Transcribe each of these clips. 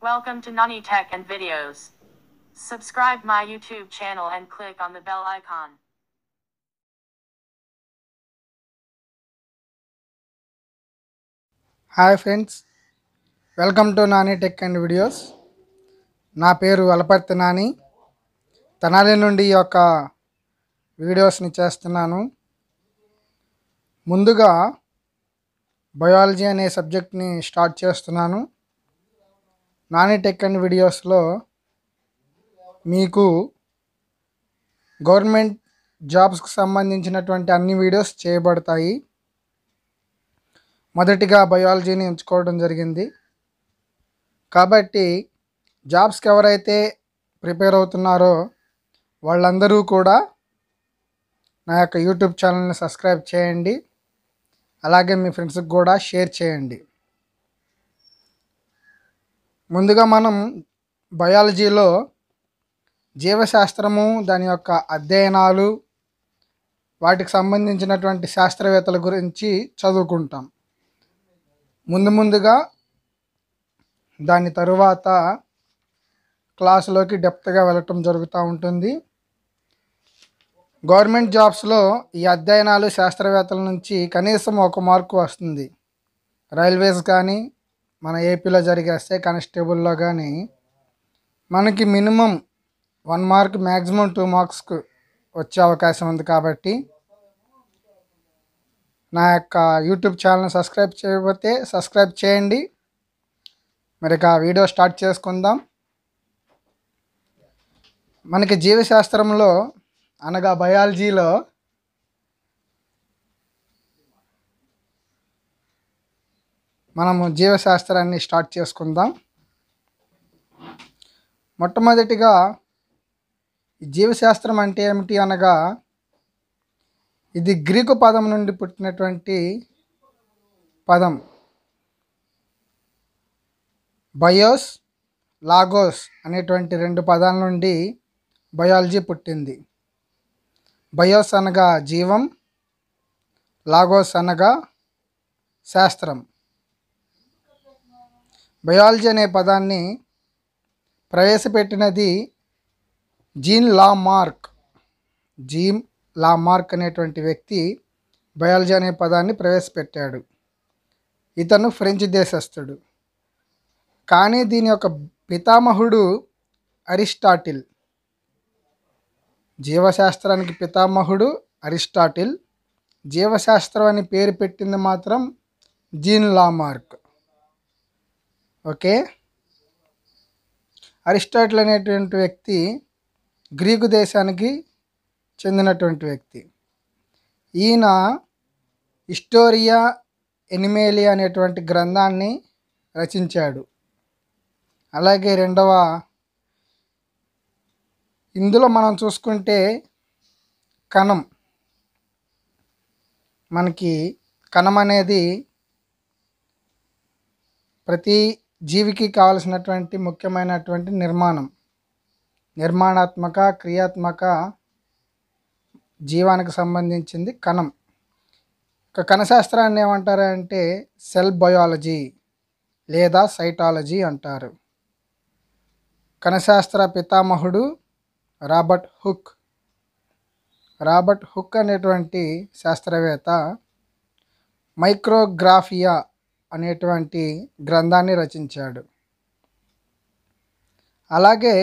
Welcome to Nani Tech and Videos. Subscribe my YouTube channel and click on the bell icon. Hi friends welcome to Nani tech and videos నా పేరు అలపర్తి నాని తనాలి నుండి యొక్క వీడియోస్ని చేస్తున్నాను ముందుగా biology అనే సబ్జెక్ట్ని స్టార్ట్ చేస్తున్నాను నాని టెక్ అండ్ వీడియోస్లో మీకు గవర్నమెంట్ జాబ్స్కి సంబంధించినటువంటి అన్ని వీడియోస్ చేయబడతాయి మొదటిగా బయాలజీని ఎంచుకోవడం జరిగింది కాబట్టి జాబ్స్కి ఎవరైతే ప్రిపేర్ అవుతున్నారో వాళ్ళందరూ కూడా నా యొక్క యూట్యూబ్ ఛానల్ని సబ్స్క్రైబ్ చేయండి అలాగే మీ ఫ్రెండ్స్కి కూడా షేర్ చేయండి ముందుగా మనం బయాలజీలో జీవశాస్త్రము దాని యొక్క అధ్యయనాలు వాటికి సంబంధించినటువంటి శాస్త్రవేత్తల గురించి చదువుకుంటాం ముందు ముందుగా దాని తరువాత క్లాసులోకి డెప్త్గా వెళ్ళటం జరుగుతూ ఉంటుంది గవర్నమెంట్ జాబ్స్లో ఈ అధ్యయనాలు శాస్త్రవేత్తల నుంచి కనీసం ఒక మార్కు వస్తుంది రైల్వేస్ కానీ మన ఏపీలో జరిగేస్తే కానిస్టేబుల్లో కానీ మనకి minimum one mark maximum two మార్క్స్కు వచ్చే అవకాశం ఉంది కాబట్టి నా యొక్క యూట్యూబ్ ఛానల్ సబ్స్క్రైబ్ చేయకపోతే సబ్స్క్రైబ్ చేయండి మరి ఇక వీడియో స్టార్ట్ చేసుకుందాం మనకి జీవశాస్త్రంలో అనగా బయాలజీలో మనము జీవశాస్త్రాన్ని స్టార్ట్ చేసుకుందాం మొట్టమొదటిగా జీవశాస్త్రం అంటే ఏమిటి అనగా ఇది గ్రీకు పదం నుండి పుట్టినటువంటి పదం బయోస్ లాగోస్ అనేటువంటి రెండు పదాల నుండి బయాలజీ పుట్టింది బయోస్ అనగా జీవం లాగోస్ అనగా శాస్త్రం బయాలజీ అనే పదాన్ని ప్రవేశపెట్టినది జీన్ లామార్క్ జీన్ లామార్క్ అనేటువంటి వ్యక్తి బయాలజీ అనే పదాన్ని ప్రవేశపెట్టాడు ఇతను ఫ్రెంచ్ దేశస్థుడు కానీ దీని యొక్క పితామహుడు అరిస్టాటిల్ జీవశాస్త్రానికి పితామహుడు అరిస్టాటిల్ జీవశాస్త్రం అని పేరు పెట్టింది మాత్రం జీన్ లామార్క్ ఓకే అరిస్టాటిల్ అనేటువంటి వ్యక్తి గ్రీకు దేశానికి చెందినటువంటి వ్యక్తి ఈయన హిస్టోరియా ఎనిమేలి అనేటువంటి గ్రంథాన్ని రచించాడు అలాగే రెండవ ఇందులో మనం చూసుకుంటే కణం మనకి కణం అనేది ప్రతి జీవికి కావలసినటువంటి ముఖ్యమైనటువంటి నిర్మాణం నిర్మాణాత్మక క్రియాత్మక జీవానికి సంబంధించింది కణం ఒక కణశాస్త్రాన్ని ఏమంటారు అంటే సెల్ బయాలజీ లేదా సైటాలజీ అంటారు కణశాస్త్ర పితామహుడు రాబర్ట్ హుక్ రాబర్ట్ హుక్ అనేటువంటి శాస్త్రవేత్త మైక్రోగ్రాఫియా అనేటువంటి గ్రంథాన్ని రచించాడు అలాగే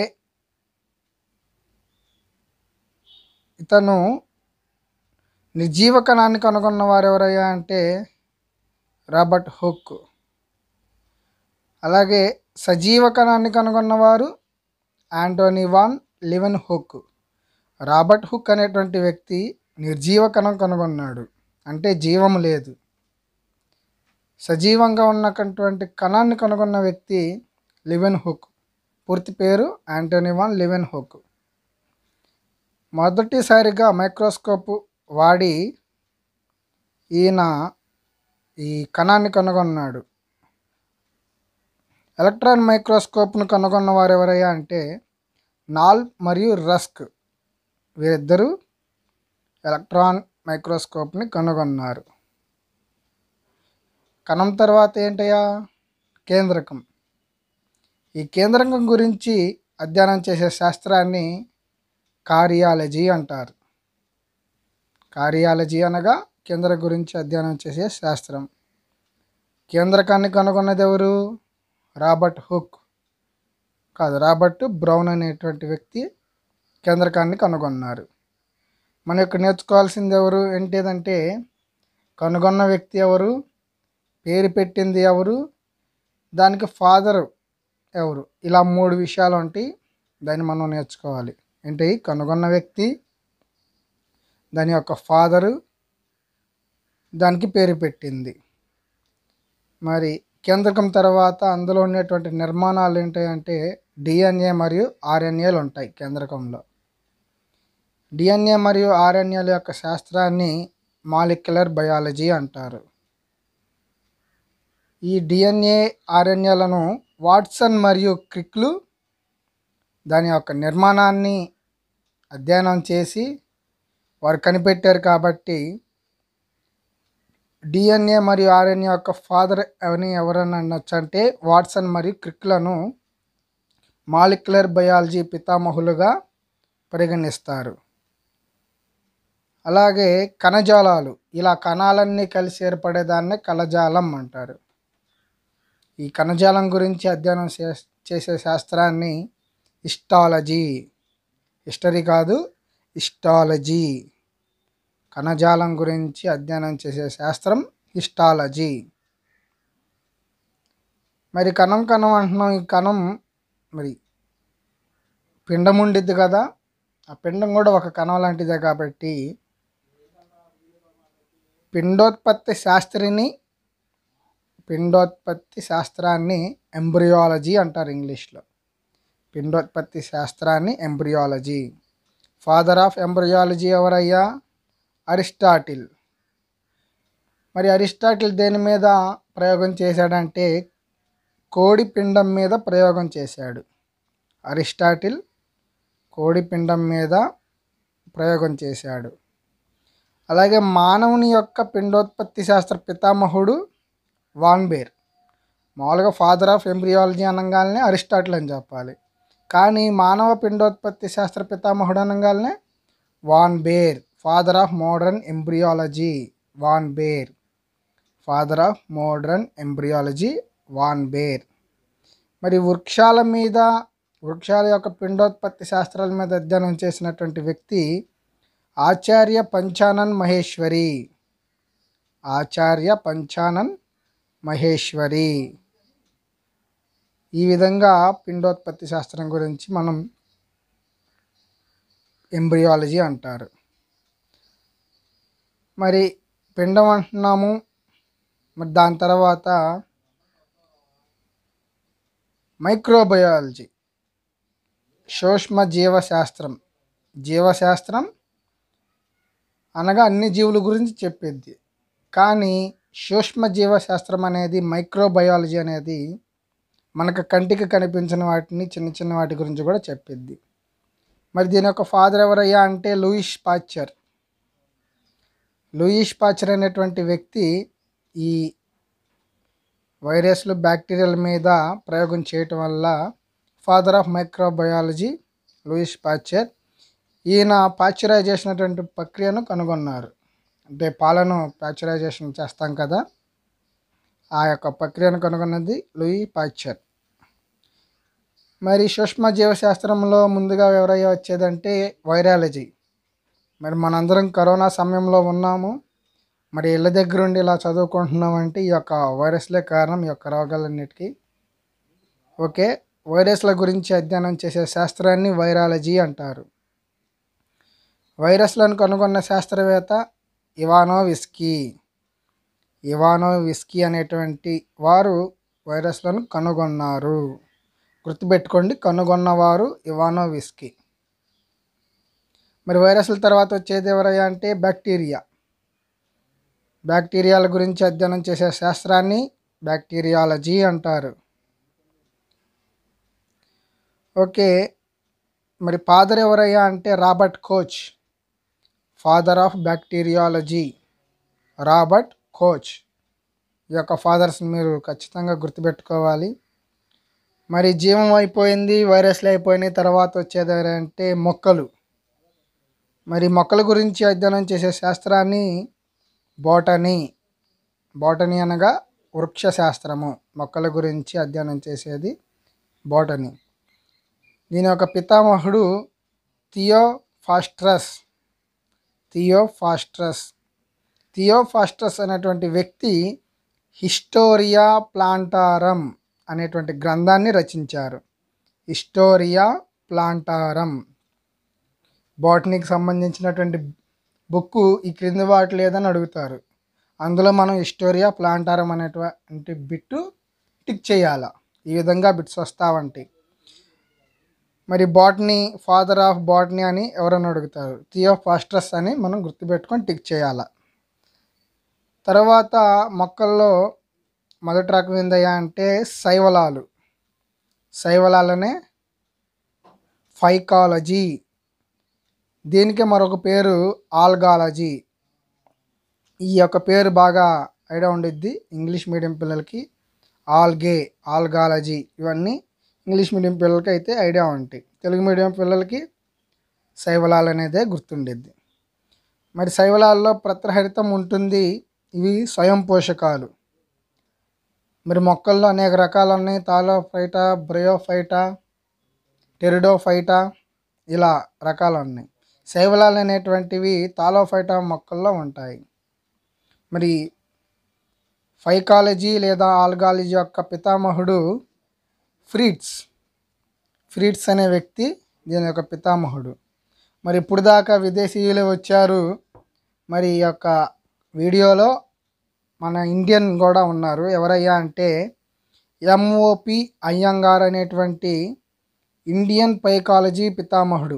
ఇతను నిర్జీవ కణాన్ని కనుగొన్న వారు ఎవరయ్యా అంటే రాబర్ట్ హుక్ అలాగే సజీవ కణాన్ని కనుగొన్నవారు Antony van Leeuwenhoek Robert Hooke అనేటువంటి వ్యక్తి నిర్జీవ కణం కనుగొన్నాడు అంటే జీవం లేదు సజీవంగా ఉన్నటువంటి కణాన్ని కనుగొన్న వ్యక్తి లివెన్ హుక్ పూర్తి పేరు యాంటోనివాన్ లివెన్ హుక్ మొదటిసారిగా మైక్రోస్కోప్ వాడి ఈయన ఈ కణాన్ని కనుగొన్నాడు ఎలక్ట్రాన్ మైక్రోస్కోప్ను కనుగొన్న వారు ఎవరయ్యా అంటే నాల్ మరియు రస్క్ వీరిద్దరూ ఎలక్ట్రాన్ మైక్రోస్కోప్ని కనుగొన్నారు కణం తర్వాత ఏంటయ్యా కేంద్రకం ఈ కేంద్రకం గురించి అధ్యయనం చేసే శాస్త్రాన్ని కార్యాలజీ అంటారు కార్యాలజీ అనగా కేంద్ర గురించి అధ్యయనం చేసే శాస్త్రం కేంద్రకాన్ని కనుగొన్నది ఎవరు రాబర్ట్ హుక్ కాదు రాబర్ట్ బ్రౌన్ అనేటువంటి వ్యక్తి కేంద్రకాన్ని కనుగొన్నారు మన యొక్క నేర్చుకోవాల్సింది ఎవరు ఏంటిదంటే కనుగొన్న వ్యక్తి ఎవరు పేరు పెట్టింది ఎవరు దానికి ఫాదర్ ఎవరు ఇలా మూడు విషయాలు ఉంటాయి దాన్ని మనం నేర్చుకోవాలి ఏంటి కనుగొన్న వ్యక్తి దాని యొక్క ఫాదరు దానికి పేరు పెట్టింది మరి కేంద్రకం తర్వాత అందులో ఉండేటువంటి నిర్మాణాలు ఏంటంటే డిఎన్ఏ మరియు ఆర్ఎన్ఏలు ఉంటాయి కేంద్రకంలో డిఎన్ఏ మరియు ఆర్ఎన్ఏల యొక్క శాస్త్రాన్ని మాలిక్యులర్ బయాలజీ అంటారు ఈ డిఎన్ఏ ఆర్ఎన్ఏలను వాట్సన్ మరియు క్రిక్లు దాని యొక్క నిర్మాణాన్ని అధ్యయనం చేసి వారు కనిపెట్టారు కాబట్టి డిఎన్ఏ మరియు ఆర్ఎన్ఏ యొక్క ఫాదర్ అని ఎవరన్నా అనొచ్చు అంటే వాట్సన్ మరియు క్రిక్లను మాలిక్యులర్ బయాలజీ పితామహులుగా పరిగణిస్తారు అలాగే కణజాలాలు ఇలా కణాలన్నీ కలిసి ఏర్పడేదాన్నే కలజాలం అంటారు ఈ కణజాలం గురించి అధ్యయనం చేసే శాస్త్రాన్ని ఇస్టాలజీ హిస్టరీ కాదు ఇస్టాలజీ కణజాలం గురించి అధ్యయనం చేసే శాస్త్రం హిస్టాలజీ మరి కణం కణం అంటున్నాం ఈ కణం మరి పిండం ఉండిద్ది కదా ఆ పిండం కూడా ఒక కణం లాంటిదే కాబట్టి పిండోత్పత్తి శాస్త్రిని పిండోత్పత్తి శాస్త్రాన్ని ఎంబ్రియాలజీ అంటారు ఇంగ్లీష్లో పిండోత్పత్తి శాస్త్రాన్ని ఎంబ్రియాలజీ ఫాదర్ ఆఫ్ ఎంబ్రియాలజీ ఎవరయ్యా అరిస్టాటిల్ మరి అరిస్టాటిల్ దేని మీద ప్రయోగం చేశాడంటే కోడి పిండం మీద ప్రయోగం చేశాడు అరిస్టాటిల్ కోడి పిండం మీద ప్రయోగం చేశాడు అలాగే మానవుని యొక్క పిండోత్పత్తి శాస్త్ర పితామహుడు వాన్బేర్ మామూలుగా ఫాదర్ ఆఫ్ ఎంబ్రియాలజీ అనగానే అరిస్టాటిల్ అని చెప్పాలి కానీ మానవ పిండోత్పత్తి శాస్త్ర పితామహుడు అనగానే von Baer father of modern embryology von Baer father of modern embryology von Baer మరి వృక్షాల మీద వృక్షాల యొక్క పిండోత్పత్తి శాస్త్రాల మీద అధ్యయనం చేసినటువంటి వ్యక్తి ఆచార్య పంచానన్ మహేశ్వరి ఆచార్య పంచానన్ మహేశ్వరి ఈ విధంగా పిండోత్పత్తి శాస్త్రం గురించి మనం ఎంబ్రియాలజీ అంటారు మరి పిండం అంటున్నాము మరి దాని తర్వాత మైక్రోబయాలజీ సూక్ష్మ జీవశాస్త్రం జీవశాస్త్రం అనగా అన్ని జీవుల గురించి చెప్పేది కానీ సూక్ష్మ జీవశాస్త్రం అనేది మైక్రోబయాలజీ అనేది మనకు కంటికి కనిపించిన వాటిని చిన్న చిన్న వాటి గురించి కూడా చెప్పిద్ది మరి దీని యొక్క ఫాదర్ ఎవరయ్యా అంటే లూయిష్ పాచర్ లూయిష్ పాచర్ అనేటువంటి వ్యక్తి ఈ వైరస్లు బ్యాక్టీరియల్ మీద ప్రయోగం చేయటం వల్ల father of microbiology Louis Pasteur ఈయన పాశ్చరైజేషన్ అటువంటి ప్రక్రియను కనుగొన్నారు అంటే పాలను పాశ్చరైజేషన్ చేస్తాం కదా ఆ యొక్క ప్రక్రియను కనుగొన్నది లూయి పాశ్చర్ మరి సూక్ష్మ జీవశాస్త్రంలో ముందుగా ఎవరయ్యా వచ్చేదంటే వైరాలజీ మరి మనందరం కరోనా సమయంలో ఉన్నాము మరి ఇళ్ళ దగ్గర ఉండి ఇలా చదువుకుంటున్నామంటే ఈ యొక్క వైరస్లే కారణం ఈ యొక్క రోగాలన్నిటికీ ఓకే వైరస్ల గురించి అధ్యయనం చేసే శాస్త్రాన్ని వైరాలజీ అంటారు వైరస్లను కనుగొన్న శాస్త్రవేత్త ఇవానోవిస్కీ ఇవానోవిస్కీ అనేటువంటి వారు వైరస్లను కనుగొన్నారు గుర్తుపెట్టుకోండి కనుగొన్నవారు ఇవానోవిస్కీ మరి వైరస్ల తర్వాత వచ్చేది ఎవరయ్యా అంటే బ్యాక్టీరియా బ్యాక్టీరియాల గురించి అధ్యయనం చేసే శాస్త్రాన్ని బ్యాక్టీరియాలజీ అంటారు ఓకే మరి ఫాదర్ ఎవరయ్యా అంటే Robert Koch father of bacteriology Robert Koch ఈ యొక్క ఫాదర్స్ని మీరు ఖచ్చితంగా గుర్తుపెట్టుకోవాలి మరి జీవం అయిపోయింది వైరస్లు అయిపోయినాయి తర్వాత వచ్చేది అంటే మొక్కలు మరి మొక్కల గురించి అధ్యయనం చేసే శాస్త్రాన్ని బోటనీ బోటనీ అనగా వృక్షశాస్త్రము మొక్కల గురించి అధ్యయనం చేసేది బోటనీ దీని యొక్క పితామహుడు థియోఫాస్ట్రస్ థియోఫాస్ట్రస్ థియోఫాస్ట్రస్ అనేటువంటి వ్యక్తి హిస్టోరియా ప్లాంటారం అనేటువంటి గ్రంథాన్ని రచించారు హిస్టోరియా ప్లాంటారం బోటనీకి సంబంధించినటువంటి బుక్కు ఈ క్రింది వాటి లేదని అడుగుతారు అందులో మనం హిస్టోరియా ప్లాంటారం అనేటువంటి బిట్టు టిక్ చేయాలా ఈ విధంగా బిట్స్ వస్తావంటే మరి బాటనీ ఫాదర్ ఆఫ్ బాటనీ అని ఎవరని అడుగుతారు థీ ఆఫ్ ఫాస్ట్రస్ అని మనం గుర్తుపెట్టుకొని టిక్ చేయాల తర్వాత మొక్కల్లో మొదటి రకం ఏందయ్యా అంటే శైవలాలు శైవలాలనే ఫైకాలజీ దీనికి మరొక పేరు ఆల్గాలజీ ఈ యొక్క పేరు బాగా ఐడియా ఉండిద్ది ఇంగ్లీష్ మీడియం పిల్లలకి ఆల్గే ఆల్గాలజీ ఇవన్నీ ఇంగ్లీష్ మీడియం పిల్లలకి అయితే ఐడియా ఉంటాయి తెలుగు మీడియం పిల్లలకి శైవలాలు అనేదే గుర్తుండేది మరి శైవలాల్లో ప్రత్రహరితం ఉంటుంది ఇవి స్వయం పోషకాలు మరి మొక్కల్లో అనేక రకాలు ఉన్నాయి తాలోఫైటా బ్రయోఫైటా టెరిడోఫైటా ఇలా రకాలు ఉన్నాయి శైవలాలు అనేటువంటివి తాలోఫైటా మొక్కల్లో ఉంటాయి మరి ఫైకాలజీ లేదా ఆల్గాలజీ యొక్క పితామహుడు ఫ్రీడ్స్ ఫ్రీడ్స్ అనే వ్యక్తి దీని యొక్క పితామహుడు మరి ఇప్పుడు దాకా విదేశీయులు వచ్చారు మరి ఈ యొక్క వీడియోలో మన ఇండియన్ కూడా ఉన్నారు ఎవరయ్యా అంటే ఎంఓపి అయ్యంగార్ అనేటువంటి ఇండియన్ పైకాలజీ పితామహుడు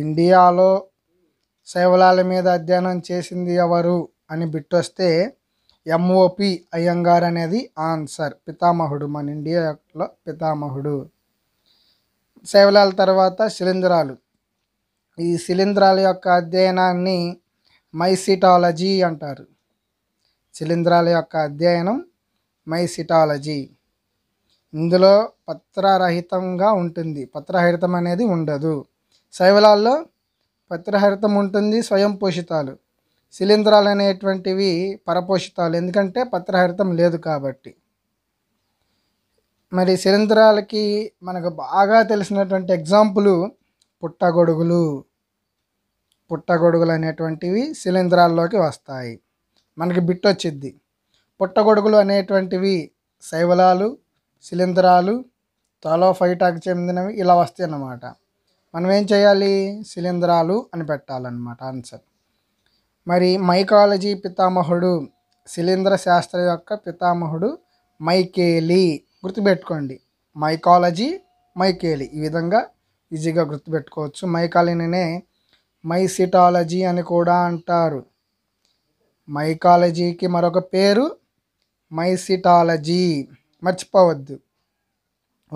ఇండియాలో శైవలాల మీద అధ్యయనం చేసింది ఎవరు అని బిట్టొస్తే ఎంఓపి అయ్యంగార్ అనేది ఆన్సర్ పితామహుడు మన ఇండియాలో పితామహుడు శైవలాల తర్వాత శిలీంధ్రాలు ఈ శిలీంధ్రాల యొక్క అధ్యయనాన్ని మైసిటాలజీ అంటారు శిలీంధ్రాల యొక్క అధ్యయనం మైసిటాలజీ ఇందులో పత్రరహితంగా ఉంటుంది పత్రరహితం అనేది ఉండదు శైవలాల్లో పత్రహరితం ఉంటుంది స్వయం పోషితాలు శిలీంధ్రాలు అనేటువంటివి పరపోషితాలు ఎందుకంటే పత్రహరితం లేదు కాబట్టి మరి శిలీంధ్రాలకి మనకు బాగా తెలిసినటువంటి ఎగ్జాంపుల్ పుట్టగొడుగులు పుట్టగొడుగులు అనేటువంటివి శిలీంధ్రాల్లోకి వస్తాయి మనకి బిట్ వచ్చిద్ది పుట్టగొడుగులు అనేటువంటివి శైవలాలు శిలీంధ్రాలు ఫైటాకు చెందినవి ఇలా వస్తాయి అన్నమాట మనం ఏం చేయాలి శిలీంధ్రాలు అని పెట్టాలన్నమాట ఆన్సర్ మరి మైకాలజీ పితామహుడు శిలీంద్ర శాస్త్ర యొక్క పితామహుడు మైకేలి గుర్తుపెట్టుకోండి మైకాలజీ మైకేలి ఈ విధంగా ఈజీగా గుర్తుపెట్టుకోవచ్చు మైకాలినే మైసిటాలజీ అని కూడా అంటారు మైకాలజీకి మరొక పేరు మైసిటాలజీ మర్చిపోవద్దు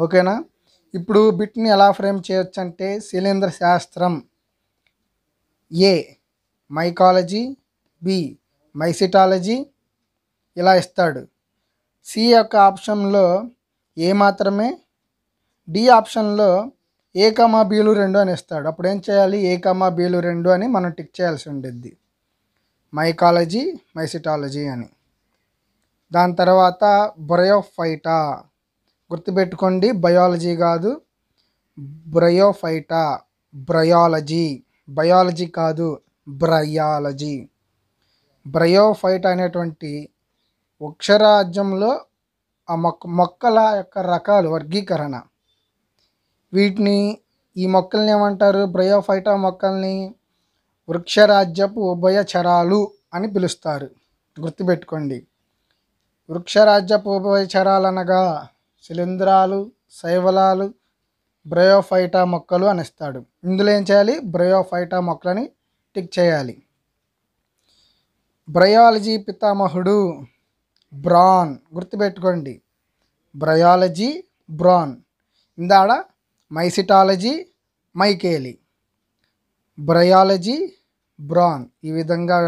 ఓకేనా ఇప్పుడు బిట్ని ఎలా ఫ్రేమ్ చేయొచ్చు అంటే శిలేంద్ర శాస్త్రం ఏ మైకాలజీ బి మైసిటాలజీ ఇలా ఇస్తాడు సి యొక్క ఆప్షన్లో ఏ మాత్రమే డి ఆప్షన్లో ఏ కమా బీలు రెండు అని ఇస్తాడు అప్పుడు ఏం చేయాలి ఏ కమా బీలు రెండు అని మనం టిక్ చేయాల్సి ఉండేది మైకాలజీ మైసిటాలజీ అని దాని తర్వాత బ్రయోఫైటా గుర్తుపెట్టుకోండి బయాలజీ కాదు బ్రయోఫైటా బ్రయాలజీ బయాలజీ కాదు బ్రయాలజీ బ్రయోఫైట్ అనేటువంటి వృక్షరాజ్యంలో ఆ మొక్క మొక్కల యొక్క రకాలు వర్గీకరణ వీటిని ఈ మొక్కల్ని ఏమంటారు బ్రయోఫైటా మొక్కల్ని వృక్షరాజ్యపు ఉభయచరాలు అని పిలుస్తారు గుర్తుపెట్టుకోండి వృక్షరాజ్యపు ఉభయచరాలు అనగా శిలీంధ్రాలు శైవలాలు బ్రయోఫైటా మొక్కలు అని ఇస్తాడు ఇందులో ఏం చేయాలి బ్రయోఫైటా మొక్కలని టిక్ చేయాలి బ్రయాలజీ పితామహుడు బ్రాన్ గుర్తుపెట్టుకోండి బ్రయాలజీ బ్రాన్ ఇందాడ మైసిటాలజీ మైకేలి బ్రయాలజీ బ్రాన్ ఈ విధంగా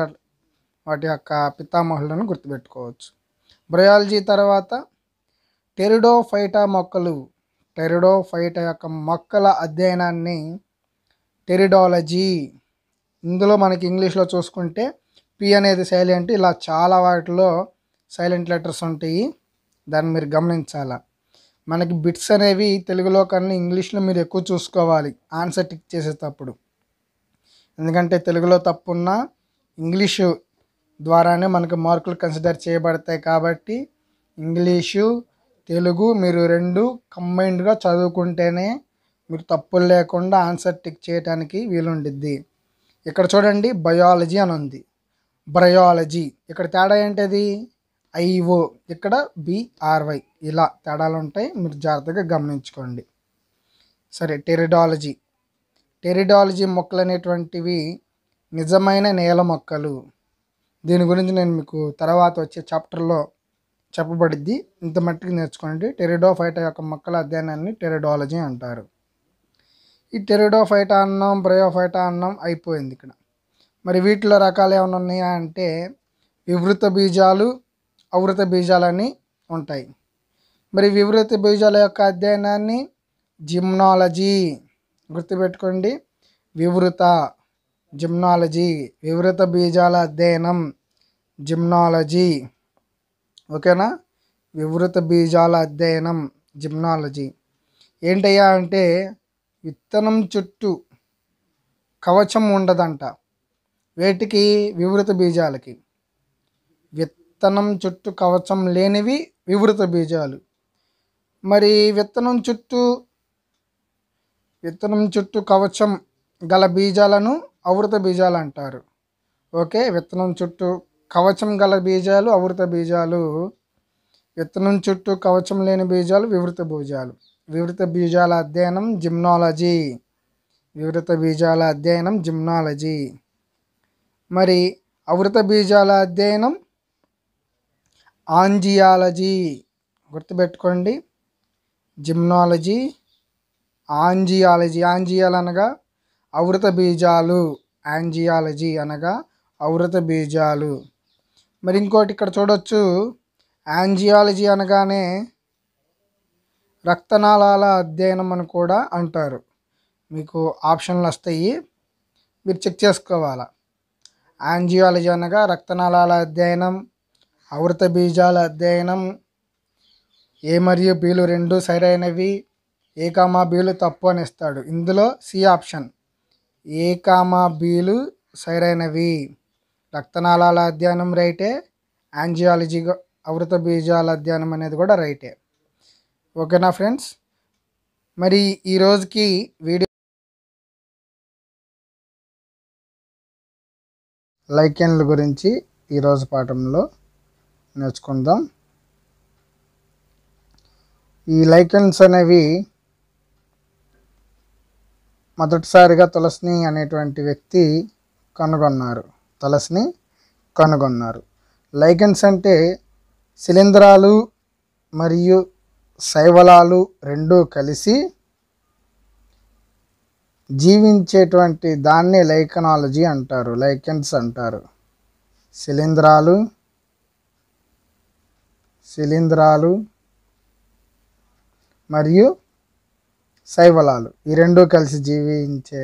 వాటి యొక్క పితామహులను గుర్తుపెట్టుకోవచ్చు బ్రయాలజీ తర్వాత టెరిడోఫైటా మొక్కలు టెరిడోఫైటా యొక్క మొక్కల అధ్యయనాన్ని టెరిడాలజీ ఇందులో మనకి ఇంగ్లీష్లో చూసుకుంటే పి అనేది సైలెంట్ ఇలా చాలా వాటిలో సైలెంట్ లెటర్స్ ఉంటాయి దాన్ని మీరు గమనించాలా మనకి బిట్స్ అనేవి తెలుగులో కన్నా ఇంగ్లీష్లో మీరు ఎక్కువ చూసుకోవాలి ఆన్సర్ టిక్ చేసేటప్పుడు ఎందుకంటే తెలుగులో తప్పున్న ఇంగ్లీషు ద్వారానే మనకు మార్కులు కన్సిడర్ చేయబడతాయి కాబట్టి ఇంగ్లీషు తెలుగు మీరు రెండు కంబైన్డ్గా చదువుకుంటేనే మీరు తప్పులు లేకుండా ఆన్సర్ టిక్ చేయడానికి వీలుండిద్ది ఇక్కడ చూడండి బయాలజీ అని ఉంది బ్రయాలజీ ఇక్కడ తేడా ఏంటది ఐఓ ఇక్కడ బిఆర్వై ఇలా తేడాలు ఉంటాయి మీరు జాగ్రత్తగా గమనించుకోండి సరే టెరిడాలజీ టెరిడాలజీ మొక్కలు అనేటువంటివి నిజమైన నేల మొక్కలు దీని గురించి నేను మీకు తర్వాత వచ్చే చాప్టర్లో చెప్పబడిద్ది ఇంత మట్టికి నేర్చుకోండి టెరిడోఫైటా యొక్క మొక్కల అధ్యయనాన్ని టెరిడాలజీ అంటారు ఈ టెరిడోఫైటా అన్నం బ్రయోఫైటా అన్నం అయిపోయింది ఇక్కడ మరి వీటిలో రకాలు ఏమైనా ఉన్నాయా అంటే వివృత బీజాలు అవృత బీజాలని ఉంటాయి మరి వివృత బీజాల యొక్క అధ్యయనాన్ని జిమ్నాలజీ గుర్తుపెట్టుకోండి వివృత జిమ్నాలజీ వివృత బీజాల అధ్యయనం జిమ్నాలజీ ఓకేనా వివృత బీజాల అధ్యయనం జిమ్నాలజీ ఏంటయ్యా అంటే విత్తనం చుట్టూ కవచం ఉండదంట వేటికి వివృత బీజాలకి విత్తనం చుట్టూ కవచం లేనివి వివృత బీజాలు మరి విత్తనం చుట్టూ విత్తనం చుట్టూ కవచం గల బీజాలను అవృత బీజాలు అంటారు ఓకే విత్తనం చుట్టూ కవచం గల బీజాలు అవృత బీజాలు విత్తనం చుట్టూ కవచం లేని బీజాలు వివృత బీజాలు వివృత బీజాల అధ్యయనం జిమ్నాలజీ వివృత బీజాల అధ్యయనం జిమ్నాలజీ మరి అవృత బీజాల అధ్యయనం ఆంజియాలజీ గుర్తుపెట్టుకోండి జిమ్నాలజీ ఆంజియాలజీ ఆంజియాలు అనగా అవృత బీజాలు ఆంజియాలజీ అనగా అవృత బీజాలు మరి ఇంకోటి ఇక్కడ చూడవచ్చు యాంజియాలజీ అనగానే రక్తనాళాల అధ్యయనం అని కూడా అంటారు మీకు ఆప్షన్లు వస్తాయి మీరు చెక్ చేసుకోవాలా యాంజియాలజీ అనగా రక్తనాళాల అధ్యయనం అవృత బీజాల అధ్యయనం ఏ మరియు బీలు రెండు సరైనవి ఏ కామా బీలు తప్పు అని ఇస్తాడు ఇందులో సి ఆప్షన్ ఏ కామా బీలు సరైనవి రక్తనాళాల అధ్యయనం రైటే యాంజియాలజీ అవృత బీజాల అధ్యయనం అనేది కూడా రైటే ఓకేనా ఫ్రెండ్స్ మరి ఈరోజుకి వీడియో లైకెన్ల గురించి ఈరోజు పాఠంలో నేర్చుకుందాం ఈ లైకెన్స్ అనేవి మొదటిసారిగా తులసిని అనేటువంటి వ్యక్తి కనుగొన్నారు తలస్ని కనుగొన్నారు లైకెన్స్ అంటే శిలీంధ్రాలు మరియు శైవలాలు రెండూ కలిసి జీవించేటువంటి దాన్ని లైకనాలజీ అంటారు లైకెన్స్ అంటారు శిలీంధ్రాలు శిలీంధ్రాలు మరియు శైవలాలు ఈ రెండు కలిసి జీవించే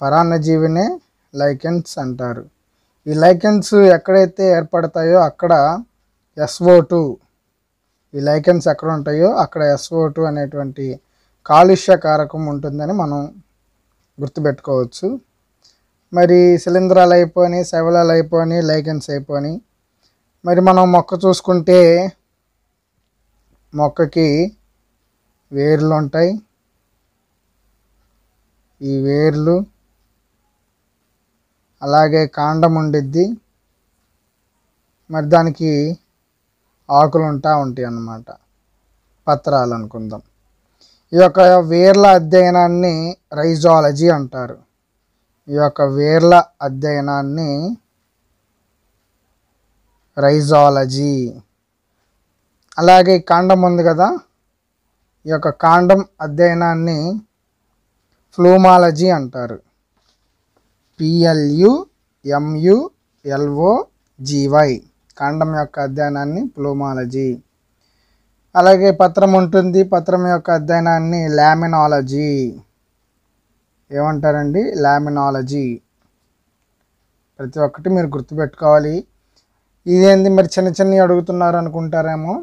పరాన్న జీవినే లైకెన్స్ అంటారు ఈ లైకెన్స్ ఎక్కడైతే ఏర్పడతాయో అక్కడ ఎస్ఓ టూ ఈ లైకెన్స్ ఎక్కడ ఉంటాయో అక్కడ ఎస్ఓ టూ అనేటువంటి కాలుష్య కారకం ఉంటుందని మనం గుర్తుపెట్టుకోవచ్చు మరి శిలింద్రాలు అయిపోని శవలాలు అయిపోని లైకెన్స్ అయిపోని మరి మనం మొక్క చూసుకుంటే మొక్కకి వేర్లు ఉంటాయి ఈ వేర్లు అలాగే కాండం ఉండిద్ది మరి దానికి ఆకులు ఉంటా ఉంటాయి అన్నమాట పత్రాలు అనుకుందాం ఈ యొక్క వేర్ల అధ్యయనాన్ని రైజాలజీ అంటారు ఈ యొక్క వేర్ల అధ్యయనాన్ని రైజాలజీ అలాగే కాండం ఉంది కదా ఈ యొక్క కాండం అధ్యయనాన్ని ఫ్లూమాలజీ అంటారు పిఎల్యు ఎంయు ఎల్ఓ జీవై కాండం యొక్క అధ్యయనాన్ని ప్లూమాలజీ అలాగే పత్రం ఉంటుంది పత్రం యొక్క అధ్యయనాన్ని లామినాలజీ ఏమంటారండి లామినాలజీ ప్రతి ఒక్కటి మీరు గుర్తుపెట్టుకోవాలి ఇదేంది మరి చిన్న చిన్నవి అడుగుతున్నారు అనుకుంటారేమో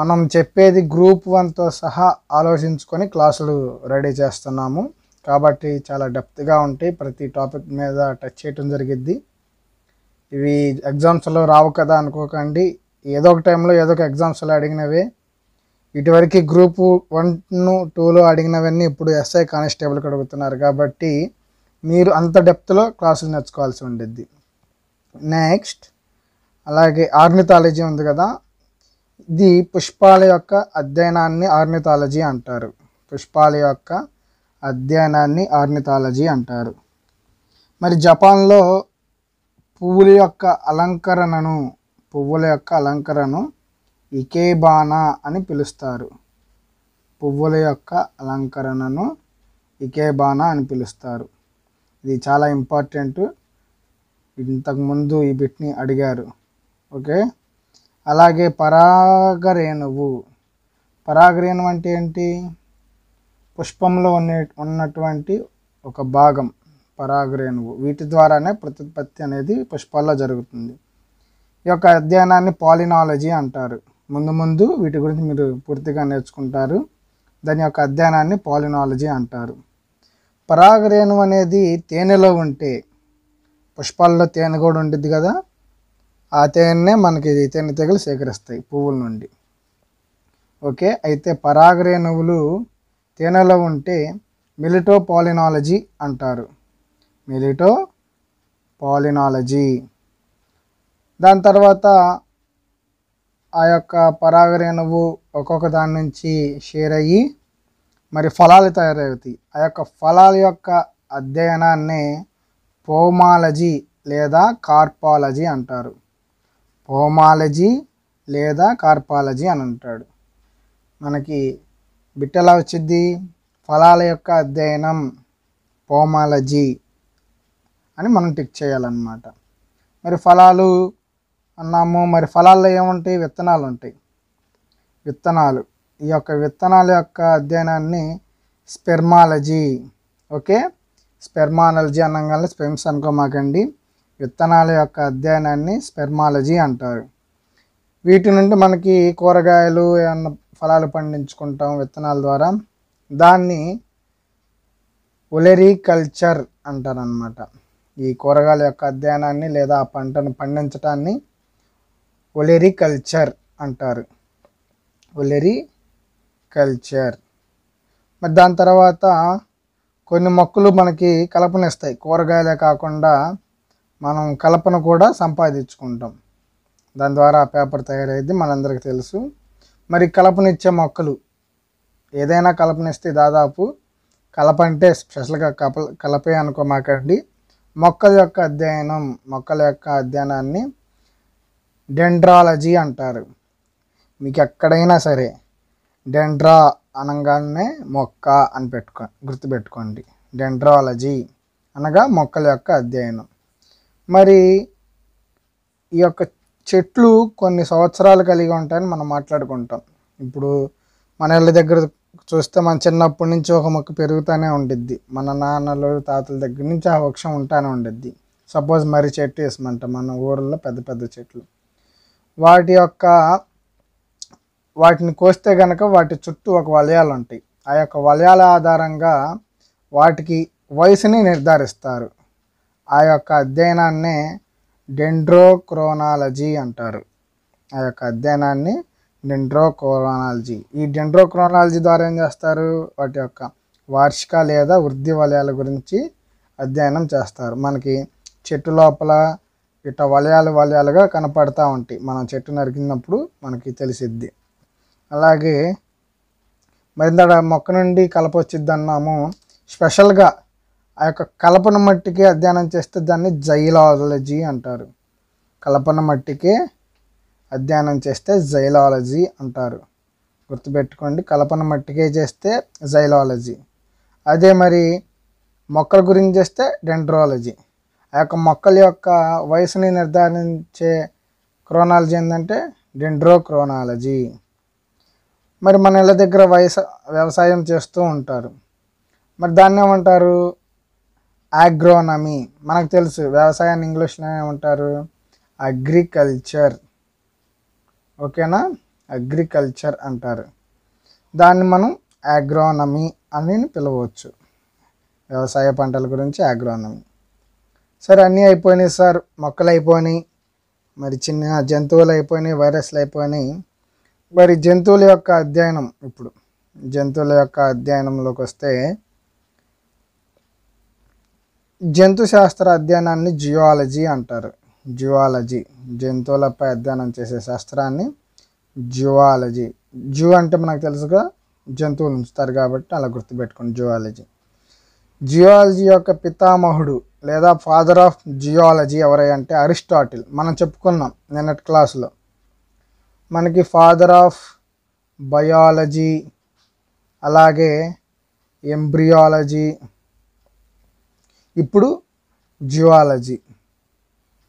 మనం చెప్పేది గ్రూప్ వన్తో సహా ఆలోచించుకొని క్లాసులు రెడీ చేస్తున్నాము కాబట్టి చాలా డెప్త్గా ఉంటాయి ప్రతి టాపిక్ మీద టచ్ చేయటం జరిగిద్ది ఇవి ఎగ్జామ్స్లో రావు కదా అనుకోకండి ఏదో ఒక టైంలో ఏదో ఒక ఎగ్జామ్స్లో అడిగినవే ఇటువరకు గ్రూప్ వన్ టూలో అడిగినవన్నీ ఇప్పుడు ఎస్ఐ కానిస్టేబుల్కి అడుగుతున్నారు కాబట్టి మీరు అంత డెప్త్లో క్లాసులు నేర్చుకోవాల్సి ఉండిద్ది నెక్స్ట్ అలాగే ఆర్నిథాలజీ ఉంది కదా ఇది పుష్పాల యొక్క అధ్యయనాన్ని ఆర్నిథాలజీ అంటారు పుష్పాల యొక్క అధ్యయనాన్ని ఆర్నిథాలజీ అంటారు మరి జపాన్లో పువ్వుల యొక్క అలంకరణను పువ్వుల యొక్క అలంకరణను ఇకేబానా అని పిలుస్తారు పువ్వుల యొక్క అలంకరణను ఇకేబానా అని పిలుస్తారు ఇది చాలా ఇంపార్టెంట్ ఇంతకుముందు ఈ బిట్ని అడిగారు ఓకే అలాగే పరాగరేణువు పరాగరేణువు అంటే ఏంటి పుష్పంలో ఉండే ఉన్నటువంటి ఒక భాగం పరాగరేణువు వీటి ద్వారానే ప్రత్యుత్పత్తి అనేది పుష్పాల్లో జరుగుతుంది ఈ యొక్క అధ్యయనాన్ని పాలినాలజీ అంటారు ముందు ముందు వీటి గురించి మీరు పూర్తిగా నేర్చుకుంటారు దాని యొక్క అధ్యయనాన్ని పాలినాలజీ అంటారు పరాగరేణువు అనేది తేనెలో ఉంటే పుష్పాల్లో తేనె కూడా ఉంటుంది కదా ఆ తేనెనే మనకి తేనె తెగలు సేకరిస్తాయి పువ్వుల నుండి ఓకే అయితే పరాగరేణువులు తేనెలో ఉంటే పాలినాలజీ అంటారు మిలిటో పాలినాలజీ దాని తర్వాత ఆ యొక్క పరాగరేణువు ఒక్కొక్క దాని నుంచి షేర్ అయ్యి మరి ఫలాలు తయారవుతాయి ఆ యొక్క ఫలాల యొక్క అధ్యయనాన్ని పోమాలజీ లేదా కార్పాలజీ అంటారు పోమాలజీ లేదా కార్పాలజీ అని అంటాడు మనకి బిట్టలా వచ్చింది ఫలాల యొక్క అధ్యయనం పోమాలజీ అని మనం టిక్ చేయాలన్నమాట మరి ఫలాలు అన్నాము మరి ఫలాల్లో ఏముంటాయి విత్తనాలు ఉంటాయి విత్తనాలు ఈ యొక్క విత్తనాల యొక్క అధ్యయనాన్ని స్పెర్మాలజీ ఓకే స్పెర్మాలజీ అనగానే స్పెమ్స్ అనుకోమాకండి విత్తనాల యొక్క అధ్యయనాన్ని స్పెర్మాలజీ అంటారు వీటి నుండి మనకి కూరగాయలు ఏమన్నా ఫలాలు పండించుకుంటాం విత్తనాల ద్వారా దాన్ని ఒలెరీ కల్చర్ అంటారనమాట ఈ కూరగాయల యొక్క అధ్యయనాన్ని లేదా ఆ పంటను పండించటాన్ని ఒలెరీ కల్చర్ అంటారు ఒలెరీ కల్చర్ మరి దాని తర్వాత కొన్ని మొక్కలు మనకి కలపనిస్తాయి కూరగాయలే కాకుండా మనం కలపను కూడా సంపాదించుకుంటాం దాని ద్వారా పేపర్ తయారయ్యేది మనందరికీ తెలుసు మరి కలపనిచ్చే మొక్కలు ఏదైనా కలపనిస్తే దాదాపు కలప అంటే స్పెషల్గా కప కలపే అనుకోమాకండి మొక్కల యొక్క అధ్యయనం మొక్కల యొక్క అధ్యయనాన్ని డెండ్రాలజీ అంటారు మీకు ఎక్కడైనా సరే డెండ్రా అనగానే మొక్క అని పెట్టుకో గుర్తుపెట్టుకోండి డెండ్రాలజీ అనగా మొక్కల యొక్క అధ్యయనం మరి ఈ యొక్క చెట్లు కొన్ని సంవత్సరాలు కలిగి ఉంటాయని మనం మాట్లాడుకుంటాం ఇప్పుడు మన ఇళ్ళ దగ్గర చూస్తే మన చిన్నప్పటి నుంచి ఒక మొక్క పెరుగుతూనే ఉండిద్ది మన నాన్నలు తాతల దగ్గర నుంచి ఆ వృక్షం ఉంటానే ఉండిద్ది సపోజ్ మరి చెట్టు వేసమంట మన ఊర్లో పెద్ద పెద్ద చెట్లు వాటి యొక్క వాటిని కోస్తే గనక వాటి చుట్టూ ఒక వలయాలు ఉంటాయి ఆ యొక్క వలయాల ఆధారంగా వాటికి వయసుని నిర్ధారిస్తారు ఆ యొక్క అధ్యయనాన్నే డెండ్రోక్రోనాలజీ అంటారు ఆ యొక్క అధ్యయనాన్ని డెండ్రోక్రోనాలజీ ఈ డెండ్రోక్రోనాలజీ ద్వారా ఏం చేస్తారు వాటి యొక్క వార్షిక లేదా వృద్ధి వలయాల గురించి అధ్యయనం చేస్తారు మనకి చెట్టు లోపల ఇట్ట వలయాలు వలయాలుగా కనపడతా ఉంటాయి మనం చెట్టు నరికినప్పుడు మనకి తెలిసిద్ది అలాగే మరింత మొక్క నుండి కలప వచ్చిద్ది అన్నాము స్పెషల్గా ఆ యొక్క కలపన మట్టికి అధ్యయనం చేస్తే దాన్ని జైలాలజీ అంటారు కలపన మట్టికి అధ్యయనం చేస్తే జైలాలజీ అంటారు గుర్తుపెట్టుకోండి కలపన మట్టికే చేస్తే జైలాలజీ అదే మరి మొక్కల గురించి చేస్తే డెండ్రాలజీ ఆ యొక్క మొక్కల యొక్క వయసుని నిర్ధారించే క్రోనాలజీ ఏంటంటే డెండ్రోక్రోనాలజీ మరి మన ఇళ్ళ దగ్గర వయసు వ్యవసాయం చేస్తూ ఉంటారు మరి దాన్ని ఏమంటారు ఆగ్రోనమీ మనకు తెలుసు వ్యవసాయాన్ని ఇంగ్లీష్లో ఏమంటారు అగ్రికల్చర్ ఓకేనా అగ్రికల్చర్ అంటారు దాన్ని మనం ఆగ్రోనమీ అని పిలవచ్చు వ్యవసాయ పంటల గురించి యాగ్రోనమీ సార్ అన్నీ అయిపోయినాయి సార్ మొక్కలు అయిపోయినాయి మరి చిన్న జంతువులు అయిపోయినాయి వైరస్లు అయిపోయినాయి మరి జంతువుల యొక్క అధ్యయనం ఇప్పుడు జంతువుల యొక్క అధ్యయనంలోకి వస్తే జంతు శాస్త్ర అధ్యయనాన్ని జియాలజీ అంటారు జువాలజీ జంతువులపై అధ్యయనం చేసే శాస్త్రాన్ని జువాలజీ జూ అంటే మనకు తెలుసుగా జంతువులు ఉంచుతారు కాబట్టి అలా గుర్తుపెట్టుకోండి జువాలజీ జియాలజీ యొక్క పితామహుడు లేదా ఫాదర్ ఆఫ్ జియాలజీ ఎవరై అంటే అరిస్టాటిల్ మనం చెప్పుకున్నాం నిన్నటి క్లాసులో మనకి ఫాదర్ ఆఫ్ బయాలజీ అలాగే ఎంబ్రియాలజీ ఇప్పుడు జువాలజీ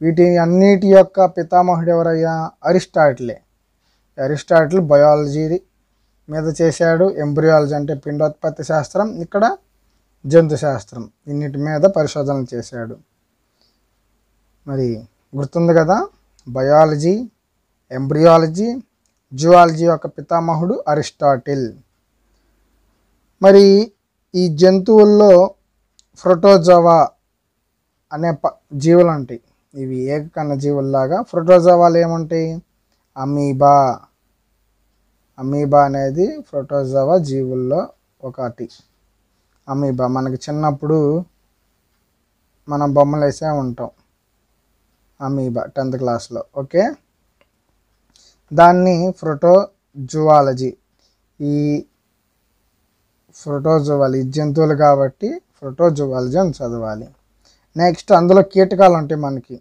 వీటి అన్నిటి యొక్క పితామహుడు ఎవరయ్యా అరిస్టాటిలే అరిస్టాటిల్ బయాలజీ మీద చేశాడు ఎంబ్రియాలజీ అంటే పిండోత్పత్తి శాస్త్రం ఇక్కడ జంతు శాస్త్రం ఇన్నిటి మీద పరిశోధనలు చేశాడు మరి గుర్తుంది కదా బయాలజీ ఎంబ్రియాలజీ జువాలజీ యొక్క పితామహుడు అరిస్టాటిల్ మరి ఈ జంతువుల్లో ఫ్రొటోజవా అనే ప జీవులు అంటాయి ఇవి ఏకకణ జీవుల్లాగా ఫ్రోటోజోవాలు ఏమంటాయి అమీబా అమీబా అనేది ఫ్రొటోజవా జీవుల్లో ఒకటి అమీబా మనకి చిన్నప్పుడు మనం బొమ్మలు వేసే ఉంటాం అమీబా టెన్త్ క్లాస్లో ఓకే దాన్ని ఫ్రోటోజువాలజీ ఈ ఫ్రోటోజువాలజీ జంతువులు కాబట్టి ప్రోటోజువాలజీ అని చదవాలి నెక్స్ట్ అందులో కీటకాలు ఉంటాయి మనకి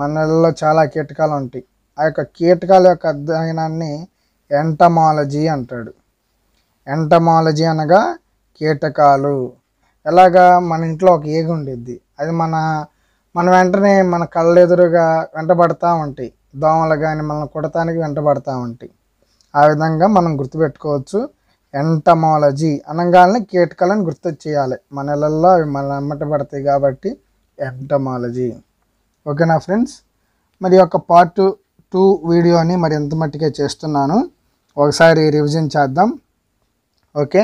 మన నెలలో చాలా కీటకాలు ఉంటాయి ఆ యొక్క కీటకాల యొక్క అధ్యయనాన్ని ఎంటమాలజీ అంటాడు ఎంటమాలజీ అనగా కీటకాలు ఎలాగా మన ఇంట్లో ఒక ఏగు ఉండిద్ది అది మన మన వెంటనే మన కళ్ళ ఎదురుగా వెంటబడతా ఉంటాయి దోమలు కానీ మనం కుడటానికి వెంటబడతా ఉంటాయి ఆ విధంగా మనం గుర్తుపెట్టుకోవచ్చు ఎంటమాలజీ అనగానే కీటకాలను గుర్తు చేయాలి మన ఇళ్ళల్లో అవి మన అమ్మట పడతాయి కాబట్టి ఎంటమాలజీ ఓకేనా ఫ్రెండ్స్ మరి ఒక పార్ట్ టూ వీడియోని మరి ఎంత మట్టిగా చేస్తున్నాను ఒకసారి రివిజన్ చేద్దాం ఓకే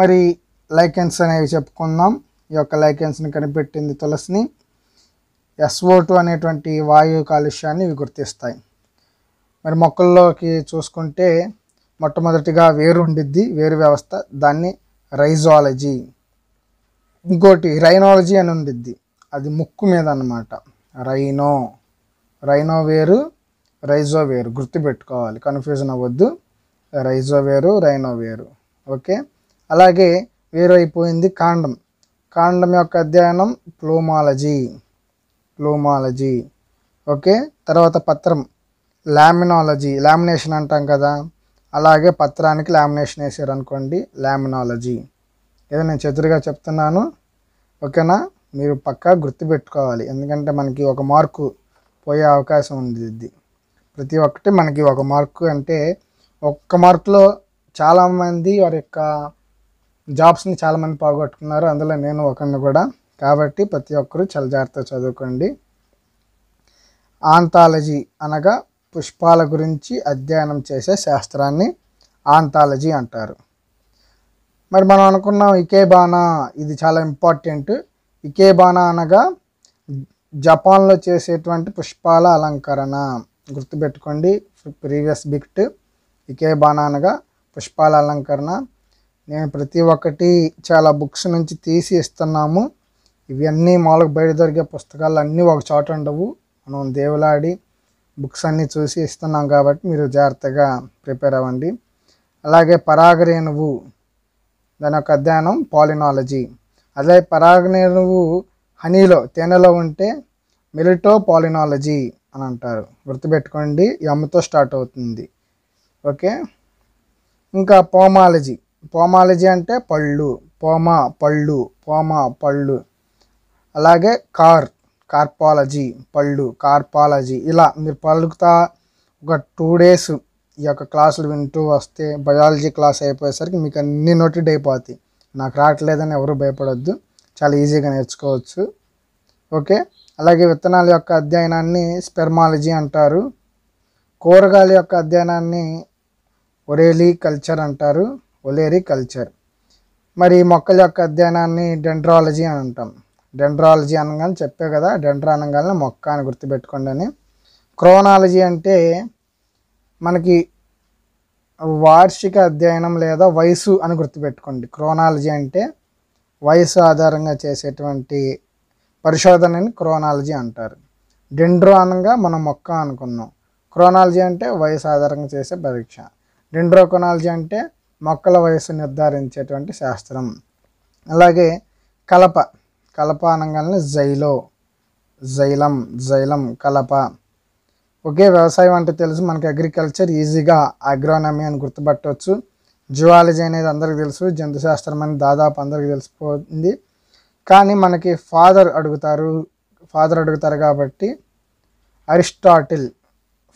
మరి లైకెన్స్ అనేవి చెప్పుకుందాం ఈ యొక్క లైకెన్స్ని కనిపెట్టింది తులసిని ఎస్ఓ టూ అనేటువంటి వాయు కాలుష్యాన్ని ఇవి గుర్తిస్తాయి మరి మొక్కల్లోకి చూసుకుంటే మొట్టమొదటిగా వేరు ఉండిద్ది వేరు వ్యవస్థ దాన్ని రైజాలజీ ఇంకోటి రైనాలజీ అని ఉండిద్ది అది ముక్కు మీద అనమాట రైనో రైనో వేరు రైజో వేరు గుర్తుపెట్టుకోవాలి కన్ఫ్యూజన్ అవ్వద్దు రైజో వేరు రైనో వేరు ఓకే అలాగే వేరు అయిపోయింది కాండం కాండం యొక్క అధ్యయనం ప్లోమాలజీ ప్లోమాలజీ ఓకే తర్వాత పత్రం లామినాలజీ లామినేషన్ అంటాం కదా అలాగే పత్రానికి లామినేషన్ వేసారు అనుకోండి లామినాలజీ ఏదో నేను చతురుగా చెప్తున్నాను ఓకేనా మీరు పక్కా గుర్తుపెట్టుకోవాలి ఎందుకంటే మనకి ఒక మార్కు పోయే అవకాశం ఉంది ప్రతి ఒక్కటి మనకి ఒక మార్కు అంటే ఒక్క మార్కులో చాలామంది వారి యొక్క జాబ్స్ని చాలామంది పోగొట్టుకున్నారు అందులో నేను ఒకరిని కూడా కాబట్టి ప్రతి ఒక్కరు చాలా జాగ్రత్తగా చదువుకోండి ఆంతాలజీ అనగా పుష్పాల గురించి అధ్యయనం చేసే శాస్త్రాన్ని ఆంతాలజీ అంటారు మరి మనం అనుకున్నాం ఇకేబానా ఇది చాలా ఇంపార్టెంట్ ఇకేబానా అనగా జపాన్లో చేసేటువంటి పుష్పాల అలంకరణ గుర్తుపెట్టుకోండి ప్రీవియస్ బిక్ట్ ఇకేబానా అనగా పుష్పాల అలంకరణ నేను ప్రతి ఒక్కటి చాలా బుక్స్ నుంచి తీసి ఇస్తున్నాము ఇవన్నీ మాలకు బయట దొరికే పుస్తకాలు అన్నీ ఒక చోట ఉండవు మనం దేవులాడి బుక్స్ అన్నీ చూసి ఇస్తున్నాం కాబట్టి మీరు జాగ్రత్తగా ప్రిపేర్ అవ్వండి అలాగే పరాగరేణువు దాని యొక్క అధ్యయనం పాలినాలజీ అదే పరాగరేణువు హనీలో తేనెలో ఉంటే మిలిటో పాలినాలజీ అని అంటారు గుర్తుపెట్టుకోండి ఎమ్మతో స్టార్ట్ అవుతుంది ఓకే ఇంకా పోమాలజీ పోమాలజీ అంటే పళ్ళు పోమా పళ్ళు పోమా పళ్ళు అలాగే కార్ కార్పాలజీ పళ్ళు కార్పాలజీ ఇలా మీరు పలుకుతా ఒక టూ డేస్ ఈ యొక్క క్లాసులు వింటూ వస్తే బయాలజీ క్లాస్ అయిపోయేసరికి మీకు అన్ని నోటెడ్ అయిపోతాయి నాకు రావట్లేదని ఎవరు భయపడొద్దు చాలా ఈజీగా నేర్చుకోవచ్చు ఓకే అలాగే విత్తనాల యొక్క అధ్యయనాన్ని స్పెర్మాలజీ అంటారు కూరగాయల యొక్క అధ్యయనాన్ని ఒరేలీ కల్చర్ అంటారు ఒలేరీ కల్చర్ మరి మొక్కల యొక్క అధ్యయనాన్ని డెండ్రాలజీ అని అంటాం డెండ్రాలజీ అనగానే చెప్పే కదా డెండ్రా అనగానే మొక్క అని గుర్తుపెట్టుకోండి అని క్రోనాలజీ అంటే మనకి వార్షిక అధ్యయనం లేదా వయసు అని గుర్తుపెట్టుకోండి క్రోనాలజీ అంటే వయసు ఆధారంగా చేసేటువంటి పరిశోధనని క్రోనాలజీ అంటారు డెండ్రో అనగా మనం మొక్క అనుకున్నాం క్రోనాలజీ అంటే వయసు ఆధారంగా చేసే పరీక్ష డెండ్రోక్రోనాలజీ అంటే మొక్కల వయసు నిర్ధారించేటువంటి శాస్త్రం అలాగే కలప కలప అనగానే జైలో జైలం జైలం కలప ఒకే వ్యవసాయం అంటే తెలుసు మనకి అగ్రికల్చర్ ఈజీగా అగ్రోనమీ అని గుర్తుపట్టవచ్చు జువాలజీ అనేది అందరికీ తెలుసు జంతు శాస్త్రం అని దాదాపు అందరికీ తెలిసిపోతుంది కానీ మనకి ఫాదర్ అడుగుతారు ఫాదర్ అడుగుతారు కాబట్టి అరిస్టాటిల్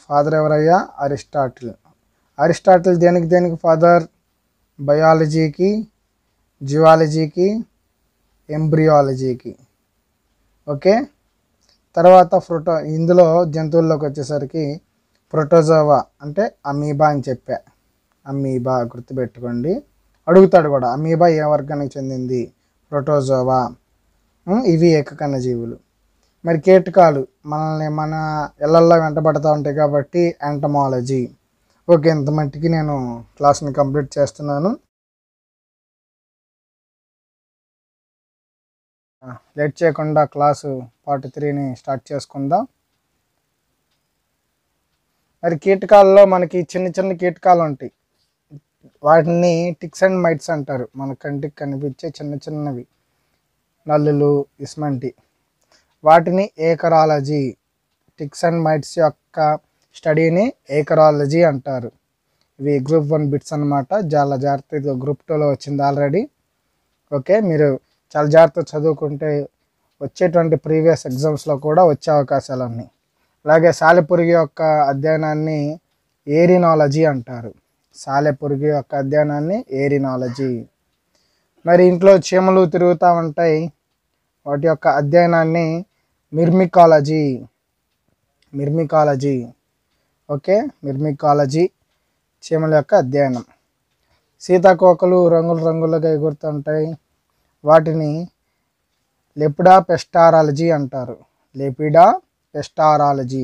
ఫాదర్ ఎవరయ్యా అరిస్టాటిల్ అరిస్టాటిల్ దేనికి దేనికి ఫాదర్ బయాలజీకి జువాలజీకి ఎంబ్రియాలజీకి ఓకే తర్వాత ఫ్రోటో ఇందులో జంతువుల్లోకి వచ్చేసరికి ప్రొటోజోవా అంటే అమీబా అని చెప్పా అమీబా గుర్తుపెట్టుకోండి అడుగుతాడు కూడా అమీబా ఏ వర్గానికి చెందింది ప్రొటోజోవా ఇవి ఏకకన్న జీవులు మరి కీటకాలు మనల్ని మన ఇళ్లల్లో వెంటబడతా ఉంటాయి కాబట్టి ఎంటమాలజీ ఓకే ఇంత మట్టికి నేను క్లాస్ని కంప్లీట్ చేస్తున్నాను లేట్ చేయకుండా క్లాసు పార్ట్ త్రీని స్టార్ట్ చేసుకుందాం మరి కీటకాల్లో మనకి చిన్న చిన్న కీటకాలు ఉంటాయి వాటిని టిక్స్ అండ్ మైట్స్ అంటారు మన కంటికి కనిపించే చిన్న చిన్నవి నల్లులు ఇస్మంటి వాటిని ఏకరాలజీ టిక్స్ అండ్ మైట్స్ యొక్క స్టడీని ఏకరాలజీ అంటారు ఇవి గ్రూప్ వన్ బిట్స్ అనమాట చాలా జాగ్రత్తగా గ్రూప్ టూలో వచ్చింది ఆల్రెడీ ఓకే మీరు చాలా జాగ్రత్తగా చదువుకుంటే వచ్చేటువంటి ప్రీవియస్ ఎగ్జామ్స్లో కూడా వచ్చే అవకాశాలు ఉన్నాయి అలాగే సాలెపురుగు యొక్క అధ్యయనాన్ని ఏరినాలజీ అంటారు సాలెపురుగు యొక్క అధ్యయనాన్ని ఏరినాలజీ మరి ఇంట్లో చీమలు తిరుగుతూ ఉంటాయి వాటి యొక్క అధ్యయనాన్ని మిర్మికాలజీ మిర్మికాలజీ ఓకే మిర్మికాలజీ చీమల యొక్క అధ్యయనం సీతాకోకలు రంగులు రంగులుగా ఎగురుతుంటాయి వాటిని లెపిడా పెస్టారాలజీ అంటారు లెపిడా పెస్టారాలజీ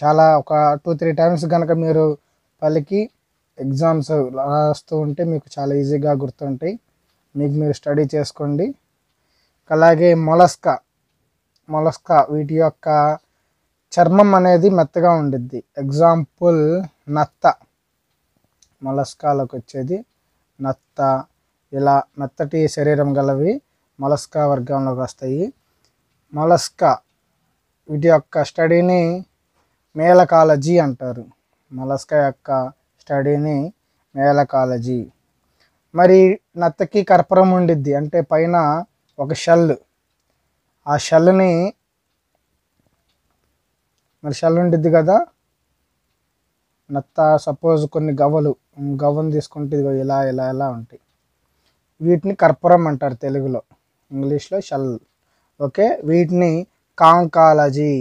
చాలా ఒక టూ త్రీ టైమ్స్ కనుక మీరు పలికి ఎగ్జామ్స్ రాస్తూ ఉంటే మీకు చాలా ఈజీగా గుర్తుంటాయి మీకు మీరు స్టడీ చేసుకోండి అలాగే మొలస్కా మొలస్కా వీటి యొక్క చర్మం అనేది మెత్తగా ఉండిద్ది ఎగ్జాంపుల్ నత్త మొలస్కాలకు వచ్చేది నత్త ఇలా మెత్తటి శరీరం గలవి మొలస్కా వర్గంలోకి వస్తాయి మొలస్కా వీటి యొక్క స్టడీని మేలకాలజీ అంటారు మొలస్కా యొక్క స్టడీని మేలకాలజీ మరి నత్తకి కర్పరం ఉండిద్ది అంటే పైన ఒక షెల్ ఆ షెల్ని మరి షెల్ ఉండిద్ది కదా నత్త సపోజ్ కొన్ని గవ్వలు గవ్వను తీసుకుంటే ఇలా ఇలా ఇలా ఉంటాయి వీటిని కర్పూరం అంటారు తెలుగులో ఇంగ్లీష్లో షల్ ఓకే వీటిని కాంకాలజీ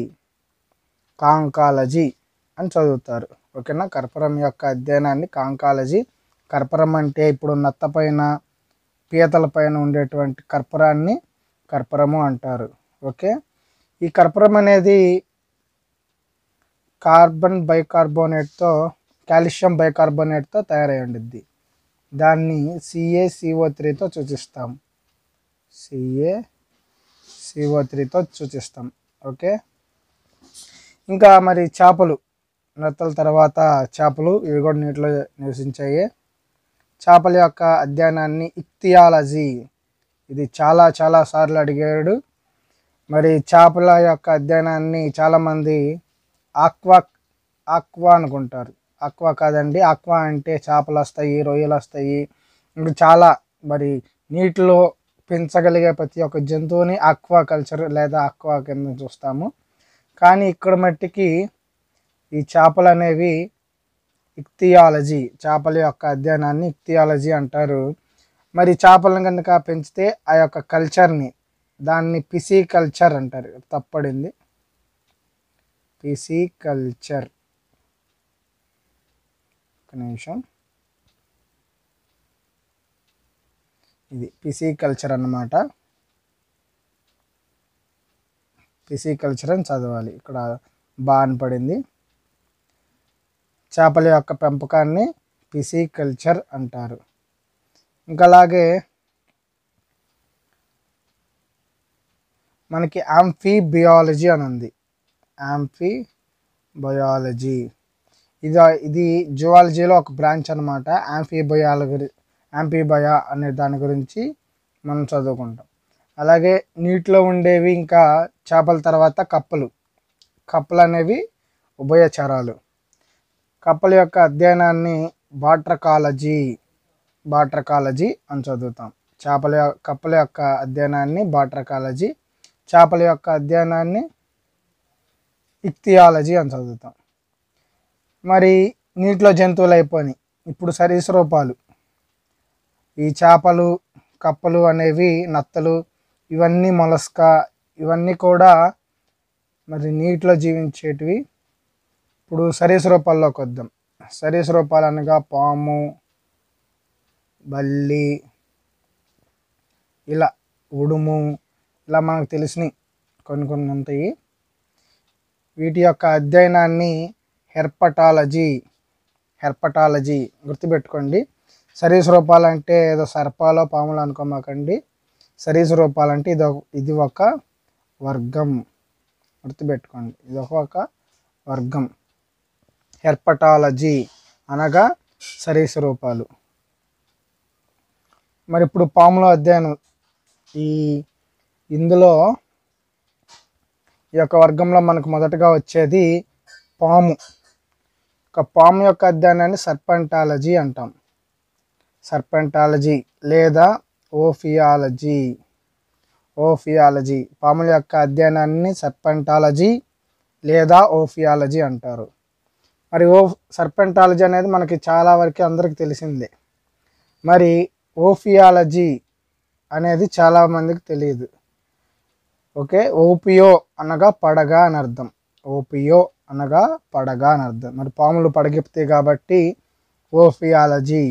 కాంకాలజీ అని చదువుతారు ఓకేనా కర్పూరం యొక్క అధ్యయనాన్ని కాంకాలజీ కర్పూరం అంటే ఇప్పుడు నత్త పైన పీతల పైన ఉండేటువంటి కర్పూరాన్ని కర్పూరము అంటారు ఓకే ఈ కర్పూరం అనేది కార్బన్ బైకార్బోనేట్తో కాల్షియం బైకార్బోనేట్తో తయారై ఉండిద్ది దాన్ని సిఏసిఓ త్రీతో సూచిస్తాం సిఏ సిఓ త్రీతో సూచిస్తాం ఓకే ఇంకా మరి చేపలు నత్తల తర్వాత చేపలు ఇవి కూడా నీటిలో నివసించాయి చేపల యొక్క అధ్యయనాన్ని ఇక్తియాలజీ ఇది చాలా చాలా సార్లు అడిగాడు మరి చేపల యొక్క అధ్యయనాన్ని చాలామంది ఆక్వా ఆక్వా అనుకుంటారు అక్వా కాదండి అక్వా అంటే చేపలు వస్తాయి రొయ్యలు వస్తాయి ఇంకా చాలా మరి నీటిలో పెంచగలిగే ప్రతి ఒక్క జంతువుని అక్వా కల్చర్ లేదా అక్వా కింద చూస్తాము కానీ ఇక్కడ మట్టికి ఈ చేపలు అనేవి ఇక్తియాలజీ చేపల యొక్క అధ్యయనాన్ని ఇక్తియాలజీ అంటారు మరి చేపలను కనుక పెంచితే ఆ యొక్క కల్చర్ని దాన్ని పిసి కల్చర్ అంటారు తప్పడింది పిసి కల్చర్ నిమిషం ఇది పిసి కల్చర్ అన్నమాట పిసీ కల్చర్ అని చదవాలి ఇక్కడ బాన్ పడింది చేపల యొక్క పెంపకాన్ని పిసీ కల్చర్ అంటారు ఇంకా అలాగే మనకి బయాలజీ అని ఉంది ఆంఫీ బయాలజీ ఇది ఇది జువాలజీలో ఒక బ్రాంచ్ అనమాట యాంఫీబయాల గురి యాంఫీబయా అనే దాని గురించి మనం చదువుకుంటాం అలాగే నీటిలో ఉండేవి ఇంకా చేపల తర్వాత కప్పలు కప్పలు అనేవి ఉభయచరాలు కప్పల యొక్క అధ్యయనాన్ని బాట్రకాలజీ బాట్రకాలజీ అని చదువుతాం చేపల కప్పల యొక్క అధ్యయనాన్ని బాట్రకాలజీ చేపల యొక్క అధ్యయనాన్ని ఇక్తియాలజీ అని చదువుతాం మరి నీటిలో జంతువులు అయిపోయినాయి ఇప్పుడు సరీసరూపాలు ఈ చేపలు కప్పలు అనేవి నత్తలు ఇవన్నీ మొలస్క ఇవన్నీ కూడా మరి నీటిలో జీవించేటివి ఇప్పుడు సరీసృపాల్లోకి వద్దాం సరీసరూపాలు అనగా పాము బల్లి ఇలా ఉడుము ఇలా మనకు తెలిసినవి కొన్ని కొన్ని ఉంటాయి వీటి యొక్క అధ్యయనాన్ని హెర్పటాలజీ హెర్పటాలజీ గుర్తుపెట్టుకోండి సరీస్ రూపాలంటే ఏదో సర్పాలో పాములు అనుకోమాకండి సరీసృపాలు అంటే ఇది ఇది ఒక వర్గం గుర్తుపెట్టుకోండి ఇది ఒక వర్గం హెర్పటాలజీ అనగా రూపాలు మరి ఇప్పుడు పాముల అధ్యయనం ఈ ఇందులో ఈ యొక్క వర్గంలో మనకు మొదటగా వచ్చేది పాము ఒక పాము యొక్క అధ్యయనాన్ని సర్పెంటాలజీ అంటాం సర్పెంటాలజీ లేదా ఓఫియాలజీ ఓఫియాలజీ పాముల యొక్క అధ్యయనాన్ని సర్పెంటాలజీ లేదా ఓఫియాలజీ అంటారు మరి ఓ సర్పెంటాలజీ అనేది మనకి చాలా వరకు అందరికీ తెలిసిందే మరి ఓఫియాలజీ అనేది చాలామందికి తెలియదు ఓకే ఓపియో అనగా పడగా అని అర్థం ఓపియో అనగా పడగ అని అర్థం మరి పాములు పడగెప్తాయి కాబట్టి ఓఫియాలజీ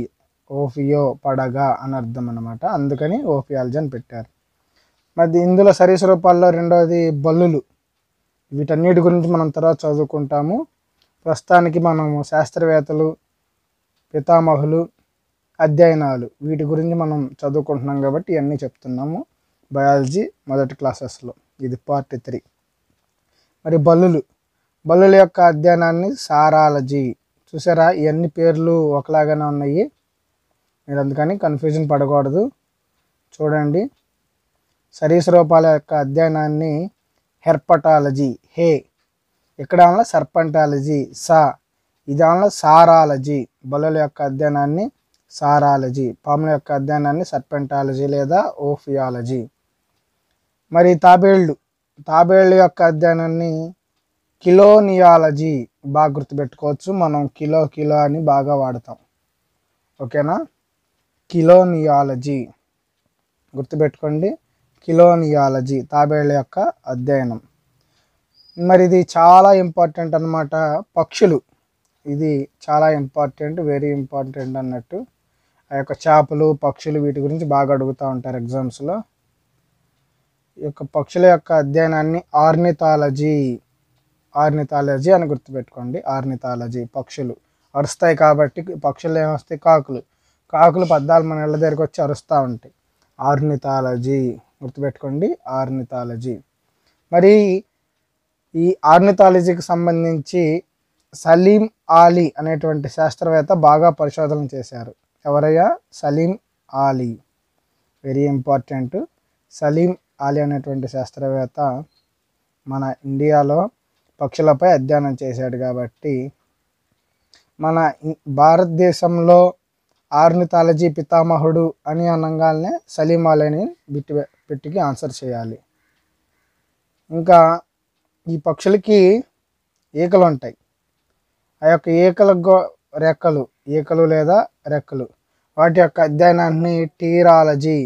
ఓఫియో పడగ అని అర్థం అనమాట అందుకని ఓఫియాలజీ అని పెట్టారు మరి ఇందులో సరీసరూపాల్లో రెండవది బల్లులు వీటన్నిటి గురించి మనం తర్వాత చదువుకుంటాము ప్రస్తుతానికి మనము శాస్త్రవేత్తలు పితామహులు అధ్యయనాలు వీటి గురించి మనం చదువుకుంటున్నాం కాబట్టి ఇవన్నీ చెప్తున్నాము బయాలజీ మొదటి క్లాసెస్లో ఇది పార్ట్ త్రీ మరి బల్లులు బల్లుల యొక్క అధ్యయనాన్ని సారాలజీ చూసారా ఇవన్నీ పేర్లు ఒకలాగానే ఉన్నాయి మీరు అందుకని కన్ఫ్యూజన్ పడకూడదు చూడండి సరీసరూపాల యొక్క అధ్యయనాన్ని హెర్పటాలజీ హే ఇక్కడ ఆమె సర్పంటాలజీ సా ఇది ఆమె సారాలజీ బలుల యొక్క అధ్యయనాన్ని సారాలజీ పాముల యొక్క అధ్యయనాన్ని సర్పెంటాలజీ లేదా ఓఫియాలజీ మరి తాబేళ్ళు తాబేళ్ళు యొక్క అధ్యయనాన్ని కిలోనియాలజీ బాగా గుర్తుపెట్టుకోవచ్చు మనం కిలో కిలో అని బాగా వాడతాం ఓకేనా కిలోనియాలజీ గుర్తుపెట్టుకోండి కిలోనియాలజీ తాబేళ్ల యొక్క అధ్యయనం మరి ఇది చాలా ఇంపార్టెంట్ అనమాట పక్షులు ఇది చాలా ఇంపార్టెంట్ వెరీ ఇంపార్టెంట్ అన్నట్టు ఆ యొక్క చేపలు పక్షులు వీటి గురించి బాగా అడుగుతూ ఉంటారు ఎగ్జామ్స్లో ఈ యొక్క పక్షుల యొక్క అధ్యయనాన్ని ఆర్నిథాలజీ ఆర్నిథాలజీ అని గుర్తుపెట్టుకోండి ఆర్నిథాలజీ పక్షులు అరుస్తాయి కాబట్టి పక్షులు ఏమొస్తాయి కాకులు కాకులు పద్నాలుగు మన ఇళ్ళ దగ్గరికి వచ్చి అరుస్తూ ఉంటాయి ఆర్నిథాలజీ గుర్తుపెట్టుకోండి ఆర్నిథాలజీ మరి ఈ ఆర్నిథాలజీకి సంబంధించి సలీం ఆలీ అనేటువంటి శాస్త్రవేత్త బాగా పరిశోధన చేశారు ఎవరయ్యా సలీం ఆలీ వెరీ ఇంపార్టెంట్ సలీం ఆలీ అనేటువంటి శాస్త్రవేత్త మన ఇండియాలో పక్షులపై అధ్యయనం చేశాడు కాబట్టి మన భారతదేశంలో ఆర్నితాలజీ పితామహుడు అని అనగానే సలీం అలీని బిట్టి పెట్టికి ఆన్సర్ చేయాలి ఇంకా ఈ పక్షులకి ఈకలు ఉంటాయి ఆ యొక్క ఈకల రెక్కలు ఈకలు లేదా రెక్కలు వాటి యొక్క అధ్యయనాన్ని టీరాలజీ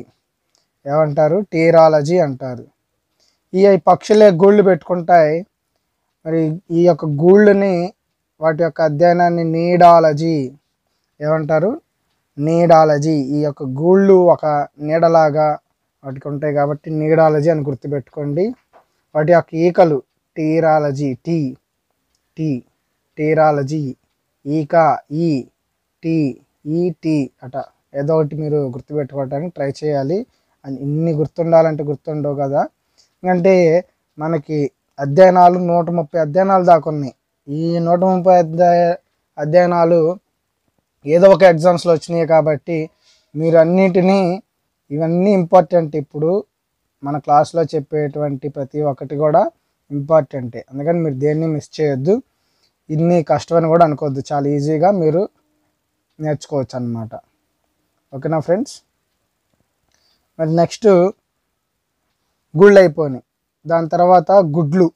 ఏమంటారు టీరాలజీ అంటారు ఈ పక్షులే గూళ్ళు పెట్టుకుంటాయి మరి ఈ యొక్క గూళ్ళని వాటి యొక్క అధ్యయనాన్ని నీడాలజీ ఏమంటారు నీడాలజీ ఈ యొక్క గూళ్ళు ఒక నీడలాగా వాటికి ఉంటాయి కాబట్టి నీడాలజీ అని గుర్తుపెట్టుకోండి వాటి యొక్క ఈకలు టీరాలజీ టీ టీ టీరాలజీ ఈక ఈ టీ ఈ టీ అట ఏదో ఒకటి మీరు గుర్తుపెట్టుకోవడానికి ట్రై చేయాలి అని ఇన్ని గుర్తుండాలంటే గుర్తుండవు కదా ఎందుకంటే మనకి అధ్యయనాలు నూట ముప్పై అధ్యయనాలు దాకా ఉన్నాయి ఈ నూట ముప్పై అధ్యాయ అధ్యయనాలు ఏదో ఒక ఎగ్జామ్స్లో వచ్చినాయి కాబట్టి మీరు అన్నిటినీ ఇవన్నీ ఇంపార్టెంట్ ఇప్పుడు మన క్లాస్లో చెప్పేటువంటి ప్రతి ఒక్కటి కూడా ఇంపార్టెంటే అందుకని మీరు దేన్ని మిస్ చేయొద్దు ఇన్ని కష్టమని కూడా అనుకోవద్దు చాలా ఈజీగా మీరు నేర్చుకోవచ్చు అనమాట ఓకేనా ఫ్రెండ్స్ మరి నెక్స్ట్ గుళ్ళు అయిపోయినాయి దాని తర్వాత గుడ్లు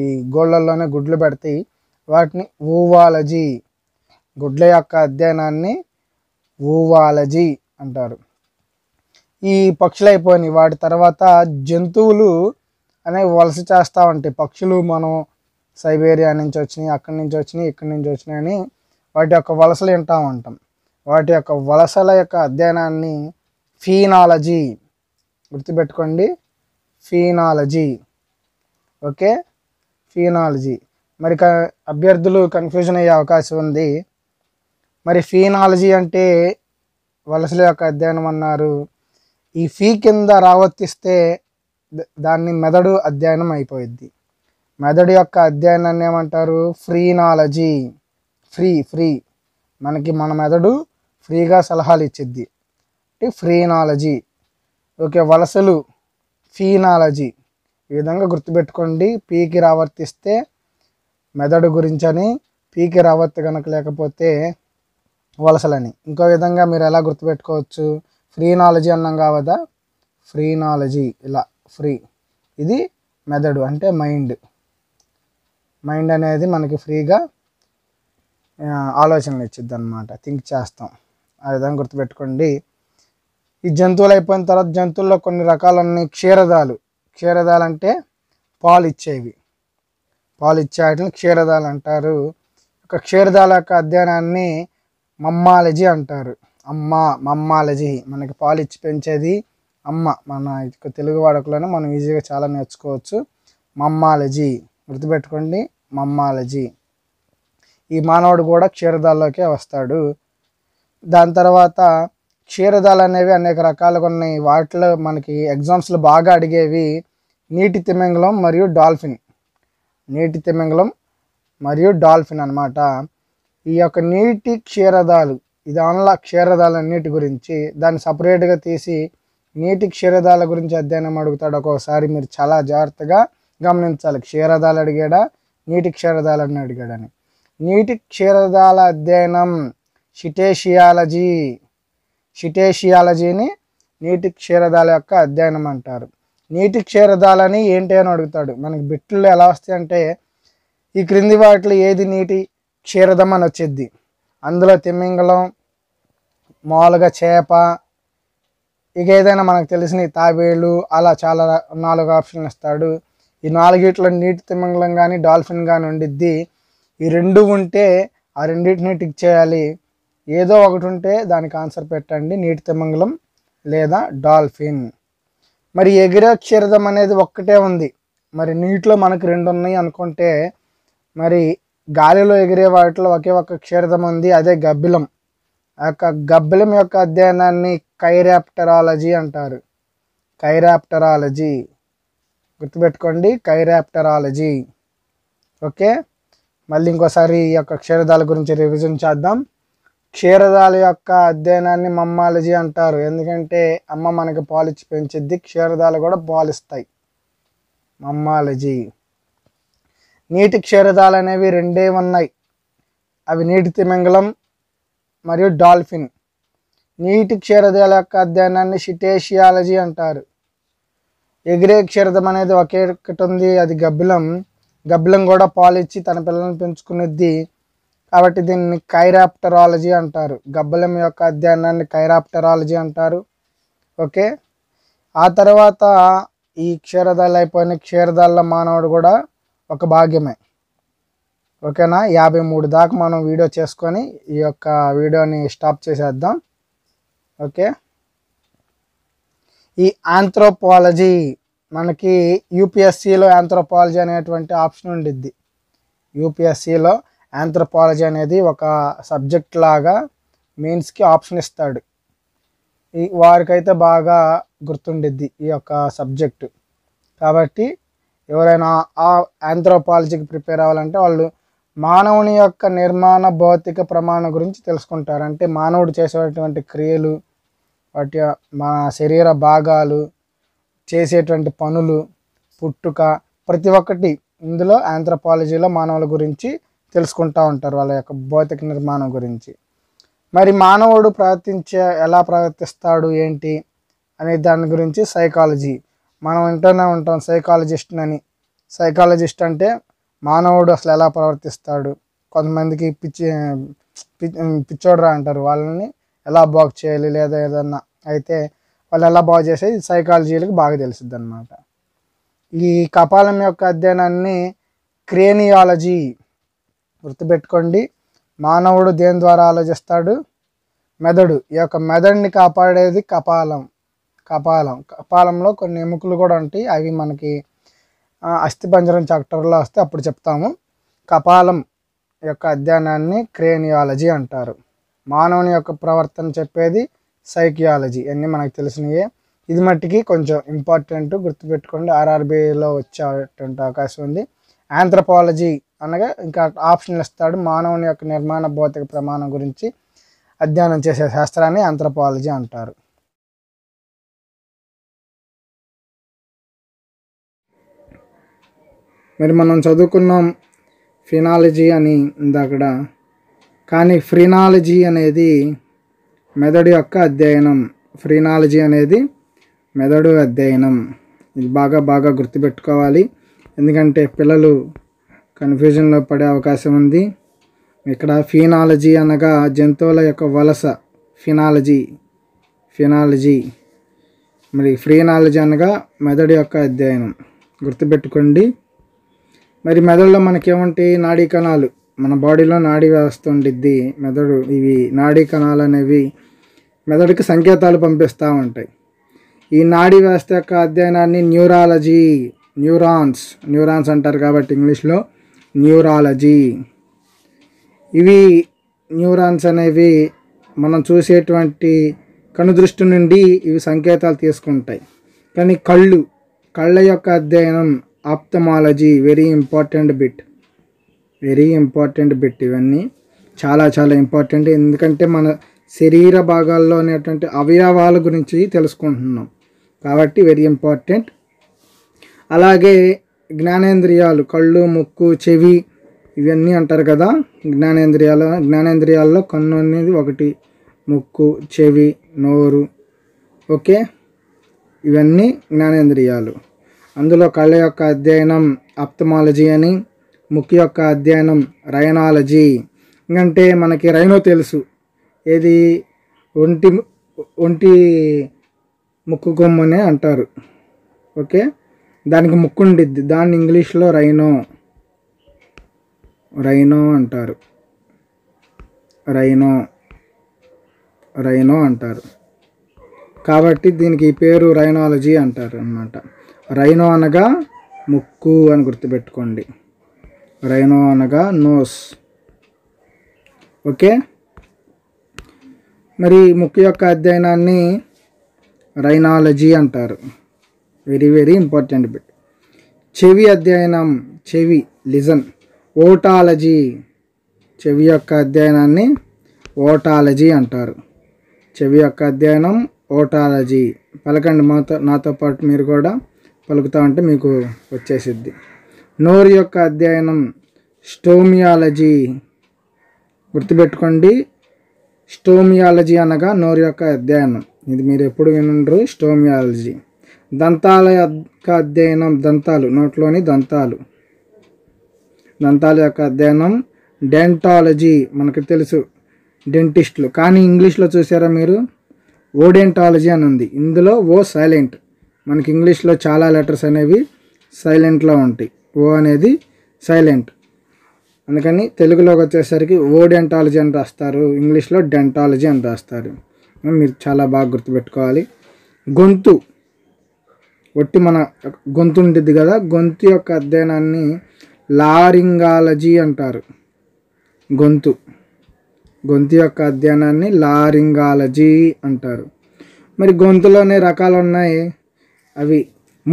ఈ గోళ్ళల్లోనే గుడ్లు పెడతాయి వాటిని ఊవాలజీ గుడ్ల యొక్క అధ్యయనాన్ని ఊవాలజీ అంటారు ఈ పక్షులు అయిపోయినాయి వాటి తర్వాత జంతువులు అనేవి వలస చేస్తూ ఉంటాయి పక్షులు మనం సైబేరియా నుంచి వచ్చినాయి అక్కడి నుంచి వచ్చినాయి ఇక్కడి నుంచి వచ్చినాయి అని వాటి యొక్క వలసలు వింటూ ఉంటాం వాటి యొక్క వలసల యొక్క అధ్యయనాన్ని ఫీనాలజీ గుర్తుపెట్టుకోండి ఫీనాలజీ ఓకే ఫీనాలజీ మరి అభ్యర్థులు కన్ఫ్యూజన్ అయ్యే అవకాశం ఉంది మరి ఫీనాలజీ అంటే వలసల యొక్క అధ్యయనం అన్నారు ఈ ఫీ కింద రావర్తిస్తే దాన్ని మెదడు అధ్యయనం అయిపోయింది మెదడు యొక్క అధ్యయనాన్ని ఏమంటారు ఫ్రీనాలజీ ఫ్రీ ఫ్రీ మనకి మన మెదడు ఫ్రీగా సలహాలు ఇచ్చిద్ది అంటే ఫ్రీనాలజీ ఓకే వలసలు ఫీనాలజీ ఈ విధంగా గుర్తుపెట్టుకోండి పీకి రావర్తిస్తే మెదడు గురించని పీకి రావర్తి కనుక లేకపోతే వలసలని ఇంకో విధంగా మీరు ఎలా గుర్తుపెట్టుకోవచ్చు ఫ్రీనాలజీ అన్నాం కావదా ఫ్రీనాలజీ ఇలా ఫ్రీ ఇది మెదడు అంటే మైండ్ మైండ్ అనేది మనకి ఫ్రీగా ఆలోచనలు ఇచ్చిద్ది అనమాట థింక్ చేస్తాం ఆ విధంగా గుర్తుపెట్టుకోండి ఈ జంతువులు అయిపోయిన తర్వాత జంతువుల్లో కొన్ని రకాలన్నీ క్షీరదాలు క్షీరదాలు అంటే పాలు ఇచ్చేవి పాలు ఇచ్చే వాటిని క్షీరదాలు అంటారు ఒక క్షీరదాల యొక్క అధ్యయనాన్ని మమ్మాలజీ అంటారు అమ్మ మమ్మాలజీ మనకి పాలు ఇచ్చి పెంచేది అమ్మ మన తెలుగు వాడకలోనే మనం ఈజీగా చాలా నేర్చుకోవచ్చు మమ్మాలజీ గుర్తుపెట్టుకోండి మమ్మాలజీ ఈ మానవుడు కూడా క్షీరదాల్లోకే వస్తాడు దాని తర్వాత క్షీరదాలు అనేవి అనేక రకాలుగా ఉన్నాయి వాటిలో మనకి ఎగ్జామ్స్లో బాగా అడిగేవి నీటి తిమింగలం మరియు డాల్ఫిన్ నీటి తిమింగలం మరియు డాల్ఫిన్ అనమాట ఈ యొక్క నీటి క్షీరదాలు ఇది క్షీరదాలు అన్నిటి గురించి దాన్ని సపరేట్గా తీసి నీటి క్షీరదాల గురించి అధ్యయనం అడుగుతాడు ఒక్కోసారి మీరు చాలా జాగ్రత్తగా గమనించాలి క్షీరదాలు అడిగాడా నీటి క్షీరదాలని అడిగాడని నీటి క్షీరదాల అధ్యయనం షిటేషియాలజీ షిటేషియాలజీని నీటి క్షీరదాల యొక్క అధ్యయనం అంటారు నీటి క్షీరదాలని ఏంటి అని అడుగుతాడు మనకి బిట్లు ఎలా వస్తాయి అంటే ఈ క్రింది వాటిలో ఏది నీటి క్షీరదం అని వచ్చేది అందులో తిమ్మింగళం మామూలుగా చేప ఇక ఏదైనా మనకు తెలిసిన తాబేలు అలా చాలా నాలుగు ఆప్షన్లు ఇస్తాడు ఈ నాలుగిట్లో నీటి తిమ్మింగలం కానీ డాల్ఫిన్ కానీ ఉండిద్ది ఈ రెండు ఉంటే ఆ రెండింటిని టిక్ చేయాలి ఏదో ఒకటి ఉంటే దానికి ఆన్సర్ పెట్టండి నీటి తిమంగళం లేదా డాల్ఫిన్ మరి ఎగిరక్షరదం అనేది ఒక్కటే ఉంది మరి నీటిలో మనకు రెండు ఉన్నాయి అనుకుంటే మరి గాలిలో ఎగిరే వాటిలో ఒకే ఒక్క క్షీరదం ఉంది అదే గబ్బిలం ఆ యొక్క గబ్బిలం యొక్క అధ్యయనాన్ని కైరాప్టరాలజీ అంటారు కైరాప్టరాలజీ గుర్తుపెట్టుకోండి కైరాప్టరాలజీ ఓకే మళ్ళీ ఇంకోసారి ఈ యొక్క క్షీరదాల గురించి రివిజన్ చేద్దాం క్షీరదాల యొక్క అధ్యయనాన్ని మమ్మాలజీ అంటారు ఎందుకంటే అమ్మ మనకి పాలిచ్చి పెంచిద్ది క్షీరదాలు కూడా పాలిస్తాయి మమ్మాలజీ నీటి క్షీరదాలు అనేవి రెండే ఉన్నాయి అవి నీటి తిమింగలం మరియు డాల్ఫిన్ నీటి క్షీరదాల యొక్క అధ్యయనాన్ని సిటేషియాలజీ అంటారు ఎగిరే క్షీరదం అనేది ఒకే ఒకటి ఉంది అది గబ్బిలం గబ్బిలం కూడా పాలిచ్చి తన పిల్లల్ని పెంచుకునేది కాబట్టి దీన్ని కైరాప్టరాలజీ అంటారు గబ్బలం యొక్క అధ్యయనాన్ని కైరాప్టరాలజీ అంటారు ఓకే ఆ తర్వాత ఈ క్షీరదాలు అయిపోయిన క్షీరదాల మానవుడు కూడా ఒక భాగ్యమే ఓకేనా యాభై మూడు దాకా మనం వీడియో చేసుకొని ఈ యొక్క వీడియోని స్టాప్ చేసేద్దాం ఓకే ఈ ఆంథ్రోపాలజీ మనకి యూపీఎస్సిలో ఆంథ్రోపాలజీ అనేటువంటి ఆప్షన్ ఉండిద్ది యూపీఎస్సిలో ఆంథ్రపాలజీ అనేది ఒక సబ్జెక్ట్ లాగా మెయిన్స్కి ఆప్షన్ ఇస్తాడు ఈ వారికైతే బాగా గుర్తుండిద్ది ఈ యొక్క సబ్జెక్టు కాబట్టి ఎవరైనా ఆ ఆంథ్రోపాలజీకి ప్రిపేర్ అవ్వాలంటే వాళ్ళు మానవుని యొక్క నిర్మాణ భౌతిక ప్రమాణం గురించి తెలుసుకుంటారు అంటే మానవుడు చేసేటువంటి క్రియలు వాటి మన శరీర భాగాలు చేసేటువంటి పనులు పుట్టుక ప్రతి ఒక్కటి ఇందులో ఆంథ్రపాలజీలో మానవుల గురించి తెలుసుకుంటూ ఉంటారు వాళ్ళ యొక్క భౌతిక నిర్మాణం గురించి మరి మానవుడు ప్రవర్తించే ఎలా ప్రవర్తిస్తాడు ఏంటి అనే దాని గురించి సైకాలజీ మనం వింటూనే ఉంటాం సైకాలజిస్ట్ అని సైకాలజిస్ట్ అంటే మానవుడు అసలు ఎలా ప్రవర్తిస్తాడు కొంతమందికి పిచ్చి పిచ్చోడ్రా అంటారు వాళ్ళని ఎలా బాగు చేయాలి లేదా ఏదన్నా అయితే వాళ్ళు ఎలా బాగు చేసేది సైకాలజీలకు బాగా తెలిసిద్ది ఈ కపాలం యొక్క అధ్యయనాన్ని క్రేనియాలజీ గుర్తుపెట్టుకోండి మానవుడు దేని ద్వారా ఆలోచిస్తాడు మెదడు ఈ యొక్క మెదడుని కాపాడేది కపాలం కపాలం కపాలంలో కొన్ని ఎముకలు కూడా ఉంటాయి అవి మనకి అస్థిపంజరం చాప్టర్లో వస్తే అప్పుడు చెప్తాము కపాలం యొక్క అధ్యయనాన్ని క్రేనియాలజీ అంటారు మానవుని యొక్క ప్రవర్తన చెప్పేది సైకియాలజీ అన్నీ మనకు తెలిసినవే ఇది మట్టికి కొంచెం ఇంపార్టెంట్ గుర్తుపెట్టుకోండి ఆర్ఆర్బిలో వచ్చేటువంటి అవకాశం ఉంది ఆంథ్రపాలజీ అనగా ఇంకా ఆప్షన్లు ఇస్తాడు మానవుని యొక్క నిర్మాణ భౌతిక ప్రమాణం గురించి అధ్యయనం చేసే శాస్త్రాన్ని ఆంథ్రపాలజీ అంటారు మరి మనం చదువుకున్నాం ఫినాలజీ అని ఇందాకడ కానీ ఫ్రీనాలజీ అనేది మెదడు యొక్క అధ్యయనం ఫ్రీనాలజీ అనేది మెదడు అధ్యయనం ఇది బాగా బాగా గుర్తుపెట్టుకోవాలి ఎందుకంటే పిల్లలు కన్ఫ్యూజన్లో పడే అవకాశం ఉంది ఇక్కడ ఫీనాలజీ అనగా జంతువుల యొక్క వలస ఫినాలజీ ఫినాలజీ మరి ఫ్రీనాలజీ అనగా మెదడు యొక్క అధ్యయనం గుర్తుపెట్టుకోండి మరి మెదడులో ఏమంటే నాడీ కణాలు మన బాడీలో నాడీ వ్యవస్థ ఉండిద్ది మెదడు ఇవి నాడీ కణాలు అనేవి మెదడుకి సంకేతాలు పంపిస్తూ ఉంటాయి ఈ నాడీ వ్యవస్థ యొక్క అధ్యయనాన్ని న్యూరాలజీ న్యూరాన్స్ న్యూరాన్స్ అంటారు కాబట్టి ఇంగ్లీష్లో న్యూరాలజీ ఇవి న్యూరాన్స్ అనేవి మనం చూసేటువంటి కనుదృష్టి నుండి ఇవి సంకేతాలు తీసుకుంటాయి కానీ కళ్ళు కళ్ళ యొక్క అధ్యయనం ophthalmology very important bit very important bit ఇవన్నీ చాలా చాలా ఇంపార్టెంట్ ఎందుకంటే మన శరీర భాగాల్లో అనేటువంటి అవయవాల గురించి తెలుసుకుంటున్నాం కాబట్టి వెరీ ఇంపార్టెంట్ అలాగే జ్ఞానేంద్రియాలు కళ్ళు ముక్కు చెవి ఇవన్నీ అంటారు కదా జ్ఞానేంద్రియాల జ్ఞానేంద్రియాల్లో కన్ను అనేది ఒకటి ముక్కు చెవి నోరు ఓకే ఇవన్నీ జ్ఞానేంద్రియాలు అందులో కళ్ళ యొక్క అధ్యయనం అప్తమాలజీ అని ముక్కు యొక్క అధ్యయనం రైనాలజీ ఇంకంటే మనకి రైనో తెలుసు ఏది ఒంటి ఒంటి ముక్కు గొమ్మనే అంటారు ఓకే దానికి ముక్కు ఉండిద్ది దాన్ని ఇంగ్లీష్లో రైనో రైనో అంటారు రైనో రైనో అంటారు కాబట్టి దీనికి ఈ పేరు రైనాలజీ అంటారు అన్నమాట రైనో అనగా ముక్కు అని గుర్తుపెట్టుకోండి రైనో అనగా నోస్ ఓకే మరి ముక్కు యొక్క అధ్యయనాన్ని రైనాలజీ అంటారు వెరీ వెరీ ఇంపార్టెంట్ బిట్ చెవి అధ్యయనం చెవి లిజన్ ఓటాలజీ చెవి యొక్క అధ్యయనాన్ని ఓటాలజీ అంటారు చెవి యొక్క అధ్యయనం ఓటాలజీ పలకండి మాతో నాతో పాటు మీరు కూడా పలుకుతా ఉంటే మీకు వచ్చేసిద్ది నోరు యొక్క అధ్యయనం స్టోమియాలజీ గుర్తుపెట్టుకోండి స్టోమియాలజీ అనగా నోరు యొక్క అధ్యయనం ఇది మీరు ఎప్పుడు వినరు స్టోమియాలజీ దంతాల యొక్క అధ్యయనం దంతాలు నోట్లోని దంతాలు దంతాల యొక్క అధ్యయనం డెంటాలజీ మనకు తెలుసు డెంటిస్టులు కానీ ఇంగ్లీష్లో చూసారా మీరు ఓడెంటాలజీ అని ఉంది ఇందులో ఓ సైలెంట్ మనకి ఇంగ్లీష్లో చాలా లెటర్స్ అనేవి సైలెంట్లో ఉంటాయి ఓ అనేది సైలెంట్ అందుకని తెలుగులోకి వచ్చేసరికి ఓడెంటాలజీ అని రాస్తారు ఇంగ్లీష్లో డెంటాలజీ అని రాస్తారు మీరు చాలా బాగా గుర్తుపెట్టుకోవాలి గొంతు ఒట్టి మన గొంతు ఉంటుంది కదా గొంతు యొక్క అధ్యయనాన్ని లారింగాలజీ అంటారు గొంతు గొంతు యొక్క అధ్యయనాన్ని లారింగాలజీ అంటారు మరి గొంతులోనే రకాలు ఉన్నాయి అవి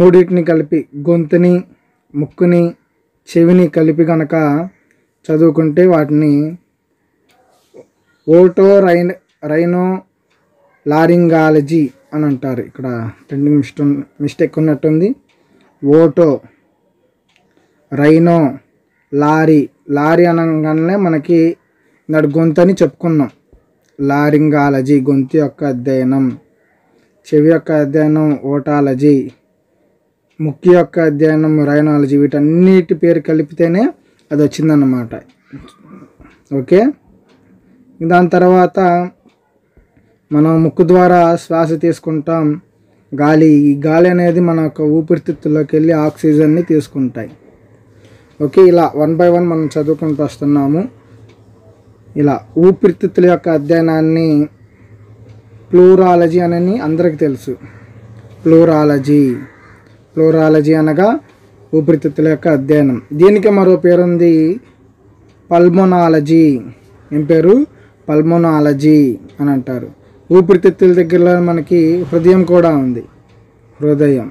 మూడింటిని కలిపి గొంతుని ముక్కుని చెవిని కలిపి కనుక చదువుకుంటే వాటిని ఓటో రైన్ రైనో లారింగాలజీ అని అంటారు ఇక్కడ ట్రెండింగ్ మిస్ట్ మిస్టేక్ ఉన్నట్టుంది ఓటో రైనో లారీ లారీ అనగానే మనకి నాడు గొంతని చెప్పుకున్నాం లారింగాలజీ గొంతు యొక్క అధ్యయనం చెవి యొక్క అధ్యయనం ఓటాలజీ ముక్కు యొక్క అధ్యయనం రైనాలజీ వీటన్నిటి పేరు కలిపితేనే అది వచ్చిందన్నమాట ఓకే దాని తర్వాత మనం ముక్కు ద్వారా శ్వాస తీసుకుంటాం గాలి ఈ గాలి అనేది మన యొక్క ఊపిరితిత్తుల్లోకి వెళ్ళి ఆక్సిజన్ని తీసుకుంటాయి ఓకే ఇలా వన్ బై వన్ మనం చదువుకుంటూ వస్తున్నాము ఇలా ఊపిరితిత్తుల యొక్క అధ్యయనాన్ని ప్లూరాలజీ అని అందరికీ తెలుసు ప్లూరాలజీ ప్లూరాలజీ అనగా ఊపిరితిత్తుల యొక్క అధ్యయనం దీనికి మరో ఉంది పల్మొనాలజీ ఏం పేరు పల్మొనాలజీ అని అంటారు ఊపిరితిత్తుల దగ్గరలో మనకి హృదయం కూడా ఉంది హృదయం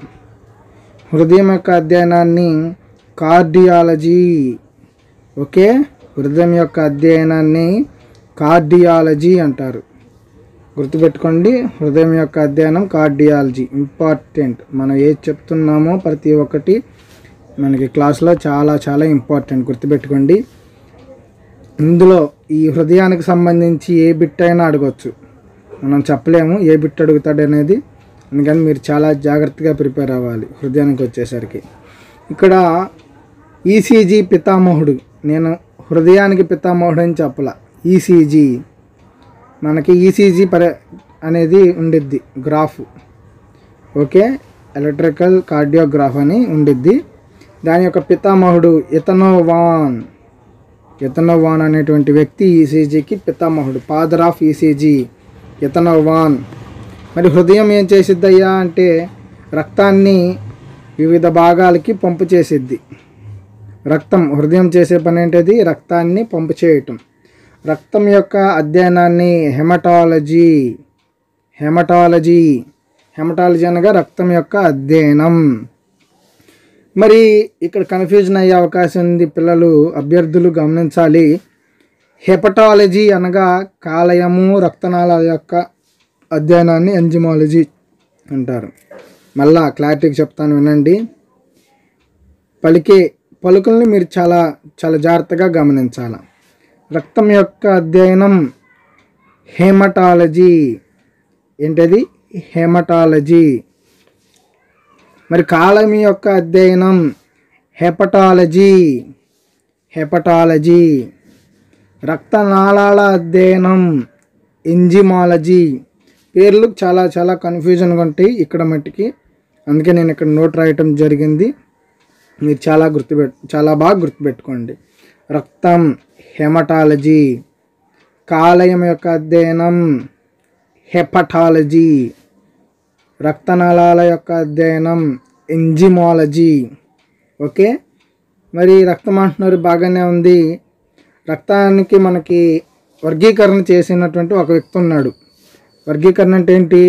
హృదయం యొక్క అధ్యయనాన్ని కార్డియాలజీ ఓకే హృదయం యొక్క అధ్యయనాన్ని కార్డియాలజీ అంటారు గుర్తుపెట్టుకోండి హృదయం యొక్క అధ్యయనం కార్డియాలజీ ఇంపార్టెంట్ మనం ఏది చెప్తున్నామో ప్రతి ఒక్కటి మనకి క్లాస్లో చాలా చాలా ఇంపార్టెంట్ గుర్తుపెట్టుకోండి ఇందులో ఈ హృదయానికి సంబంధించి ఏ బిట్ అయినా అడగచ్చు మనం చెప్పలేము ఏ బిట్ అడుగుతాడు అనేది అందుకని మీరు చాలా జాగ్రత్తగా ప్రిపేర్ అవ్వాలి హృదయానికి వచ్చేసరికి ఇక్కడ ఈసీజీ e పితామహుడు నేను హృదయానికి పితామహుడు అని చెప్పాల ఈసీజీ e మనకి ఈసీజీ e పరి అనేది ఉండిద్ది గ్రాఫ్ ఓకే ఎలక్ట్రికల్ కార్డియోగ్రాఫ్ అని ఉండిద్ది దాని యొక్క పితామహుడు ఇతనోవాన్ ఇతనోవాన్ అనేటువంటి వ్యక్తి ఈసీజీకి పితామహుడు ఫాదర్ ఆఫ్ ఈసీజీ వాన్ మరి హృదయం ఏం చేసిద్దయ్యా అంటే రక్తాన్ని వివిధ భాగాలకి పంపు చేసిద్ది రక్తం హృదయం చేసే పని ఏంటిది రక్తాన్ని పంపు చేయటం రక్తం యొక్క అధ్యయనాన్ని హెమటాలజీ హెమటాలజీ హెమటాలజీ అనగా రక్తం యొక్క అధ్యయనం మరి ఇక్కడ కన్ఫ్యూజన్ అయ్యే అవకాశం ఉంది పిల్లలు అభ్యర్థులు గమనించాలి హెపటాలజీ అనగా కాలయము రక్తనాళాల యొక్క అధ్యయనాన్ని ఎంజిమాలజీ అంటారు మళ్ళా క్లారిటీకి చెప్తాను వినండి పలికే పలుకుల్ని మీరు చాలా చాలా జాగ్రత్తగా గమనించాలి రక్తం యొక్క అధ్యయనం హేమటాలజీ ఏంటది హేమటాలజీ మరి కాలం యొక్క అధ్యయనం హెపటాలజీ హెపటాలజీ రక్తనాళాల అధ్యయనం ఎంజిమాలజీ పేర్లు చాలా చాలా కన్ఫ్యూజన్గా ఉంటాయి ఇక్కడ మట్టికి అందుకే నేను ఇక్కడ నోట్ రాయటం జరిగింది మీరు చాలా గుర్తుపెట్ చాలా బాగా గుర్తుపెట్టుకోండి రక్తం హెమటాలజీ కాలయం యొక్క అధ్యయనం హెపటాలజీ రక్తనాళాల యొక్క అధ్యయనం ఎంజిమాలజీ ఓకే మరి రక్తం అంటున్నారు బాగానే ఉంది రక్తానికి మనకి వర్గీకరణ చేసినటువంటి ఒక వ్యక్తి ఉన్నాడు వర్గీకరణ అంటే ఏంటి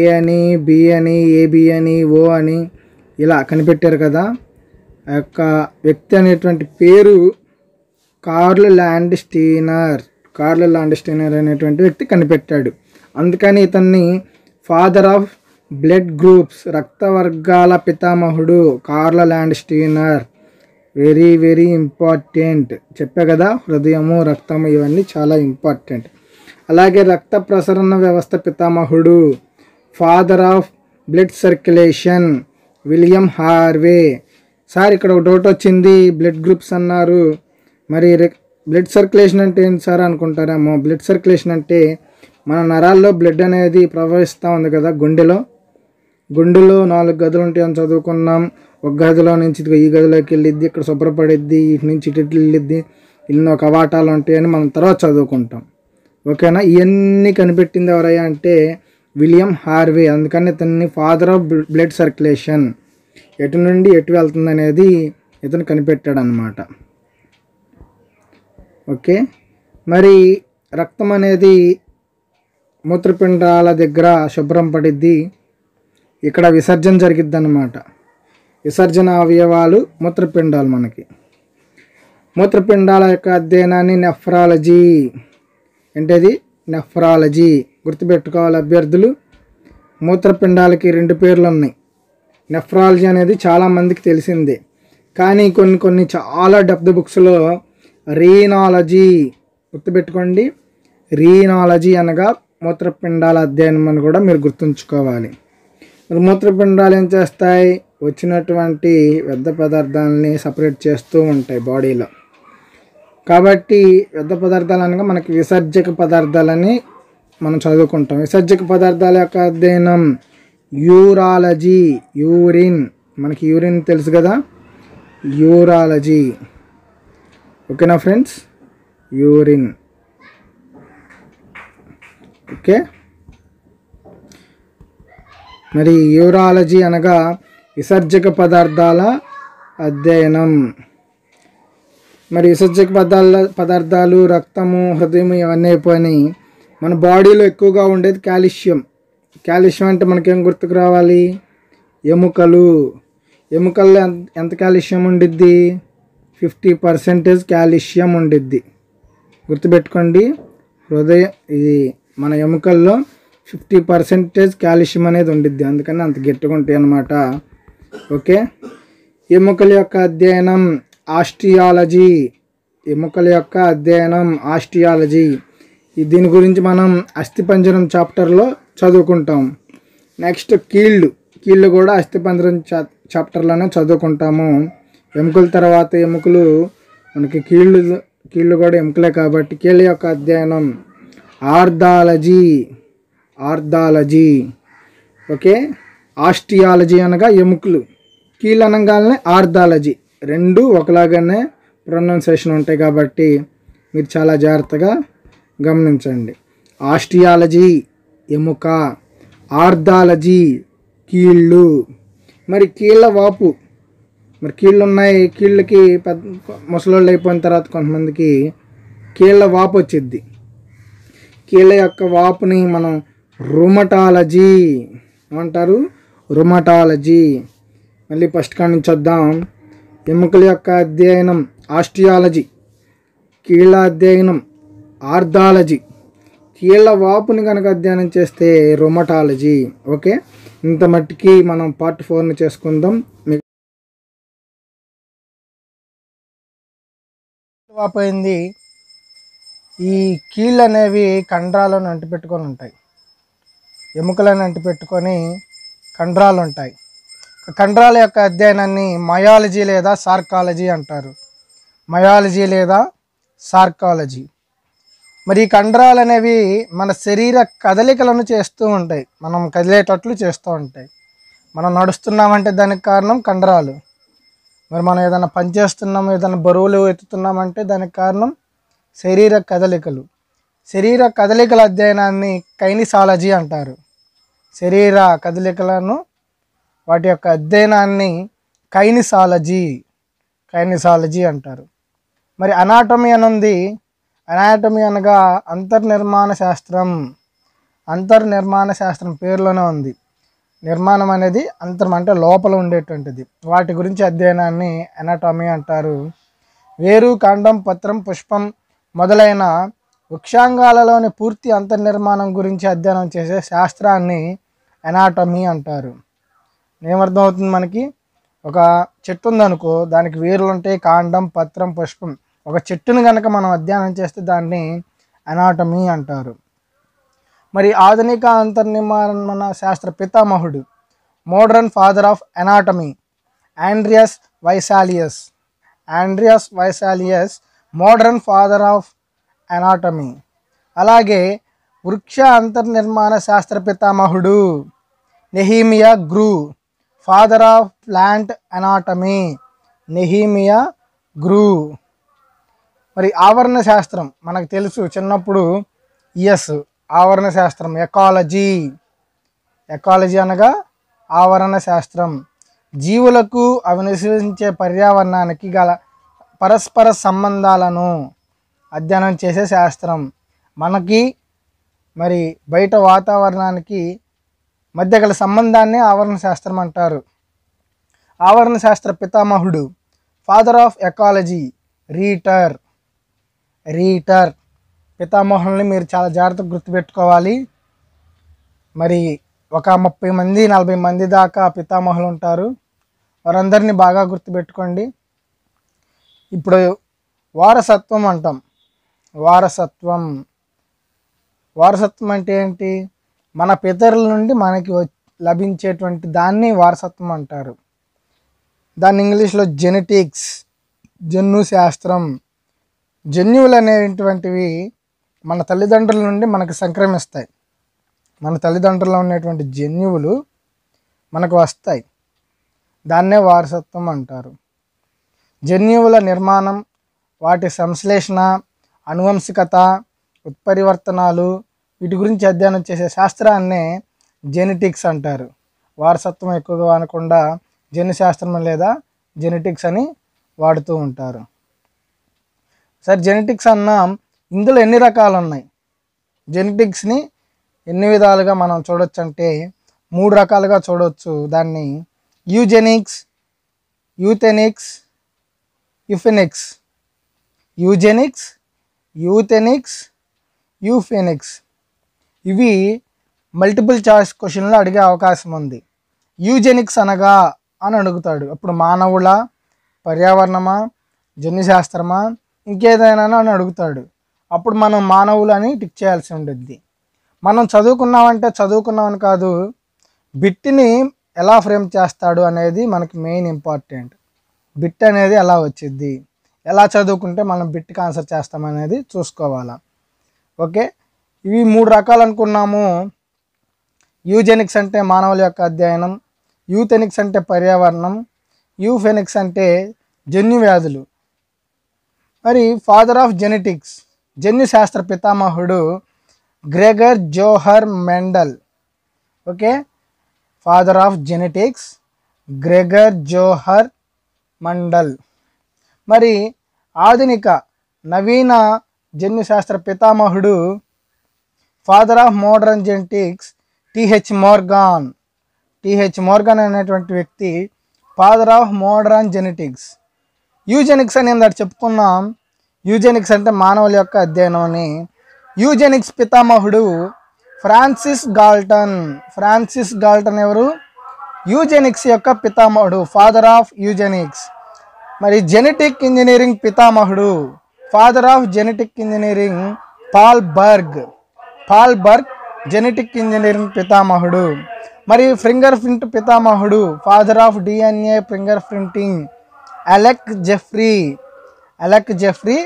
ఏ అని బి అని ఏబి అని ఓ అని ఇలా కనిపెట్టారు కదా ఆ యొక్క వ్యక్తి అనేటువంటి పేరు Karl Landsteiner Karl Landsteiner అనేటువంటి వ్యక్తి కనిపెట్టాడు అందుకని ఇతన్ని ఫాదర్ ఆఫ్ బ్లడ్ గ్రూప్స్ రక్త వర్గాల పితామహుడు Karl Landsteiner very very important చెప్పే కదా హృదయము రక్తము ఇవన్నీ చాలా ఇంపార్టెంట్ అలాగే రక్త ప్రసరణ వ్యవస్థ పితామహుడు father of blood circulation William Harvey sir ఇక్కడ ఒక డౌట్ వచ్చింది బ్లడ్ గ్రూప్స్ అన్నారు మరి బ్లడ్ సర్క్యులేషన్ అంటే ఏంటి సార్ అనుకుంటారేమో బ్లడ్ సర్క్యులేషన్ అంటే మన నరాల్లో బ్లడ్ అనేది ప్రవహిస్తూ ఉంది కదా గుండెలో గుండెలో నాలుగు గదులు ఉంటాయని చదువుకున్నాం ఒక గదిలో నుంచి ఇదిగో ఈ గదిలోకి వెళ్ళిద్ది ఇక్కడ శుభ్రపడిద్ది ఇటు నుంచి ఇటు వెళ్ళిద్ది ఇన్ని ఒక అవాటాలు ఉంటాయని మనం తర్వాత చదువుకుంటాం ఓకేనా ఇవన్నీ కనిపెట్టింది ఎవరయ్యా అంటే విలియం హార్వే అందుకని ఇతన్ని ఫాదర్ ఆఫ్ బ్లడ్ సర్క్యులేషన్ ఎటు నుండి ఎటు వెళ్తుంది అనేది ఇతను కనిపెట్టాడు అనమాట ఓకే మరి రక్తం అనేది మూత్రపిండాల దగ్గర శుభ్రం పడిద్ది ఇక్కడ విసర్జన జరిగిద్ది అనమాట విసర్జన అవయవాలు మూత్రపిండాలు మనకి మూత్రపిండాల యొక్క అధ్యయనాన్ని నెఫ్రాలజీ ఏంటది నెఫ్రాలజీ గుర్తుపెట్టుకోవాలి అభ్యర్థులు మూత్రపిండాలకి రెండు పేర్లు ఉన్నాయి నెఫ్రాలజీ అనేది చాలామందికి తెలిసిందే కానీ కొన్ని కొన్ని చాలా డెప్త్ బుక్స్లో రీనాలజీ గుర్తుపెట్టుకోండి రీనాలజీ అనగా మూత్రపిండాల అధ్యయనం అని కూడా మీరు గుర్తుంచుకోవాలి మరి మూత్రపిండాలు ఏం చేస్తాయి వచ్చినటువంటి వ్యర్థ పదార్థాలని సపరేట్ చేస్తూ ఉంటాయి బాడీలో కాబట్టి వ్యర్థ పదార్థాలు అనగా మనకి విసర్జక పదార్థాలని మనం చదువుకుంటాం విసర్జక పదార్థాల యొక్క అధ్యయనం యూరాలజీ యూరిన్ మనకి యూరిన్ తెలుసు కదా యూరాలజీ ఓకేనా ఫ్రెండ్స్ యూరిన్ ఓకే మరి యూరాలజీ అనగా విసర్జక పదార్థాల అధ్యయనం మరి విసర్జక పదార్థాల పదార్థాలు రక్తము హృదయం ఇవన్నీ అయిపోయినాయి మన బాడీలో ఎక్కువగా ఉండేది కాల్షియం కాల్షియం అంటే మనకేం గుర్తుకు రావాలి ఎముకలు ఎముకల్లో ఎంత కాల్షియం ఉండిద్ది ఫిఫ్టీ పర్సెంటేజ్ కాల్షియం ఉండిద్ది గుర్తుపెట్టుకోండి హృదయం ఇది మన ఎముకల్లో ఫిఫ్టీ పర్సెంటేజ్ కాల్షియం అనేది ఉండిద్ది అందుకని అంత గట్టిగా ఉంటాయి అన్నమాట ఓకే ఎముకల యొక్క అధ్యయనం ఆస్ట్రియాలజీ ఎముకల యొక్క అధ్యయనం ఆస్ట్రియాలజీ దీని గురించి మనం అస్థిపంజరం చాప్టర్లో చదువుకుంటాం నెక్స్ట్ కీళ్ళు కీళ్ళు కూడా అస్థిపంజరం చా చాప్టర్లోనే చదువుకుంటాము ఎముకల తర్వాత ఎముకలు మనకి కీళ్ళు కీళ్ళు కూడా ఎముకలే కాబట్టి కీళ్ళ యొక్క అధ్యయనం ఆర్థాలజీ ఆర్థాలజీ ఓకే ఆస్టియాలజీ అనగా ఎముకలు కీళ్ళు అనగానే ఆర్థాలజీ రెండు ఒకలాగానే ప్రొనౌన్సేషన్ ఉంటాయి కాబట్టి మీరు చాలా జాగ్రత్తగా గమనించండి ఆస్టియాలజీ ఎముక ఆర్థాలజీ కీళ్ళు మరి కీళ్ళ వాపు మరి కీళ్ళు ఉన్నాయి కీళ్ళకి పెద్ద ముసలోళ్ళు అయిపోయిన తర్వాత కొంతమందికి కీళ్ళ వాపు వచ్చిద్ది కీళ్ళ యొక్క వాపుని మనం రుమటాలజీ అంటారు రుమటాలజీ మళ్ళీ ఫస్ట్ కాడి నుంచి వద్దాం ఎముకల యొక్క అధ్యయనం ఆస్ట్రియాలజీ కీళ్ళ అధ్యయనం ఆర్థాలజీ కీళ్ళ వాపుని కనుక అధ్యయనం చేస్తే రుమటాలజీ ఓకే ఇంత మట్టికి మనం పార్ట్ ఫోర్ని చేసుకుందాం మీకు వాపు అయింది ఈ కీళ్ళు అనేవి కండరాలను అంటిపెట్టుకొని ఉంటాయి ఎముకలను అంటిపెట్టుకొని కండరాలు ఉంటాయి కండరాల యొక్క అధ్యయనాన్ని మయాలజీ లేదా సార్కాలజీ అంటారు మయాలజీ లేదా సార్కాలజీ మరి ఈ కండరాలు అనేవి మన శరీర కదలికలను చేస్తూ ఉంటాయి మనం కదిలేటట్లు చేస్తూ ఉంటాయి మనం నడుస్తున్నామంటే దానికి కారణం కండరాలు మరి మనం ఏదైనా పని ఏదైనా బరువులు ఎత్తుతున్నామంటే దానికి కారణం శరీర కదలికలు శరీర కదలికల అధ్యయనాన్ని కైనిసాలజీ అంటారు శరీర కదలికలను వాటి యొక్క అధ్యయనాన్ని కైనిసాలజీ కైనిసాలజీ అంటారు మరి అనాటమీ అనుంది అనాటమీ అనగా అంతర్నిర్మాణ శాస్త్రం అంతర్నిర్మాణ శాస్త్రం పేరులోనే ఉంది నిర్మాణం అనేది అంతరం అంటే లోపల ఉండేటువంటిది వాటి గురించి అధ్యయనాన్ని అనాటమీ అంటారు వేరు కాండం పత్రం పుష్పం మొదలైన వృక్షాంగాలలోని పూర్తి అంతర్నిర్మాణం గురించి అధ్యయనం చేసే శాస్త్రాన్ని ఎనాటమీ అంటారు ఏమర్థం అవుతుంది మనకి ఒక చెట్టు ఉందనుకో దానికి వేర్లు ఉంటాయి కాండం పత్రం పుష్పం ఒక చెట్టును కనుక మనం అధ్యయనం చేస్తే దాన్ని అనాటమీ అంటారు మరి ఆధునిక అంతర్నిర్మాణ శాస్త్ర పితామహుడు modern father of anatomy Andreas Vesalius Andreas Vesalius modern father of anatomy అలాగే వృక్ష అంతర్నిర్మాణ శాస్త్ర పితామహుడు Nehemiah Grew father of plant anatomy Nehemiah Grew మరి ఆవరణ శాస్త్రం మనకు తెలుసు చిన్నప్పుడు ఎస్ ఆవరణ శాస్త్రం ఎకాలజీ ఎకాలజీ అనగా ఆవరణ శాస్త్రం జీవులకు అవి నివసించే పర్యావరణానికి గల పరస్పర సంబంధాలను అధ్యయనం చేసే శాస్త్రం మనకి మరి బయట వాతావరణానికి మధ్య గల సంబంధాన్ని ఆవరణ శాస్త్రం అంటారు ఆవరణ శాస్త్ర పితామహుడు ఫాదర్ ఆఫ్ ఎకాలజీ రీటర్ రీటర్ పితామహుల్ని మీరు చాలా జాగ్రత్తగా గుర్తుపెట్టుకోవాలి మరి ఒక ముప్పై మంది నలభై మంది దాకా పితామహులు ఉంటారు వారందరినీ బాగా గుర్తుపెట్టుకోండి ఇప్పుడు వారసత్వం అంటాం వారసత్వం వారసత్వం అంటే ఏంటి మన పితరుల నుండి మనకి లభించేటువంటి దాన్ని వారసత్వం అంటారు దాన్ని ఇంగ్లీష్లో జెనెటిక్స్ జన్యు శాస్త్రం జన్యువులు అనేటువంటివి మన తల్లిదండ్రుల నుండి మనకు సంక్రమిస్తాయి మన తల్లిదండ్రుల్లో ఉన్నటువంటి జన్యువులు మనకు వస్తాయి దాన్నే వారసత్వం అంటారు జన్యువుల నిర్మాణం వాటి సంశ్లేషణ అనువంశికత ఉత్పరివర్తనాలు వీటి గురించి అధ్యయనం చేసే శాస్త్రాన్ని జెనెటిక్స్ అంటారు వారసత్వం ఎక్కువగా అనకుండా జన్యుశాస్త్రం లేదా జెనెటిక్స్ అని వాడుతూ ఉంటారు సార్ జెనెటిక్స్ అన్నా ఇందులో ఎన్ని రకాలు ఉన్నాయి జెనెటిక్స్ని ఎన్ని విధాలుగా మనం చూడొచ్చు అంటే మూడు రకాలుగా చూడవచ్చు దాన్ని eugenics euthenics euphenics eugenics euthenics euphenics ఇవి మల్టిపుల్ చాయిస్ క్వశ్చన్లు అడిగే అవకాశం ఉంది యూజెనిక్స్ అనగా అని అడుగుతాడు అప్పుడు మానవుల పర్యావరణమా జన్యుశాస్త్రమా ఇంకేదైనా అని అడుగుతాడు అప్పుడు మనం మానవులు అని టిక్ చేయాల్సి ఉంటుంది మనం చదువుకున్నామంటే చదువుకున్నామని కాదు బిట్టిని ఎలా ఫ్రేమ్ చేస్తాడు అనేది మనకి మెయిన్ ఇంపార్టెంట్ బిట్ అనేది ఎలా వచ్చింది ఎలా చదువుకుంటే మనం బిట్కి ఆన్సర్ చేస్తామనేది చూసుకోవాలా ఓకే ఇవి మూడు రకాలు అనుకున్నాము యూజెనిక్స్ అంటే మానవుల యొక్క అధ్యయనం యూథెనిక్స్ అంటే పర్యావరణం యూఫెనిక్స్ అంటే జన్యు వ్యాధులు మరి ఫాదర్ ఆఫ్ జెనెటిక్స్ జన్యు శాస్త్ర పితామహుడు Gregor Johann Mendel okay father of genetics Gregor Johann Mendel మరి ఆధునిక నవీన జన్యుశాస్త్ర పితామహుడు father of modern genetics T H Morgan T H Morgan అనేటువంటి వ్యక్తి father of modern genetics eugenics అని ఇందాక చెప్పుకున్నాం యూజెనిక్స్ అంటే మానవుల యొక్క అధ్యయనం అని యూజెనిక్స్ పితామహుడు ఫ్రాన్సిస్ గాల్టన్ ఫ్రాన్సిస్ గాల్టన్ ఎవరు యూజెనిక్స్ యొక్క పితామహుడు ఫాదర్ ఆఫ్ యూజెనిక్స్ మరి జెనెటిక్ ఇంజనీరింగ్ పితామహుడు father of genetic engineering Paul Berg Paul Berg genetic engineering పితామహుడు మరియు ఫింగర్ ప్రింట్ పితామహుడు father of DNA fingerprinting Alec Jeffrey Alec Jeffrey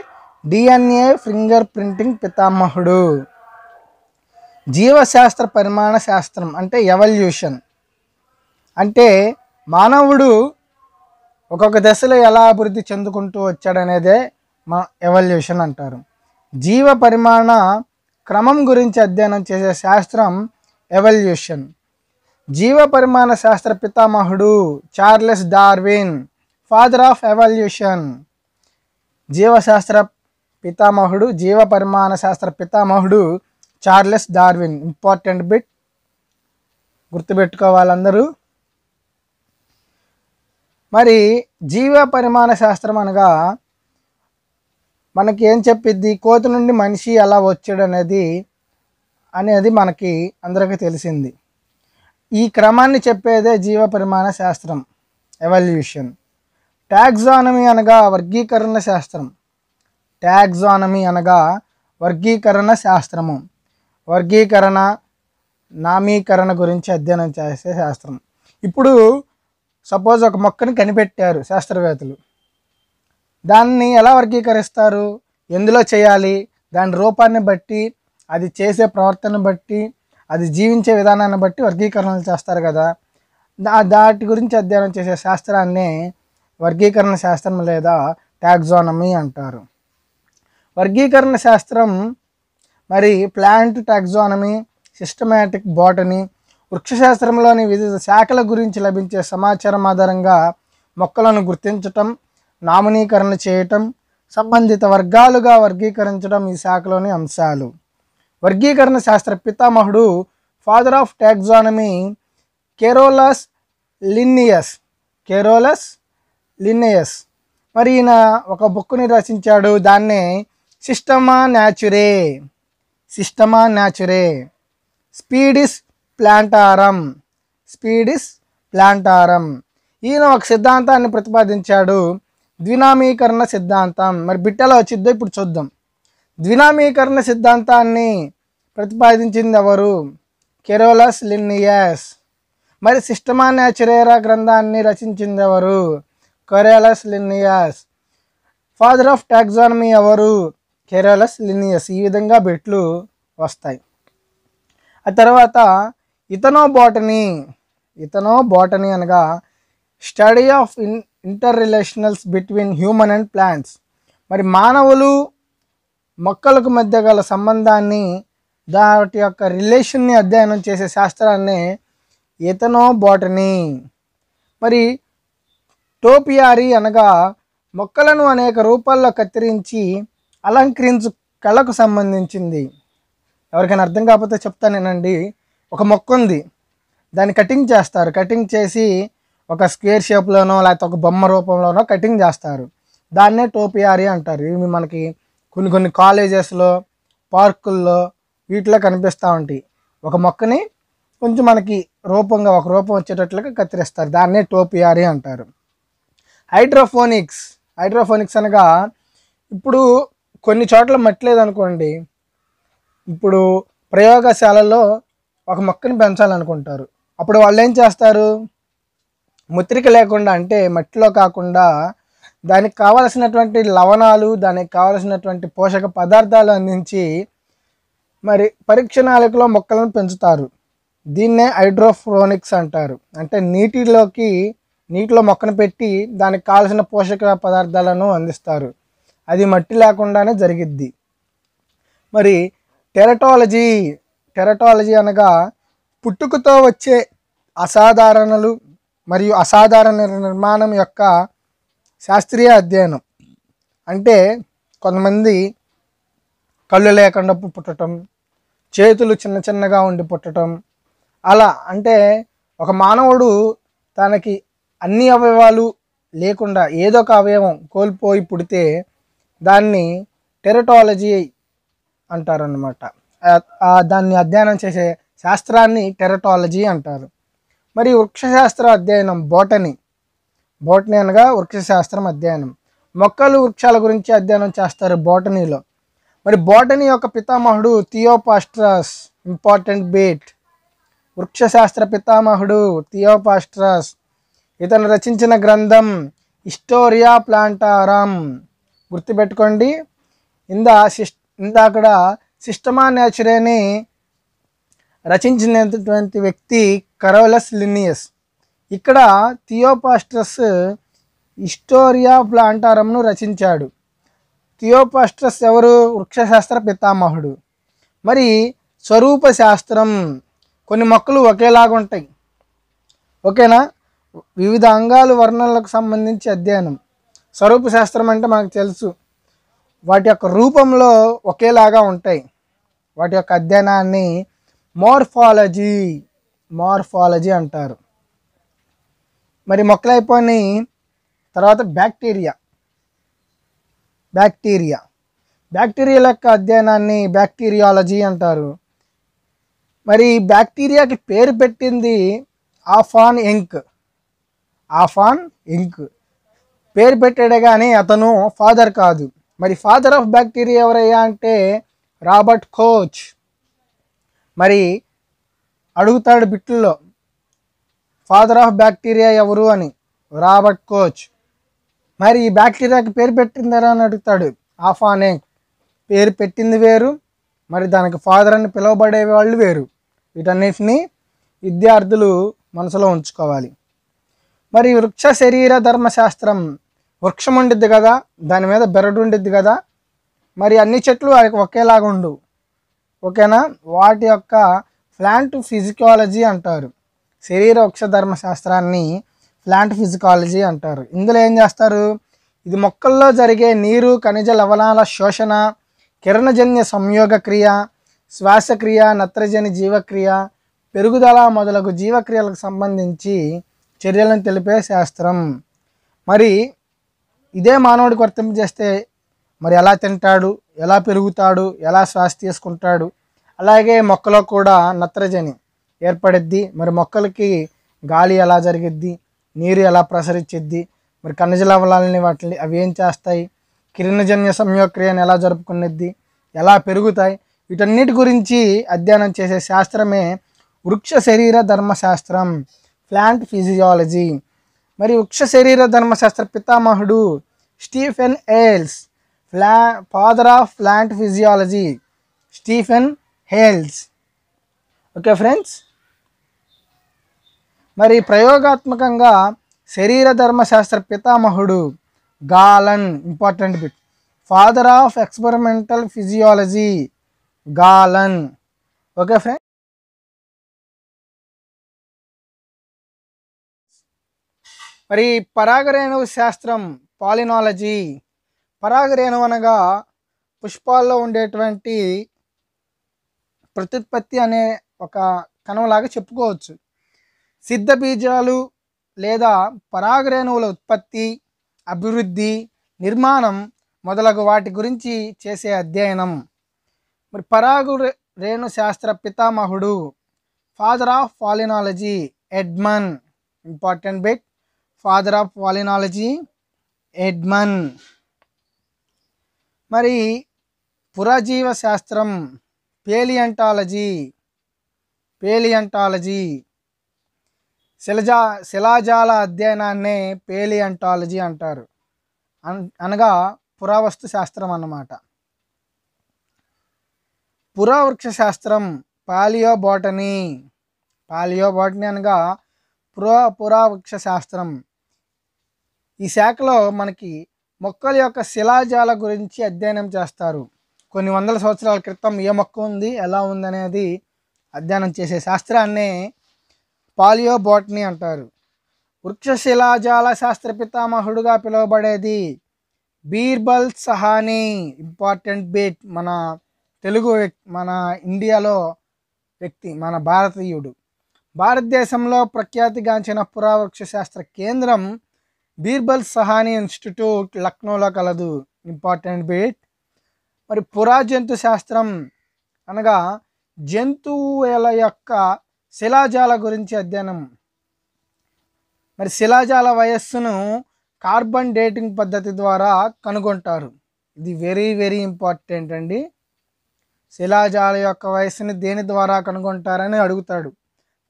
DNA fingerprinting పితామహుడు జీవశాస్త్ర పరిమాణ శాస్త్రం అంటే ఎవల్యూషన్ అంటే మానవుడు ఒక్కొక్క దశలో ఎలా అభివృద్ధి చెందుకుంటూ వచ్చాడనేదే మా ఎవల్యూషన్ అంటారు జీవ పరిమాణ క్రమం గురించి అధ్యయనం చేసే శాస్త్రం ఎవల్యూషన్ జీవ పరిమాణ శాస్త్ర పితామహుడు Charles Darwin father of evolution జీవశాస్త్ర పితామహుడు జీవ పరిమాణ శాస్త్ర పితామహుడు చార్లెస్ డార్విన్ ఇంపార్టెంట్ బిట్ గుర్తుపెట్టుకోవాలందరూ మరి జీవ పరిమాణ శాస్త్రం అనగా మనకి ఏం చెప్పిద్ది కోతి నుండి మనిషి ఎలా వచ్చాడు అనేది అనేది మనకి అందరికీ తెలిసింది ఈ క్రమాన్ని చెప్పేదే జీవ పరిమాణ శాస్త్రం ఎవల్యూషన్ ట్యాక్సానమీ అనగా వర్గీకరణ శాస్త్రం ట్యాక్సానమీ అనగా వర్గీకరణ శాస్త్రము వర్గీకరణ నామీకరణ గురించి అధ్యయనం చేసే శాస్త్రం ఇప్పుడు సపోజ్ ఒక మొక్కని కనిపెట్టారు శాస్త్రవేత్తలు దాన్ని ఎలా వర్గీకరిస్తారు ఎందులో చేయాలి దాని రూపాన్ని బట్టి అది చేసే ప్రవర్తన బట్టి అది జీవించే విధానాన్ని బట్టి వర్గీకరణలు చేస్తారు కదా దాటి గురించి అధ్యయనం చేసే శాస్త్రాన్ని వర్గీకరణ శాస్త్రం లేదా టాక్సానమీ అంటారు వర్గీకరణ శాస్త్రం మరి ప్లాంట్ టాక్సానమీ సిస్టమేటిక్ బాటనీ వృక్షశాస్త్రంలోని వివిధ శాఖల గురించి లభించే సమాచారం ఆధారంగా మొక్కలను గుర్తించటం నామినీకరణ చేయటం సంబంధిత వర్గాలుగా వర్గీకరించడం ఈ శాఖలోని అంశాలు వర్గీకరణ శాస్త్ర పితామహుడు father of taxonomy Carolus Linnaeus Carolus Linnaeus మరి ఈయన ఒక బుక్ని రచించాడు దాన్నే సిస్టమా న్యాచురే సిస్టమా న్యాచురే స్పీడిస్ ప్లాంటారం స్పీడిస్ ప్లాంటారం ఈయన ఒక సిద్ధాంతాన్ని ప్రతిపాదించాడు ద్వినామీకరణ సిద్ధాంతం మరి బిట్టెలా వచ్చిద్దో ఇప్పుడు చూద్దాం ద్వినామీకరణ సిద్ధాంతాన్ని ప్రతిపాదించింది ఎవరు కెరోలస్ లిన్నియస్ మరి సిస్టమా నేచురేరా గ్రంథాన్ని రచించింది ఎవరు Carolus Linnaeus father of taxonomy ఎవరు కెరోలస్ లిన్నియస్ ఈ విధంగా బిట్లు వస్తాయి ఆ తర్వాత ఇతనో బాటనీ ఇతనో బాటనీ అనగా study of in inter relationals between human and plants మరి మానవులు మొక్కలకు మధ్య గల సంబంధాన్ని దాటి యొక్క రిలేషన్ని అధ్యయనం చేసే శాస్త్రాన్నే ఇతనో బాటనీ మరి టోపియారీ అనగా మొక్కలను అనేక రూపాల్లో కత్తిరించి అలంకరించు కళకు సంబంధించింది ఎవరికైనా అర్థం కాకపోతే చెప్తానేనండి ఒక మొక్క ఉంది దాన్ని కటింగ్ చేస్తారు కటింగ్ చేసి ఒక స్క్వేర్ షేప్లోనో లేకపోతే ఒక బొమ్మ రూపంలోనో కటింగ్ చేస్తారు దాన్నే టోపియారీ అంటారు ఇవి మనకి కొన్ని కొన్ని కాలేజెస్లో పార్కుల్లో వీటిలో కనిపిస్తూ ఉంటాయి ఒక మొక్కని కొంచెం మనకి రూపంగా ఒక రూపం వచ్చేటట్లుగా కత్తిరిస్తారు దాన్నే టోపియారీ అంటారు హైడ్రోఫోనిక్స్ హైడ్రోఫోనిక్స్ అనగా ఇప్పుడు కొన్ని చోట్ల మట్టిలేదనుకోండి ఇప్పుడు ప్రయోగశాలలో ఒక మొక్కని పెంచాలనుకుంటారు అప్పుడు వాళ్ళు ఏం చేస్తారు ముత్రిక లేకుండా అంటే మట్టిలో కాకుండా దానికి కావలసినటువంటి లవణాలు దానికి కావలసినటువంటి పోషక పదార్థాలు అందించి మరి పరీక్షణాలకులో మొక్కలను పెంచుతారు దీన్నే హైడ్రోఫ్రోనిక్స్ అంటారు అంటే నీటిలోకి నీటిలో మొక్కను పెట్టి దానికి కావలసిన పోషక పదార్థాలను అందిస్తారు అది మట్టి లేకుండానే జరిగిద్ది మరి టెరటాలజీ టెరటాలజీ అనగా పుట్టుకతో వచ్చే అసాధారణలు మరియు అసాధారణ నిర్మాణం యొక్క శాస్త్రీయ అధ్యయనం అంటే కొంతమంది కళ్ళు లేకుండా పుట్టడం చేతులు చిన్న చిన్నగా ఉండి పుట్టడం అలా అంటే ఒక మానవుడు తనకి అన్ని అవయవాలు లేకుండా ఏదో ఒక అవయవం కోల్పోయి పుడితే దాన్ని టెరటాలజీ అంటారనమాట దాన్ని అధ్యయనం చేసే శాస్త్రాన్ని టెరటాలజీ అంటారు మరి వృక్షశాస్త్ర అధ్యయనం బోటనీ బోటనీ అనగా వృక్షశాస్త్రం అధ్యయనం మొక్కలు వృక్షాల గురించి అధ్యయనం చేస్తారు బోటనీలో మరి బోటనీ యొక్క పితామహుడు థియోపాస్ట్రాస్ ఇంపార్టెంట్ బీట్ వృక్షశాస్త్ర పితామహుడు థియోపాస్ట్రాస్ ఇతను రచించిన గ్రంథం హిస్టోరియా ప్లాంటారామ్ గుర్తుపెట్టుకోండి ఇందా సిస్ ఇందా అక్కడ సిస్టమా నేచరేని రచించినటువంటి వ్యక్తి కరోలస్ లినియస్ ఇక్కడ థియోపాస్ట్రస్ హిస్టోరియా ప్లాంటారంను రచించాడు థియోపాస్ట్రస్ ఎవరు వృక్షశాస్త్ర పితామహుడు మరి స్వరూప శాస్త్రం కొన్ని మొక్కలు ఒకేలాగా ఉంటాయి ఓకేనా వివిధ అంగాలు వర్ణనలకు సంబంధించి అధ్యయనం స్వరూప శాస్త్రం అంటే మనకు తెలుసు వాటి యొక్క రూపంలో ఒకేలాగా ఉంటాయి వాటి యొక్క అధ్యయనాన్ని మార్ఫాలజీ మార్ఫాలజీ అంటారు మరి మొక్కలు అయిపోయినాయి తర్వాత బ్యాక్టీరియా బ్యాక్టీరియా బ్యాక్టీరియా యొక్క అధ్యయనాన్ని బ్యాక్టీరియాలజీ అంటారు మరి బ్యాక్టీరియాకి పేరు పెట్టింది ఆఫాన్ ఎంక్ ఆఫాన్ ఎంక్ పేరు పెట్టాడే కానీ అతను ఫాదర్ కాదు మరి ఫాదర్ ఆఫ్ బ్యాక్టీరియా ఎవరయ్యా అంటే రాబర్ట్ కోచ్ మరి అడుగుతాడు బిట్లలో ఫాదర్ ఆఫ్ బ్యాక్టీరియా ఎవరు అని రాబర్ట్ కోచ్ మరి ఈ బ్యాక్టీరియాకి పేరు పెట్టిందరా అని అడుగుతాడు ఆఫానే పేరు పెట్టింది వేరు మరి దానికి ఫాదర్ అని పిలువబడే వాళ్ళు వేరు వీటన్నిటిని విద్యార్థులు మనసులో ఉంచుకోవాలి మరి వృక్ష శరీర ధర్మశాస్త్రం వృక్షం ఉండిద్ది కదా దాని మీద బెరడు ఉండిద్ది కదా మరి అన్ని చెట్లు ఒకేలాగా ఉండవు ఓకేనా వాటి యొక్క ప్లాంట్ ఫిజికాలజీ అంటారు శరీర శాస్త్రాన్ని ప్లాంట్ ఫిజికాలజీ అంటారు ఇందులో ఏం చేస్తారు ఇది మొక్కల్లో జరిగే నీరు ఖనిజ లవణాల శోషణ కిరణజన్య సంయోగ క్రియ శ్వాసక్రియ నత్రజని జీవక్రియ పెరుగుదల మొదలగు జీవక్రియలకు సంబంధించి చర్యలను తెలిపే శాస్త్రం మరి ఇదే మానవుడికి వర్తింపజేస్తే మరి ఎలా తింటాడు ఎలా పెరుగుతాడు ఎలా శ్వాస తీసుకుంటాడు అలాగే మొక్కలో కూడా నత్రజని ఏర్పడిద్ది మరి మొక్కలకి గాలి ఎలా జరిగిద్ది నీరు ఎలా ప్రసరించిద్ది మరి కణజ లవలాలని వాటిని అవి ఏం చేస్తాయి కిరణజన్య సంయోక్రియను ఎలా జరుపుకునేది ఎలా పెరుగుతాయి వీటన్నిటి గురించి అధ్యయనం చేసే శాస్త్రమే వృక్ష శరీర ధర్మశాస్త్రం ప్లాంట్ ఫిజియాలజీ మరి వృక్ష శరీర ధర్మశాస్త్ర పితామహుడు Stephen Hales father of plant physiology Stephen Hales okay friends మరి ప్రయోగాత్మకంగా శరీర ధర్మశాస్త్ర పితామహుడు Galen important bit father of experimental physiology Galen okay friend మరి పరాగరేణు శాస్త్రం పాలినాలజీ పరాగరేణు అనగా పుష్పాల్లో ఉండేటువంటి ప్రత్యుత్పత్తి అనే ఒక కణంలాగా చెప్పుకోవచ్చు సిద్ధ బీజాలు లేదా పరాగరేణువుల ఉత్పత్తి అభివృద్ధి నిర్మాణం మొదలగు వాటి గురించి చేసే అధ్యయనం మరి పరాగు రేణు శాస్త్ర పితామహుడు father of palynology Erdtman important bit father of palynology Erdtman మరి పురాజీవ శాస్త్రం పేలియంటాలజీ పేలియంటాలజీ శిలజా శిలాజాల అధ్యయనాన్నే పేలియంటాలజీ అంటారు అన్ అనగా పురావస్తు శాస్త్రం అన్నమాట పురావృక్ష శాస్త్రం పాలియోబోటనీ పాలియోబోటనీ అనగా పురా పురావృక్ష శాస్త్రం ఈ శాఖలో మనకి మొక్కల యొక్క శిలాజాల గురించి అధ్యయనం చేస్తారు కొన్ని వందల సంవత్సరాల క్రితం ఏ మొక్క ఉంది ఎలా ఉందనేది అధ్యయనం చేసే శాస్త్రాన్నే పాలియోబోటనీ అంటారు వృక్ష శిలాజాల శాస్త్ర పితామహుడుగా పిలువబడేది బీర్బల్ సహానీ ఇంపార్టెంట్ బీట్ మన తెలుగు మన ఇండియాలో వ్యక్తి మన భారతీయుడు భారతదేశంలో ప్రఖ్యాతిగాంచిన పురావృక్ష శాస్త్ర కేంద్రం బీర్బల్ సహాని ఇన్స్టిట్యూట్ లక్నోలో కలదు ఇంపార్టెంట్ బిట్ మరి పురాజంతు శాస్త్రం అనగా జంతువుల యొక్క శిలాజాల గురించి అధ్యయనం మరి శిలాజాల వయస్సును కార్బన్ డేటింగ్ పద్ధతి ద్వారా కనుగొంటారు ఇది వెరీ వెరీ ఇంపార్టెంట్ అండి శిలాజాల యొక్క వయస్సుని దేని ద్వారా కనుగొంటారని అడుగుతాడు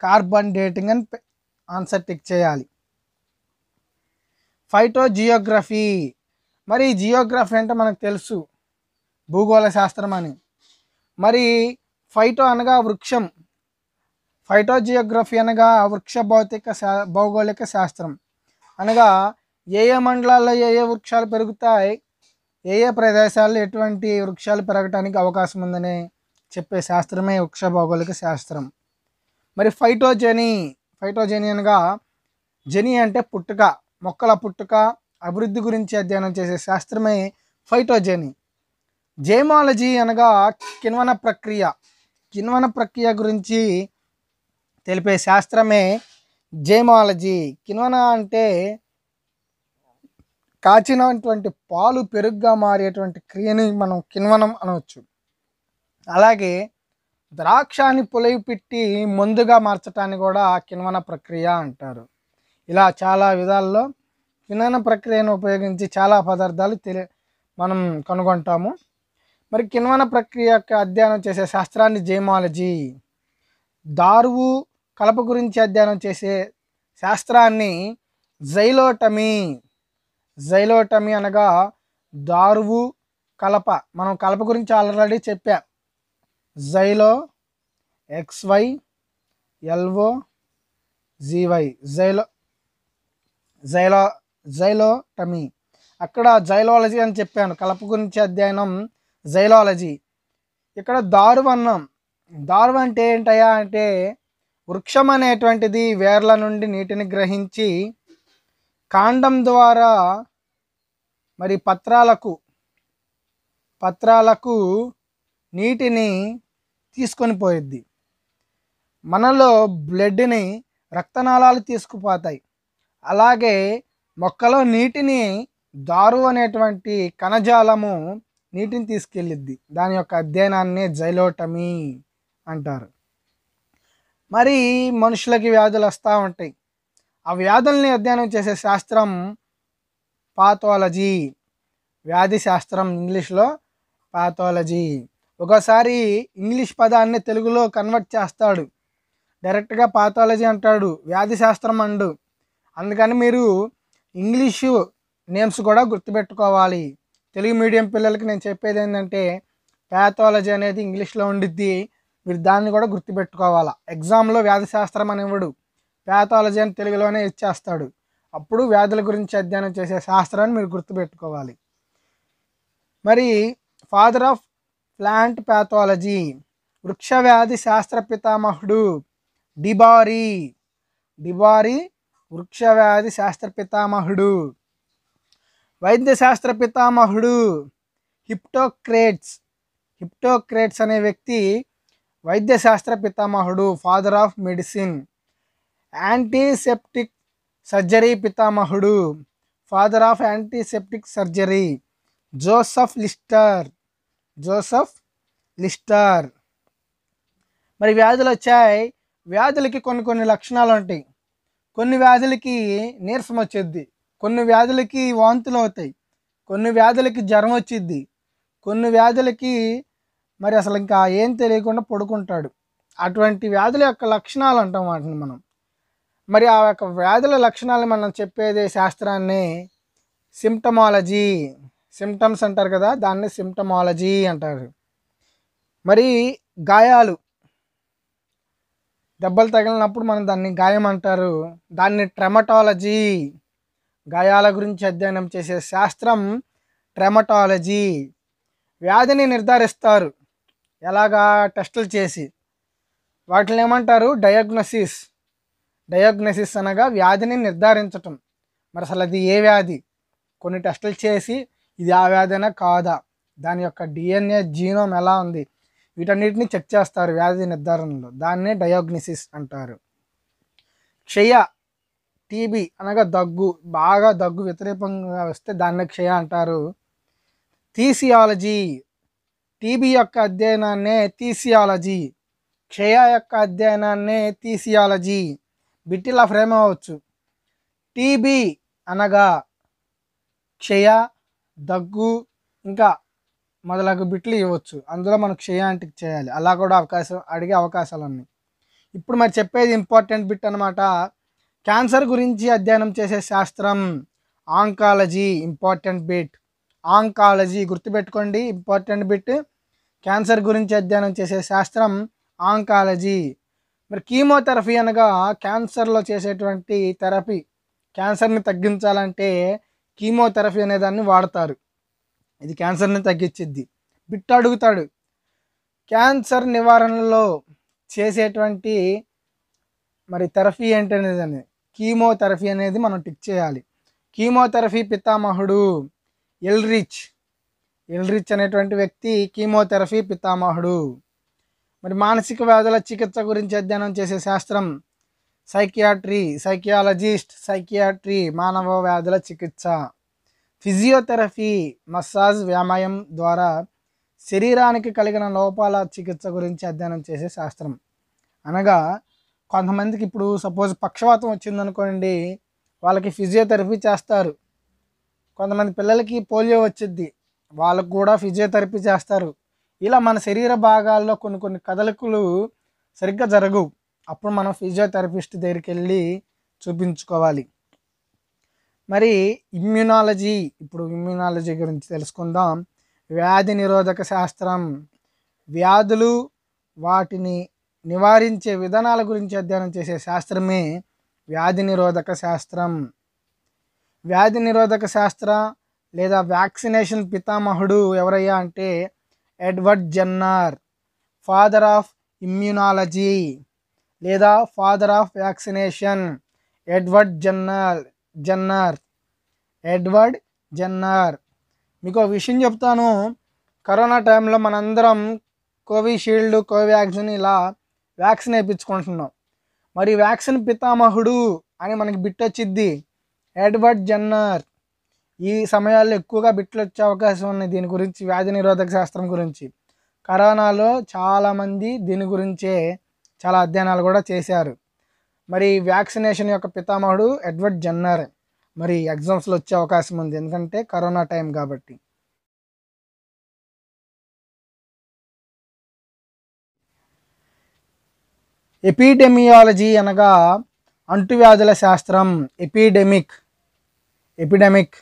కార్బన్ డేటింగ్ అని ఆన్సర్ టిక్ చేయాలి ఫైటో జియోగ్రఫీ మరి జియోగ్రఫీ అంటే మనకు తెలుసు భూగోళ శాస్త్రం అని మరి ఫైటో అనగా వృక్షం ఫైటో జియోగ్రఫీ అనగా వృక్ష భౌతిక శా భౌగోళిక శాస్త్రం అనగా ఏ ఏ మండలాల్లో ఏ ఏ వృక్షాలు పెరుగుతాయి ఏ ఏ ప్రదేశాల్లో ఎటువంటి వృక్షాలు పెరగటానికి అవకాశం ఉందని చెప్పే శాస్త్రమే వృక్ష భౌగోళిక శాస్త్రం మరి ఫైటోజెనీ ఫైటోజెనీ అనగా జెనీ అంటే పుట్టుక మొక్కల పుట్టుక అభివృద్ధి గురించి అధ్యయనం చేసే శాస్త్రమే ఫైటోజెనీ జేమాలజీ అనగా కిన్వన ప్రక్రియ కిన్వన ప్రక్రియ గురించి తెలిపే శాస్త్రమే జేమాలజీ కిన్వన అంటే కాచినటువంటి పాలు పెరుగ్గా మారేటువంటి క్రియని మనం కిన్వనం అనవచ్చు అలాగే ద్రాక్షాన్ని పులివి పెట్టి మందుగా మార్చటాన్ని కూడా కిన్వన ప్రక్రియ అంటారు ఇలా చాలా విధాల్లో కిణన ప్రక్రియను ఉపయోగించి చాలా పదార్థాలు తెలి మనం కనుగొంటాము మరి కిణ్వన ప్రక్రియ యొక్క అధ్యయనం చేసే శాస్త్రాన్ని జైమాలజీ దారువు కలప గురించి అధ్యయనం చేసే శాస్త్రాన్ని జైలోటమీ జైలోటమీ అనగా దారువు కలప మనం కలప గురించి ఆల్రెడీ చెప్పాం xylo x y l o g y xylo xylo xylotomy అక్కడ జైలాలజీ అని చెప్పాను కలప గురించి అధ్యయనం జైలాలజీ ఇక్కడ దారువన్నం దారువ అంటే ఏంటయ్యా అంటే వృక్షం అనేటువంటిది వేర్ల నుండి నీటిని గ్రహించి కాండం ద్వారా మరి పత్రాలకు పత్రాలకు నీటిని తీసుకొని పోయిద్ది మనలో బ్లడ్ని రక్తనాళాలు తీసుకుపోతాయి అలాగే మొక్కలో నీటిని దారు అనేటువంటి కణజాలము నీటిని తీసుకెళ్ళిద్ది దాని యొక్క అధ్యయనాన్నే జైలోటమీ అంటారు మరి మనుషులకి వ్యాధులు వస్తూ ఉంటాయి ఆ వ్యాధుల్ని అధ్యయనం చేసే శాస్త్రం పాథాలజీ వ్యాధి శాస్త్రం ఇంగ్లీష్లో పాథాలజీ ఒకసారి ఇంగ్లీష్ పదాన్ని తెలుగులో కన్వర్ట్ చేస్తాడు డైరెక్ట్గా పాథాలజీ అంటాడు వ్యాధి శాస్త్రం అండు అందుకని మీరు ఇంగ్లీషు నేమ్స్ కూడా గుర్తుపెట్టుకోవాలి తెలుగు మీడియం పిల్లలకి నేను చెప్పేది ఏంటంటే ప్యాథాలజీ అనేది ఇంగ్లీష్లో ఉండిద్ది మీరు దాన్ని కూడా గుర్తుపెట్టుకోవాలా ఎగ్జామ్లో వ్యాధి అని ఇవ్వడు ప్యాథాలజీ అని తెలుగులోనే ఇచ్చేస్తాడు అప్పుడు వ్యాధుల గురించి అధ్యయనం చేసే శాస్త్రాన్ని మీరు గుర్తుపెట్టుకోవాలి మరి ఫాదర్ ఆఫ్ ప్లాంట్ ప్యాథాలజీ వృక్ష వ్యాధి శాస్త్ర పితామహుడు డిబారీ డిబారీ వృక్షవ్యాధి శాస్త్ర పితామహుడు వైద్యశాస్త్ర పితామహుడు హిప్టోక్రేట్స్ హిప్టోక్రేట్స్ అనే వ్యక్తి వైద్యశాస్త్ర పితామహుడు father of medicine antiseptic surgery పితామహుడు father of antiseptic surgery Joseph Lister Joseph Lister మరి వ్యాధులు వచ్చాయి వ్యాధులకి కొన్ని కొన్ని లక్షణాలు ఉంటాయి కొన్ని వ్యాధులకి నీరసం వచ్చేద్ది కొన్ని వ్యాధులకి వాంతులు అవుతాయి కొన్ని వ్యాధులకి జ్వరం వచ్చిద్ది కొన్ని వ్యాధులకి మరి అసలు ఇంకా ఏం తెలియకుండా పడుకుంటాడు అటువంటి వ్యాధుల యొక్క లక్షణాలు అంటాం వాటిని మనం మరి ఆ యొక్క వ్యాధుల లక్షణాలు మనం చెప్పేది శాస్త్రాన్ని సిమ్టమాలజీ సిమ్టమ్స్ అంటారు కదా దాన్ని సిమ్టమాలజీ అంటారు మరి గాయాలు దెబ్బలు తగిలినప్పుడు మనం దాన్ని గాయం అంటారు దాన్ని ట్రెమటాలజీ గాయాల గురించి అధ్యయనం చేసే శాస్త్రం ట్రెమటాలజీ వ్యాధిని నిర్ధారిస్తారు ఎలాగా టెస్టులు చేసి వాటిని ఏమంటారు డయాగ్నోసిస్ డయాగ్నోసిస్ అనగా వ్యాధిని నిర్ధారించటం మరి అసలు అది ఏ వ్యాధి కొన్ని టెస్టులు చేసి ఇది ఆ వ్యాధి అయినా కాదా దాని యొక్క డిఎన్ఏ జీనోమ్ ఎలా ఉంది వీటన్నిటిని చెక్ చేస్తారు వ్యాధి నిర్ధారణలో దాన్నే డయాగ్నిసిస్ అంటారు క్షయ టీబీ అనగా దగ్గు బాగా దగ్గు వ్యతిరేకంగా వస్తే దాన్నే క్షయ అంటారు థీసియాలజీ టీబీ యొక్క అధ్యయనాన్నే థీసియాలజీ క్షయ యొక్క అధ్యయనాన్నే థీసియాలజీ బిట్టిలా ఫ్రేమ్ అవ్వచ్చు టీబీ అనగా క్షయ దగ్గు ఇంకా మొదలగు బిట్లు ఇవ్వచ్చు అందులో మనం క్షయాంటికి చేయాలి అలా కూడా అవకాశం అడిగే అవకాశాలు ఉన్నాయి ఇప్పుడు మరి చెప్పేది ఇంపార్టెంట్ బిట్ అనమాట క్యాన్సర్ గురించి అధ్యయనం చేసే శాస్త్రం ఆంకాలజీ ఇంపార్టెంట్ బిట్ ఆంకాలజీ గుర్తుపెట్టుకోండి ఇంపార్టెంట్ బిట్ క్యాన్సర్ గురించి అధ్యయనం చేసే శాస్త్రం ఆంకాలజీ మరి కీమోథెరపీ అనగా క్యాన్సర్లో చేసేటువంటి థెరపీ క్యాన్సర్ని తగ్గించాలంటే కీమోథెరపీ అనేదాన్ని వాడతారు ఇది క్యాన్సర్ని తగ్గించిద్ది బిట్ అడుగుతాడు క్యాన్సర్ నివారణలో చేసేటువంటి మరి థెరఫీ ఏంటనేది అనేది కీమోథెరఫీ అనేది మనం టిక్ చేయాలి కీమోథెరఫీ పితామహుడు ఎల్రిచ్ ఎల్రిచ్ అనేటువంటి వ్యక్తి కీమోథెరఫీ పితామహుడు మరి మానసిక వ్యాధుల చికిత్స గురించి అధ్యయనం చేసే శాస్త్రం సైకియాట్రీ సైకియాలజిస్ట్ సైకియాట్రీ మానవ వ్యాధుల చికిత్స ఫిజియోథెరపీ మసాజ్ వ్యాయామం ద్వారా శరీరానికి కలిగిన లోపాల చికిత్స గురించి అధ్యయనం చేసే శాస్త్రం అనగా కొంతమందికి ఇప్పుడు సపోజ్ పక్షవాతం వచ్చిందనుకోండి వాళ్ళకి ఫిజియోథెరపీ చేస్తారు కొంతమంది పిల్లలకి పోలియో వచ్చింది వాళ్ళకు కూడా ఫిజియోథెరపీ చేస్తారు ఇలా మన శరీర భాగాల్లో కొన్ని కొన్ని కదలికలు సరిగ్గా జరగవు అప్పుడు మనం ఫిజియోథెరపిస్ట్ దగ్గరికి వెళ్ళి చూపించుకోవాలి మరి ఇమ్యునాలజీ ఇప్పుడు ఇమ్యునాలజీ గురించి తెలుసుకుందాం వ్యాధి నిరోధక శాస్త్రం వ్యాధులు వాటిని నివారించే విధానాల గురించి అధ్యయనం చేసే శాస్త్రమే వ్యాధి నిరోధక శాస్త్రం వ్యాధి నిరోధక శాస్త్ర లేదా వ్యాక్సినేషన్ పితామహుడు ఎవరయ్యా అంటే Edward Jenner father of immunology లేదా father of vaccination Edward Jenner Jenner Edward Jenner మీకు విషయం చెప్తాను కరోనా టైంలో మనందరం కోవిషీల్డ్ కోవాక్సిన్ ఇలా వ్యాక్సిన్ వేయించుకుంటున్నాం మరి వ్యాక్సిన్ పితామహుడు అని మనకి బిట్ వచ్చిద్ది ఎడ్వర్డ్ జన్నార్ ఈ సమయాల్లో ఎక్కువగా బిట్లు వచ్చే అవకాశం ఉంది దీని గురించి వ్యాధి నిరోధక శాస్త్రం గురించి కరోనాలో చాలామంది దీని గురించే చాలా అధ్యయనాలు కూడా చేశారు మరి వ్యాక్సినేషన్ యొక్క పితామహుడు ఎడ్వర్డ్ జన్నర్ మరి ఎగ్జామ్స్లో వచ్చే అవకాశం ఉంది ఎందుకంటే కరోనా టైం కాబట్టి ఎపిడెమియాలజీ అనగా అంటువ్యాధుల శాస్త్రం ఎపిడెమిక్ ఎపిడెమిక్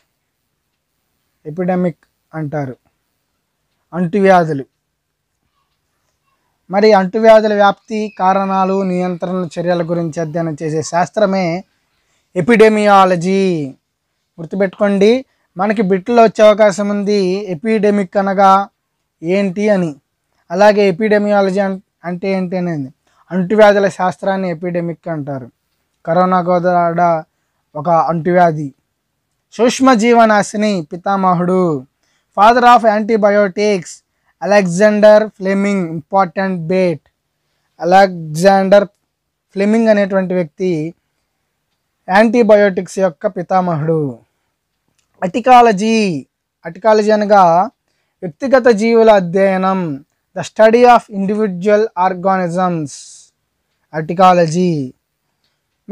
ఎపిడెమిక్ అంటారు అంటువ్యాధులు మరి అంటువ్యాధుల వ్యాప్తి కారణాలు నియంత్రణ చర్యల గురించి అధ్యయనం చేసే శాస్త్రమే ఎపిడెమియాలజీ గుర్తుపెట్టుకోండి మనకి బిట్లో వచ్చే అవకాశం ఉంది ఎపిడెమిక్ అనగా ఏంటి అని అలాగే ఎపిడెమియాలజీ అంటే ఏంటి అనేది అంటువ్యాధుల శాస్త్రాన్ని ఎపిడెమిక్ అంటారు కరోనా గోదాడ ఒక అంటువ్యాధి సూక్ష్మజీవనాశిని పితామహుడు father of antibiotics Alexander Fleming important bit Alexander Fleming అనేటువంటి వ్యక్తి యాంటీబయోటిక్స్ యొక్క పితామహుడు అటికాలజీ అటికాలజీ అనగా వ్యక్తిగత జీవుల అధ్యయనం the study of individual organisms autecology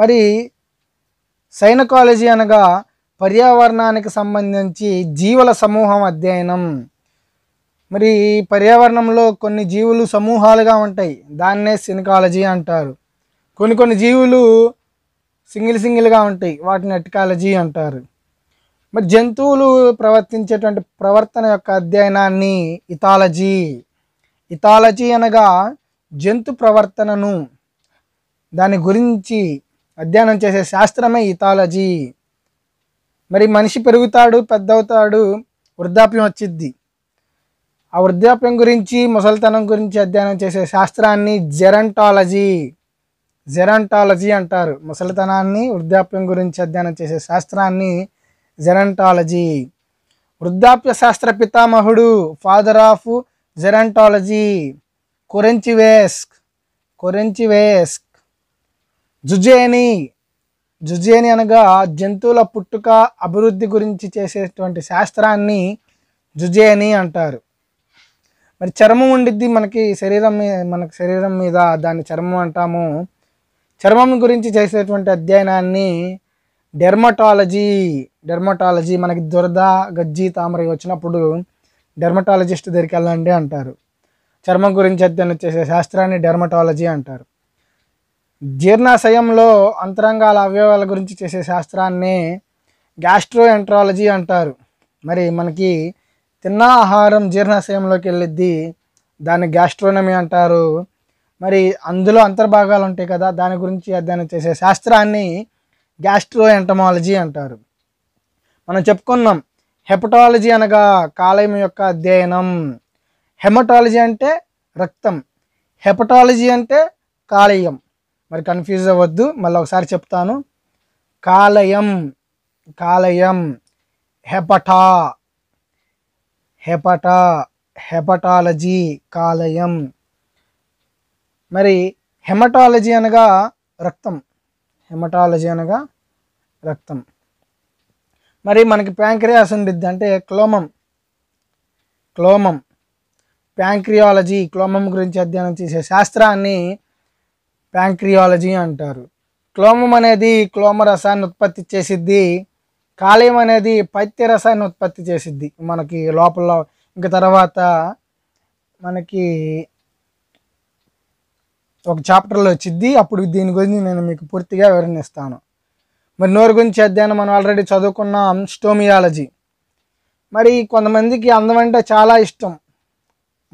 మరి సైనకాలజీ అనగా పర్యావరణానికి సంబంధించి జీవుల సమూహం అధ్యయనం మరి పర్యావరణంలో కొన్ని జీవులు సమూహాలుగా ఉంటాయి దాన్నే సినికాలజీ అంటారు కొన్ని కొన్ని జీవులు సింగిల్ సింగిల్గా ఉంటాయి వాటిని అటికాలజీ అంటారు మరి జంతువులు ప్రవర్తించేటువంటి ప్రవర్తన యొక్క అధ్యయనాన్ని ఇథాలజీ ఇథాలజీ అనగా జంతు ప్రవర్తనను దాని గురించి అధ్యయనం చేసే శాస్త్రమే ఇథాలజీ మరి మనిషి పెరుగుతాడు పెద్దవుతాడు వృద్ధాప్యం వచ్చిద్ది ఆ వృద్ధాప్యం గురించి ముసలితనం గురించి అధ్యయనం చేసే శాస్త్రాన్ని జెరంటాలజీ జెరంటాలజీ అంటారు ముసలితనాన్ని వృద్ధాప్యం గురించి అధ్యయనం చేసే శాస్త్రాన్ని జెరంటాలజీ వృద్ధాప్య శాస్త్ర పితామహుడు father of gerontology Korenchevsky Korenchevsky zoogeny zoogeny అనగా జంతువుల పుట్టుక అభివృద్ధి గురించి చేసేటువంటి శాస్త్రాన్ని జుజేని అంటారు మరి చర్మం ఉండిద్ది మనకి శరీరం మీద మనకి శరీరం మీద దాన్ని చర్మం అంటాము చర్మం గురించి చేసేటువంటి అధ్యయనాన్ని డెర్మటాలజీ డెర్మటాలజీ మనకి దురద గజ్జి తామర వచ్చినప్పుడు డెర్మటాలజిస్ట్ దగ్గరికి వెళ్ళండి అంటారు చర్మం గురించి అధ్యయనం చేసే శాస్త్రాన్ని డెర్మటాలజీ అంటారు జీర్ణాశయంలో అంతరంగాల అవయవాల గురించి చేసే శాస్త్రాన్ని గ్యాస్ట్రోఎంట్రాలజీ అంటారు మరి మనకి తిన్న ఆహారం జీర్ణాశయంలోకి వెళ్ళిద్ది దాన్ని గ్యాస్ట్రోనమీ అంటారు మరి అందులో అంతర్భాగాలు ఉంటాయి కదా దాని గురించి అధ్యయనం చేసే శాస్త్రాన్ని గ్యాస్ట్రో ఎంటమాలజీ అంటారు మనం చెప్పుకున్నాం హెపటాలజీ అనగా కాలేయం యొక్క అధ్యయనం హెమటాలజీ అంటే రక్తం హెపటాలజీ అంటే కాలేయం మరి కన్ఫ్యూజ్ అవ్వద్దు మళ్ళీ ఒకసారి చెప్తాను కాలయం కాలయం హెపటా హెపటా హెపటాలజీ కాలయం మరి హెమటాలజీ అనగా రక్తం హెమటాలజీ అనగా రక్తం మరి మనకి ప్యాంక్రియాస్ ఉండిద్ది అంటే క్లోమం క్లోమం ప్యాంక్రియాలజీ క్లోమం గురించి అధ్యయనం చేసే శాస్త్రాన్ని ప్యాంక్రియాలజీ అంటారు క్లోమం అనేది క్లోమ రసాన్ని ఉత్పత్తి చేసిద్ది కాలేయం అనేది పత్తి రసాన్ని ఉత్పత్తి చేసిద్ది మనకి లోపల ఇంకా తర్వాత మనకి ఒక చాప్టర్లో వచ్చిద్ది అప్పుడు దీని గురించి నేను మీకు పూర్తిగా వివరణిస్తాను మరి నోరు గురించి అధ్యయనం మనం ఆల్రెడీ చదువుకున్నాం స్టోమియాలజీ మరి కొంతమందికి అందం అంటే చాలా ఇష్టం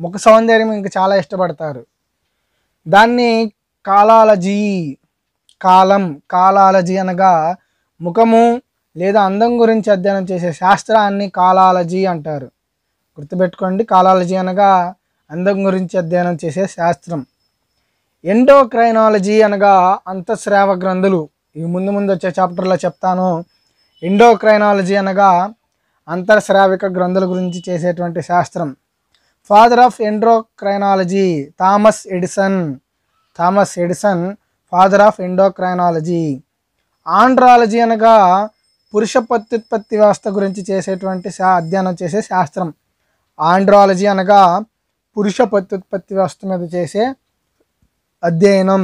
ముఖ సౌందర్యం ఇంకా చాలా ఇష్టపడతారు దాన్ని కాలాలజీ కాలం కాలాలజీ అనగా ముఖము లేదా అందం గురించి అధ్యయనం చేసే శాస్త్రాన్ని కాలాలజీ అంటారు గుర్తుపెట్టుకోండి కాలాలజీ అనగా అందం గురించి అధ్యయనం చేసే శాస్త్రం ఎండోక్రైనాలజీ అనగా అంతఃస్రావ గ్రంథులు ఇవి ముందు ముందు వచ్చే చాప్టర్లో చెప్తాను ఎండోక్రైనాలజీ అనగా అంతర్శ్రావిక గ్రంథుల గురించి చేసేటువంటి శాస్త్రం father of endocrinology Thomas Addison Thomas Addison father of endocrinology andrology అనగా పురుష ప్రత్యుత్పత్తి వ్యవస్థ గురించి చేసేటువంటి అధ్యయనం చేసే శాస్త్రం ఆండ్రాలజీ అనగా పురుష ప్రత్యుత్పత్తి వ్యవస్థ మీద చేసే అధ్యయనం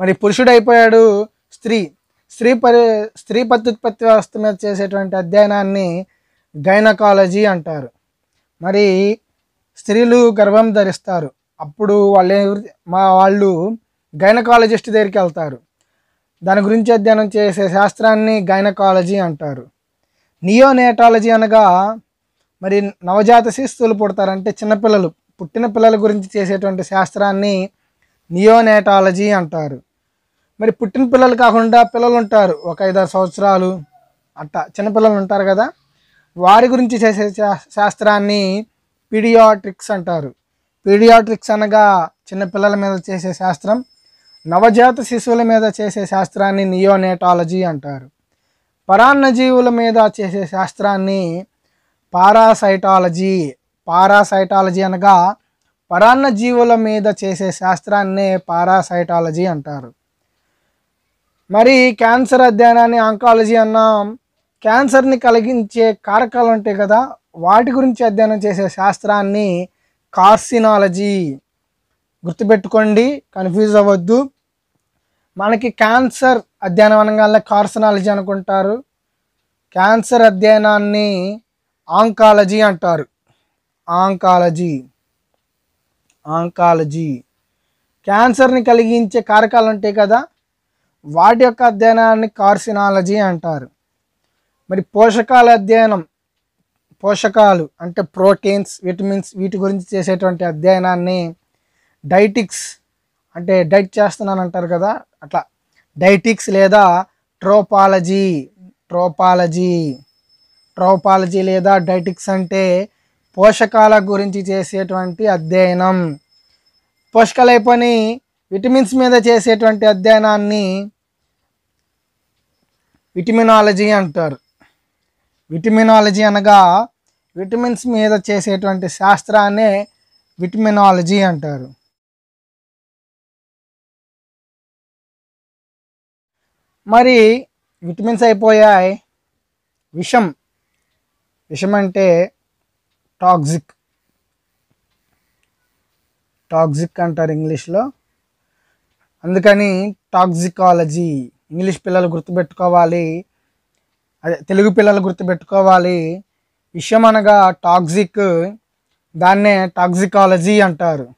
మరి పురుషుడైపోయాడు స్త్రీ స్త్రీ పరి స్త్రీ ప్రత్యుత్పత్తి వ్యవస్థ మీద చేసేటువంటి అధ్యయనాన్ని గైనకాలజీ అంటారు మరి స్త్రీలు గర్భం ధరిస్తారు అప్పుడు వాళ్ళు మా వాళ్ళు గైనకాలజిస్ట్ దగ్గరికి వెళ్తారు దాని గురించి అధ్యయనం చేసే శాస్త్రాన్ని గైనకాలజీ అంటారు నియోనేటాలజీ అనగా మరి నవజాత శిస్తులు పుడతారంటే చిన్నపిల్లలు పుట్టిన పిల్లల గురించి చేసేటువంటి శాస్త్రాన్ని నియోనేటాలజీ అంటారు మరి పుట్టిన పిల్లలు కాకుండా పిల్లలు ఉంటారు ఒక ఐదారు సంవత్సరాలు అట్ట చిన్నపిల్లలు ఉంటారు కదా వారి గురించి చేసే శాస్త్రాన్ని పీడియాట్రిక్స్ అంటారు పీడియాట్రిక్స్ అనగా చిన్నపిల్లల మీద చేసే శాస్త్రం నవజాత శిశువుల మీద చేసే శాస్త్రాన్ని నియోనేటాలజీ అంటారు పరాన్న జీవుల మీద చేసే శాస్త్రాన్ని పారాసైటాలజీ పారాసైటాలజీ అనగా పరాన్న జీవుల మీద చేసే శాస్త్రాన్నే పారాసైటాలజీ అంటారు మరి క్యాన్సర్ అధ్యయనాన్ని ఆంకాలజీ అన్నాం క్యాన్సర్ని కలిగించే కారకాలు ఉంటాయి కదా వాటి గురించి అధ్యయనం చేసే శాస్త్రాన్ని కార్సినాలజీ గుర్తుపెట్టుకోండి కన్ఫ్యూజ్ అవ్వద్దు మనకి క్యాన్సర్ అధ్యయనం అనగానే కార్సనాలజీ అనుకుంటారు క్యాన్సర్ అధ్యయనాన్ని ఆంకాలజీ అంటారు ఆంకాలజీ ఆంకాలజీ క్యాన్సర్ని కలిగించే కారకాలు ఉంటాయి కదా వాటి యొక్క అధ్యయనాన్ని కార్సినాలజీ అంటారు మరి పోషకాల అధ్యయనం పోషకాలు అంటే ప్రోటీన్స్ విటమిన్స్ వీటి గురించి చేసేటువంటి అధ్యయనాన్ని డైటిక్స్ అంటే డైట్ చేస్తున్నాను అంటారు కదా అట్లా డైటిక్స్ లేదా ట్రోపాలజీ ట్రోపాలజీ ట్రోపాలజీ లేదా డైటిక్స్ అంటే పోషకాల గురించి చేసేటువంటి అధ్యయనం పోషకాలైపోయి విటమిన్స్ మీద చేసేటువంటి అధ్యయనాన్ని విటమినాలజీ అంటారు విటమినాలజీ అనగా విటమిన్స్ మీద చేసేటువంటి శాస్త్రాన్నే విటమినాలజీ అంటారు మరి విటమిన్స్ అయిపోయాయి విషం విషం అంటే టాక్సిక్ టాక్సిక్ అంటారు ఇంగ్లీష్లో అందుకని టాక్సికాలజీ ఇంగ్లీష్ పిల్లలు గుర్తుపెట్టుకోవాలి అదే తెలుగు పిల్లలు గుర్తుపెట్టుకోవాలి విషయం అనగా టాక్సిక్ దాన్నే టాక్సికాలజీ అంటారు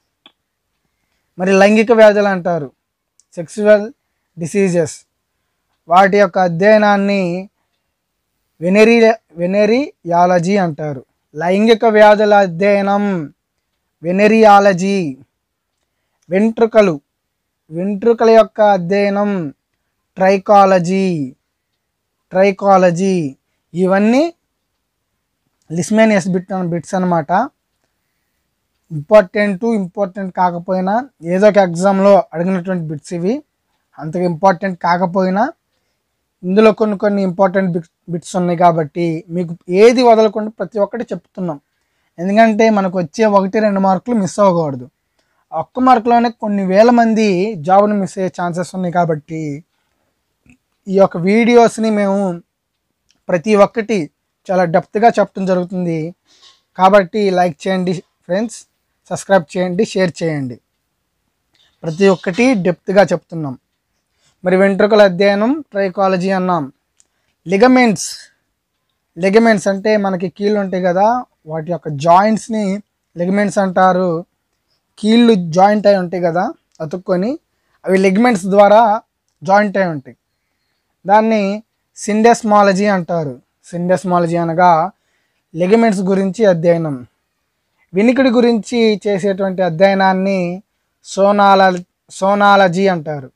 మరి లైంగిక వ్యాధులు అంటారు సెక్సువల్ డిసీజెస్ వాటి యొక్క అధ్యయనాన్ని వెనెరీ వెనెరియాలజీ అంటారు లైంగిక వ్యాధుల అధ్యయనం వెనెరియాలజీ వెంట్రుకలు వెంట్రుకల యొక్క అధ్యయనం ట్రైకాలజీ ట్రైకాలజీ ఇవన్నీ లిస్మేనియస్ బిట్ బిట్స్ అనమాట ఇంపార్టెంట్ ఇంపార్టెంట్ కాకపోయినా ఏదో ఒక ఎగ్జామ్లో అడిగినటువంటి బిట్స్ ఇవి అంతగా ఇంపార్టెంట్ కాకపోయినా ఇందులో కొన్ని కొన్ని ఇంపార్టెంట్ బిట్ బిట్స్ ఉన్నాయి కాబట్టి మీకు ఏది వదలకుండా ప్రతి ఒక్కటి చెప్తున్నాం ఎందుకంటే మనకు వచ్చే ఒకటి రెండు మార్కులు మిస్ అవ్వకూడదు ఒక్క మార్కులోనే కొన్ని వేల మంది జాబ్ని మిస్ అయ్యే ఛాన్సెస్ ఉన్నాయి కాబట్టి ఈ యొక్క వీడియోస్ని మేము ప్రతి ఒక్కటి చాలా డెప్త్గా చెప్పడం జరుగుతుంది కాబట్టి లైక్ చేయండి ఫ్రెండ్స్ సబ్స్క్రైబ్ చేయండి షేర్ చేయండి ప్రతి ఒక్కటి డెప్త్గా చెప్తున్నాం మరి వెంట్రుకల అధ్యయనం ట్రైకాలజీ అన్నాం లిగమెంట్స్ లిగమెంట్స్ అంటే మనకి కీళ్ళు ఉంటాయి కదా వాటి యొక్క జాయింట్స్ని లిగమెంట్స్ అంటారు కీళ్ళు జాయింట్ అయి ఉంటాయి కదా అతుక్కొని అవి లిగమెంట్స్ ద్వారా జాయింట్ అయి ఉంటాయి దాన్ని సిండెస్మాలజీ అంటారు సిండెస్మాలజీ అనగా లిగమెంట్స్ గురించి అధ్యయనం వినికిడి గురించి చేసేటువంటి అధ్యయనాన్ని సోనాల సోనాలజీ అంటారు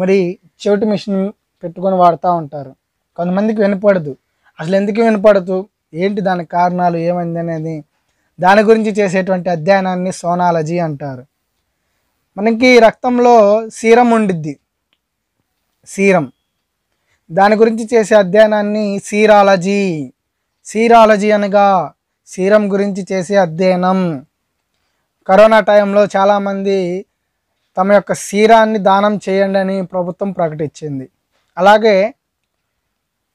మరి చెవిటి మిషన్ పెట్టుకొని వాడుతూ ఉంటారు కొంతమందికి వినపడదు అసలు ఎందుకు వినపడదు ఏంటి దాని కారణాలు ఏమైంది అనేది దాని గురించి చేసేటువంటి అధ్యయనాన్ని సోనాలజీ అంటారు మనకి రక్తంలో సీరం ఉండిద్ది సీరం దాని గురించి చేసే అధ్యయనాన్ని సీరాలజీ సీరాలజీ అనగా సీరం గురించి చేసే అధ్యయనం కరోనా టైంలో చాలామంది తమ యొక్క సీరాన్ని దానం చేయండి అని ప్రభుత్వం ప్రకటించింది అలాగే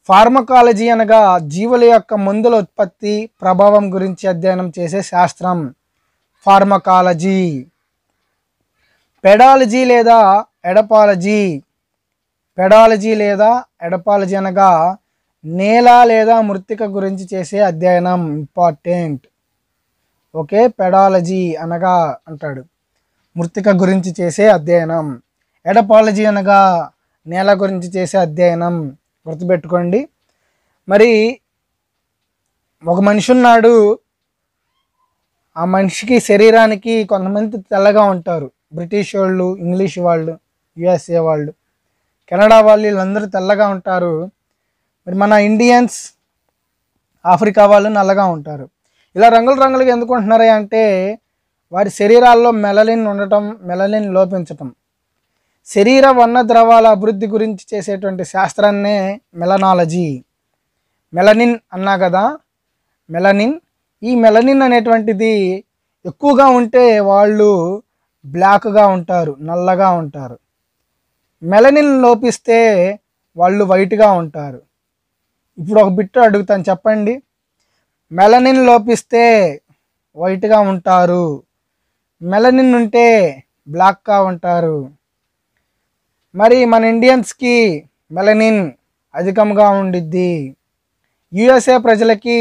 ఫార్మకాలజీ అనగా జీవుల యొక్క మందుల ఉత్పత్తి ప్రభావం గురించి అధ్యయనం చేసే శాస్త్రం ఫార్మకాలజీ పెడాలజీ లేదా ఎడపాలజీ పెడాలజీ లేదా ఎడపాలజీ అనగా నేల లేదా మృతిక గురించి చేసే అధ్యయనం ఇంపార్టెంట్ ఓకే పెడాలజీ అనగా అంటాడు మృతిక గురించి చేసే అధ్యయనం ఎడపాలజీ అనగా నేల గురించి చేసే అధ్యయనం గుర్తుపెట్టుకోండి మరి ఒక మనిషి ఉన్నాడు ఆ మనిషికి శరీరానికి కొంతమంది తెల్లగా ఉంటారు బ్రిటిష్ వాళ్ళు ఇంగ్లీష్ వాళ్ళు యుఎస్ఏ వాళ్ళు కెనడా వాళ్ళు వీళ్ళందరూ తెల్లగా ఉంటారు మరి మన ఇండియన్స్ ఆఫ్రికా వాళ్ళు నల్లగా ఉంటారు ఇలా రంగులు రంగులుగా ఎందుకుంటున్నారా అంటే వారి శరీరాల్లో మెలలిన్ ఉండటం మెలలిన్ లోపించటం శరీర వర్ణ ద్రవాల అభివృద్ధి గురించి చేసేటువంటి శాస్త్రాన్నే మెలనాలజీ మెలనిన్ అన్నా కదా మెలనిన్ ఈ మెలనిన్ అనేటువంటిది ఎక్కువగా ఉంటే వాళ్ళు బ్లాక్గా ఉంటారు నల్లగా ఉంటారు మెలనిన్ లోపిస్తే వాళ్ళు వైట్గా ఉంటారు ఇప్పుడు ఒక బిట్ట అడుగుతాను చెప్పండి మెలనిన్ లోపిస్తే వైట్గా ఉంటారు మెలనిన్ ఉంటే బ్లాక్గా ఉంటారు మరి మన ఇండియన్స్కి మెలనిన్ అధికంగా ఉండిద్ది యుఎస్ఏ ప్రజలకి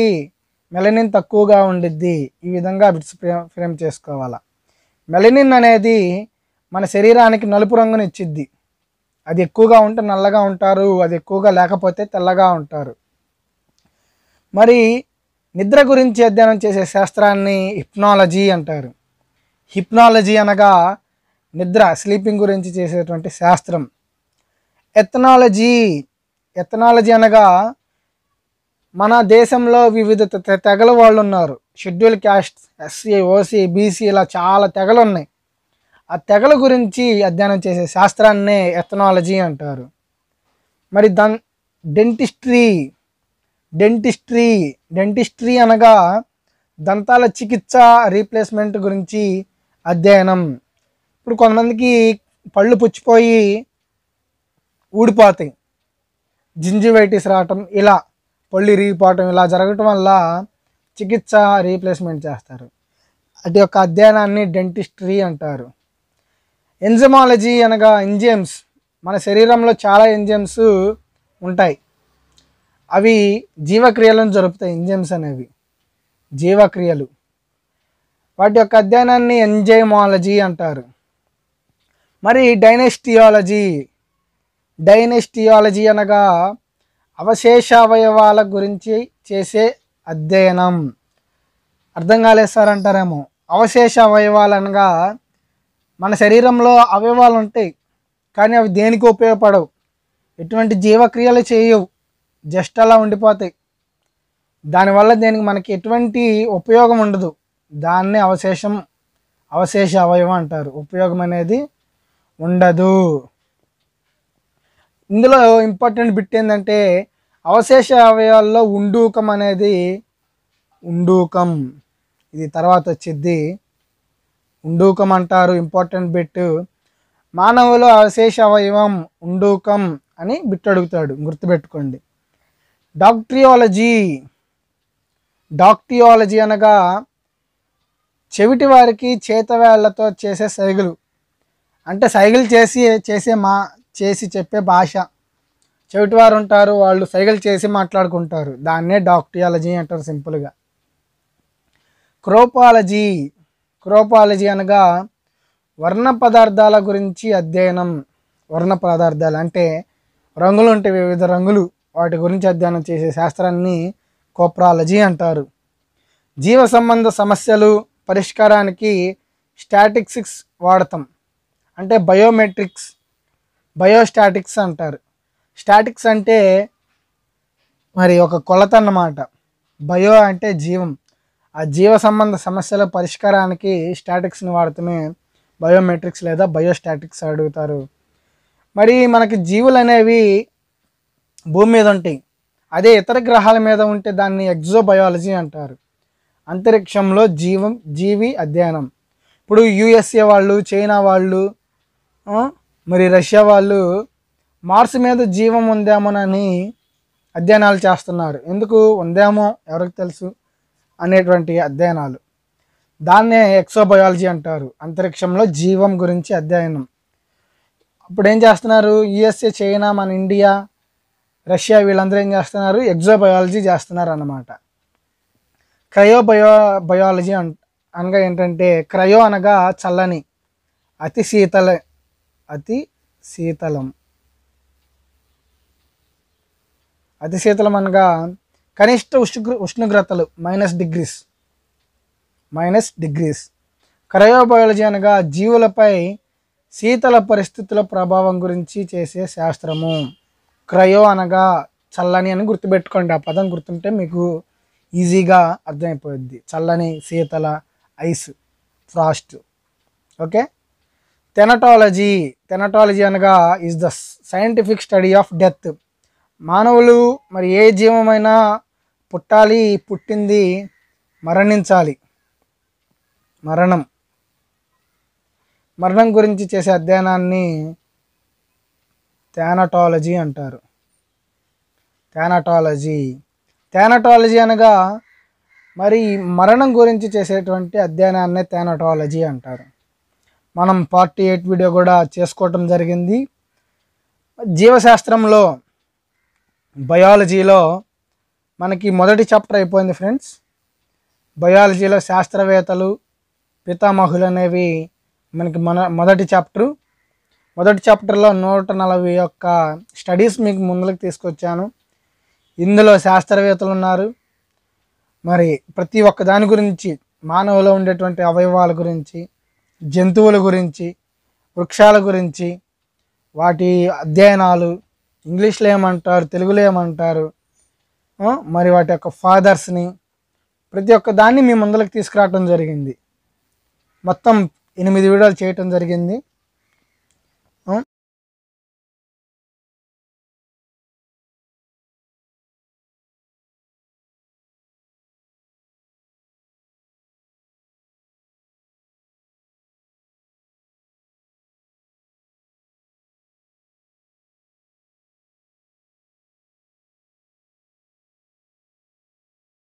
మెలనిన్ తక్కువగా ఉండిద్ది ఈ విధంగా బిట్స్ ఫ్రేమ్ చేసుకోవాలా మెలనిన్ అనేది మన శరీరానికి నలుపు రంగుని ఇచ్చిద్ది అది ఎక్కువగా ఉంటే నల్లగా ఉంటారు అది ఎక్కువగా లేకపోతే తెల్లగా ఉంటారు మరి నిద్ర గురించి అధ్యయనం చేసే శాస్త్రాన్ని హిప్నాలజీ అంటారు హిప్నాలజీ అనగా నిద్ర స్లీపింగ్ గురించి చేసేటువంటి శాస్త్రం ఎథనాలజీ ఎథనాలజీ అనగా మన దేశంలో వివిధ తెగల వాళ్ళు ఉన్నారు schedule caste SC OC BC ఇలా చాలా తెగలు ఉన్నాయి ఆ తెగల గురించి అధ్యయనం చేసే శాస్త్రాన్నే ఎథనాలజీ అంటారు మరి దన్ డెంటిస్ట్రీ డెంటిస్ట్రీ డెంటిస్ట్రీ అనగా దంతాల చికిత్స రీప్లేస్మెంట్ గురించి అధ్యయనం ఇప్పుడు కొంతమందికి పళ్ళు పుచ్చిపోయి ఊడిపోతాయి జింజివైటిస్ రావటం ఇలా పళ్ళు ఇరిగిపోవటం ఇలా జరగటం వల్ల చికిత్స రీప్లేస్మెంట్ చేస్తారు అటు యొక్క అధ్యయనాన్ని డెంటిస్ట్రీ అంటారు ఎంజమాలజీ అనగా ఎంజిఎమ్స్ మన శరీరంలో చాలా ఎంజిఎమ్స్ ఉంటాయి అవి జీవక్రియలను జరుపుతాయి ఎంజిఎమ్స్ అనేవి జీవక్రియలు వాటి యొక్క అధ్యయనాన్ని ఎంజైమాలజీ అంటారు మరి డైనెస్టియాలజీ డైనెస్టియాలజీ అనగా అవశేషావయవాల గురించి చేసే అధ్యయనం అర్థం కాలేదు సార్ అంటారేమో అవశేష అవయవాలు అనగా మన శరీరంలో అవయవాలు ఉంటాయి కానీ అవి దేనికి ఉపయోగపడవు ఎటువంటి జీవక్రియలు చేయవు జస్ట్ అలా ఉండిపోతాయి దానివల్ల దేనికి మనకి ఎటువంటి ఉపయోగం ఉండదు దాన్ని అవశేషం అవశేష అవయవం అంటారు ఉపయోగం అనేది ఉండదు ఇందులో ఇంపార్టెంట్ బిట్ ఏంటంటే అవశేష అవయవాల్లో ఉండూకం అనేది ఉండూకం ఇది తర్వాత వచ్చింది ఉండూకం అంటారు ఇంపార్టెంట్ బిట్ మానవులు అవశేష అవయవం ఉండూకం అని బిట్ అడుగుతాడు గుర్తుపెట్టుకోండి డాక్ట్రియాలజీ డాక్టియాలజీ అనగా చెవిటి వారికి చేతవేళ్లతో చేసే సైగులు అంటే సైగలు చేసి చేసే మా చేసి చెప్పే భాష చెవిటివారు ఉంటారు వాళ్ళు సైగలు చేసి మాట్లాడుకుంటారు దాన్నే డాక్టియాలజీ అంటారు సింపుల్గా క్రోపాలజీ క్రోపాలజీ అనగా వర్ణ పదార్థాల గురించి అధ్యయనం వర్ణ పదార్థాలు అంటే రంగులు ఉంటాయి వివిధ రంగులు వాటి గురించి అధ్యయనం చేసే శాస్త్రాన్ని కోప్రాలజీ అంటారు జీవ సంబంధ సమస్యలు పరిష్కారానికి స్టాటిక్సిక్స్ వాడతాం అంటే బయోమెట్రిక్స్ బయోస్టాటిక్స్ అంటారు స్టాటిక్స్ అంటే మరి ఒక కొలత అన్నమాట బయో అంటే జీవం ఆ జీవ సంబంధ సమస్యల పరిష్కారానికి స్టాటిక్స్ని వాడటమే బయోమెట్రిక్స్ లేదా బయోస్టాటిక్స్ అడుగుతారు మరి మనకి జీవులు అనేవి భూమి మీద ఉంటాయి అదే ఇతర గ్రహాల మీద ఉంటే దాన్ని ఎగ్జోబయాలజీ అంటారు అంతరిక్షంలో జీవం జీవి అధ్యయనం ఇప్పుడు యుఎస్ఏ వాళ్ళు చైనా వాళ్ళు మరి రష్యా వాళ్ళు మార్స్ మీద జీవం ఉందేమోనని అధ్యయనాలు చేస్తున్నారు ఎందుకు ఉందేమో ఎవరికి తెలుసు అనేటువంటి అధ్యయనాలు దాన్నే ఎక్సోబయాలజీ అంటారు అంతరిక్షంలో జీవం గురించి అధ్యయనం అప్పుడు ఏం చేస్తున్నారు యుఎస్ఏ చైనా మన ఇండియా రష్యా వీళ్ళందరూ ఏం చేస్తున్నారు ఎక్సోబయాలజీ చేస్తున్నారు అన్నమాట బయో బయాలజీ అన్ అనగా ఏంటంటే క్రయో అనగా చల్లని అతి శీతల అతి శీతలం అతి శీతలం అనగా కనిష్ట ఉష్ణ ఉష్ణోగ్రతలు minus degrees minus degrees cryobiology అనగా జీవులపై శీతల పరిస్థితుల ప్రభావం గురించి చేసే శాస్త్రము క్రయో అనగా చల్లని అని గుర్తుపెట్టుకోండి ఆ పదం గుర్తుంటే మీకు ఈజీగా అర్థమైపోయింది చల్లని శీతల ice frost okay thanatology thanatology అనగా is the scientific study of death మానవులు మరి ఏ జీవమైనా పుట్టాలి పుట్టింది మరణించాలి మరణం మరణం గురించి చేసే అధ్యయనాన్ని థానటాలజీ అంటారు థానటాలజీ థానటాలజీ అనగా మరి మరణం గురించి చేసేటువంటి అధ్యయనాన్నే థానటాలజీ అంటారు మనం పార్టీ ఎయిట్ వీడియో కూడా చేసుకోవటం జరిగింది జీవశాస్త్రంలో బయాలజీలో మనకి మొదటి చాప్టర్ అయిపోయింది ఫ్రెండ్స్ బయాలజీలో శాస్త్రవేత్తలు పితామహులు అనేవి మనకి మన మొదటి చాప్టరు మొదటి చాప్టర్లో నూట నలభై యొక్క స్టడీస్ మీకు ముందుకు తీసుకొచ్చాను ఇందులో శాస్త్రవేత్తలు ఉన్నారు మరి ప్రతి ఒక్క దాని గురించి మానవులో ఉండేటువంటి అవయవాల గురించి జంతువుల గురించి వృక్షాల గురించి వాటి అధ్యయనాలు ఇంగ్లీష్లో ఏమంటారు తెలుగులో ఏమంటారు మరి వాటి యొక్క ఫాదర్స్ని ప్రతి ఒక్క దాన్ని మీ ముందరికి తీసుకురావటం జరిగింది మొత్తం ఎనిమిది వీడియోలు చేయటం జరిగింది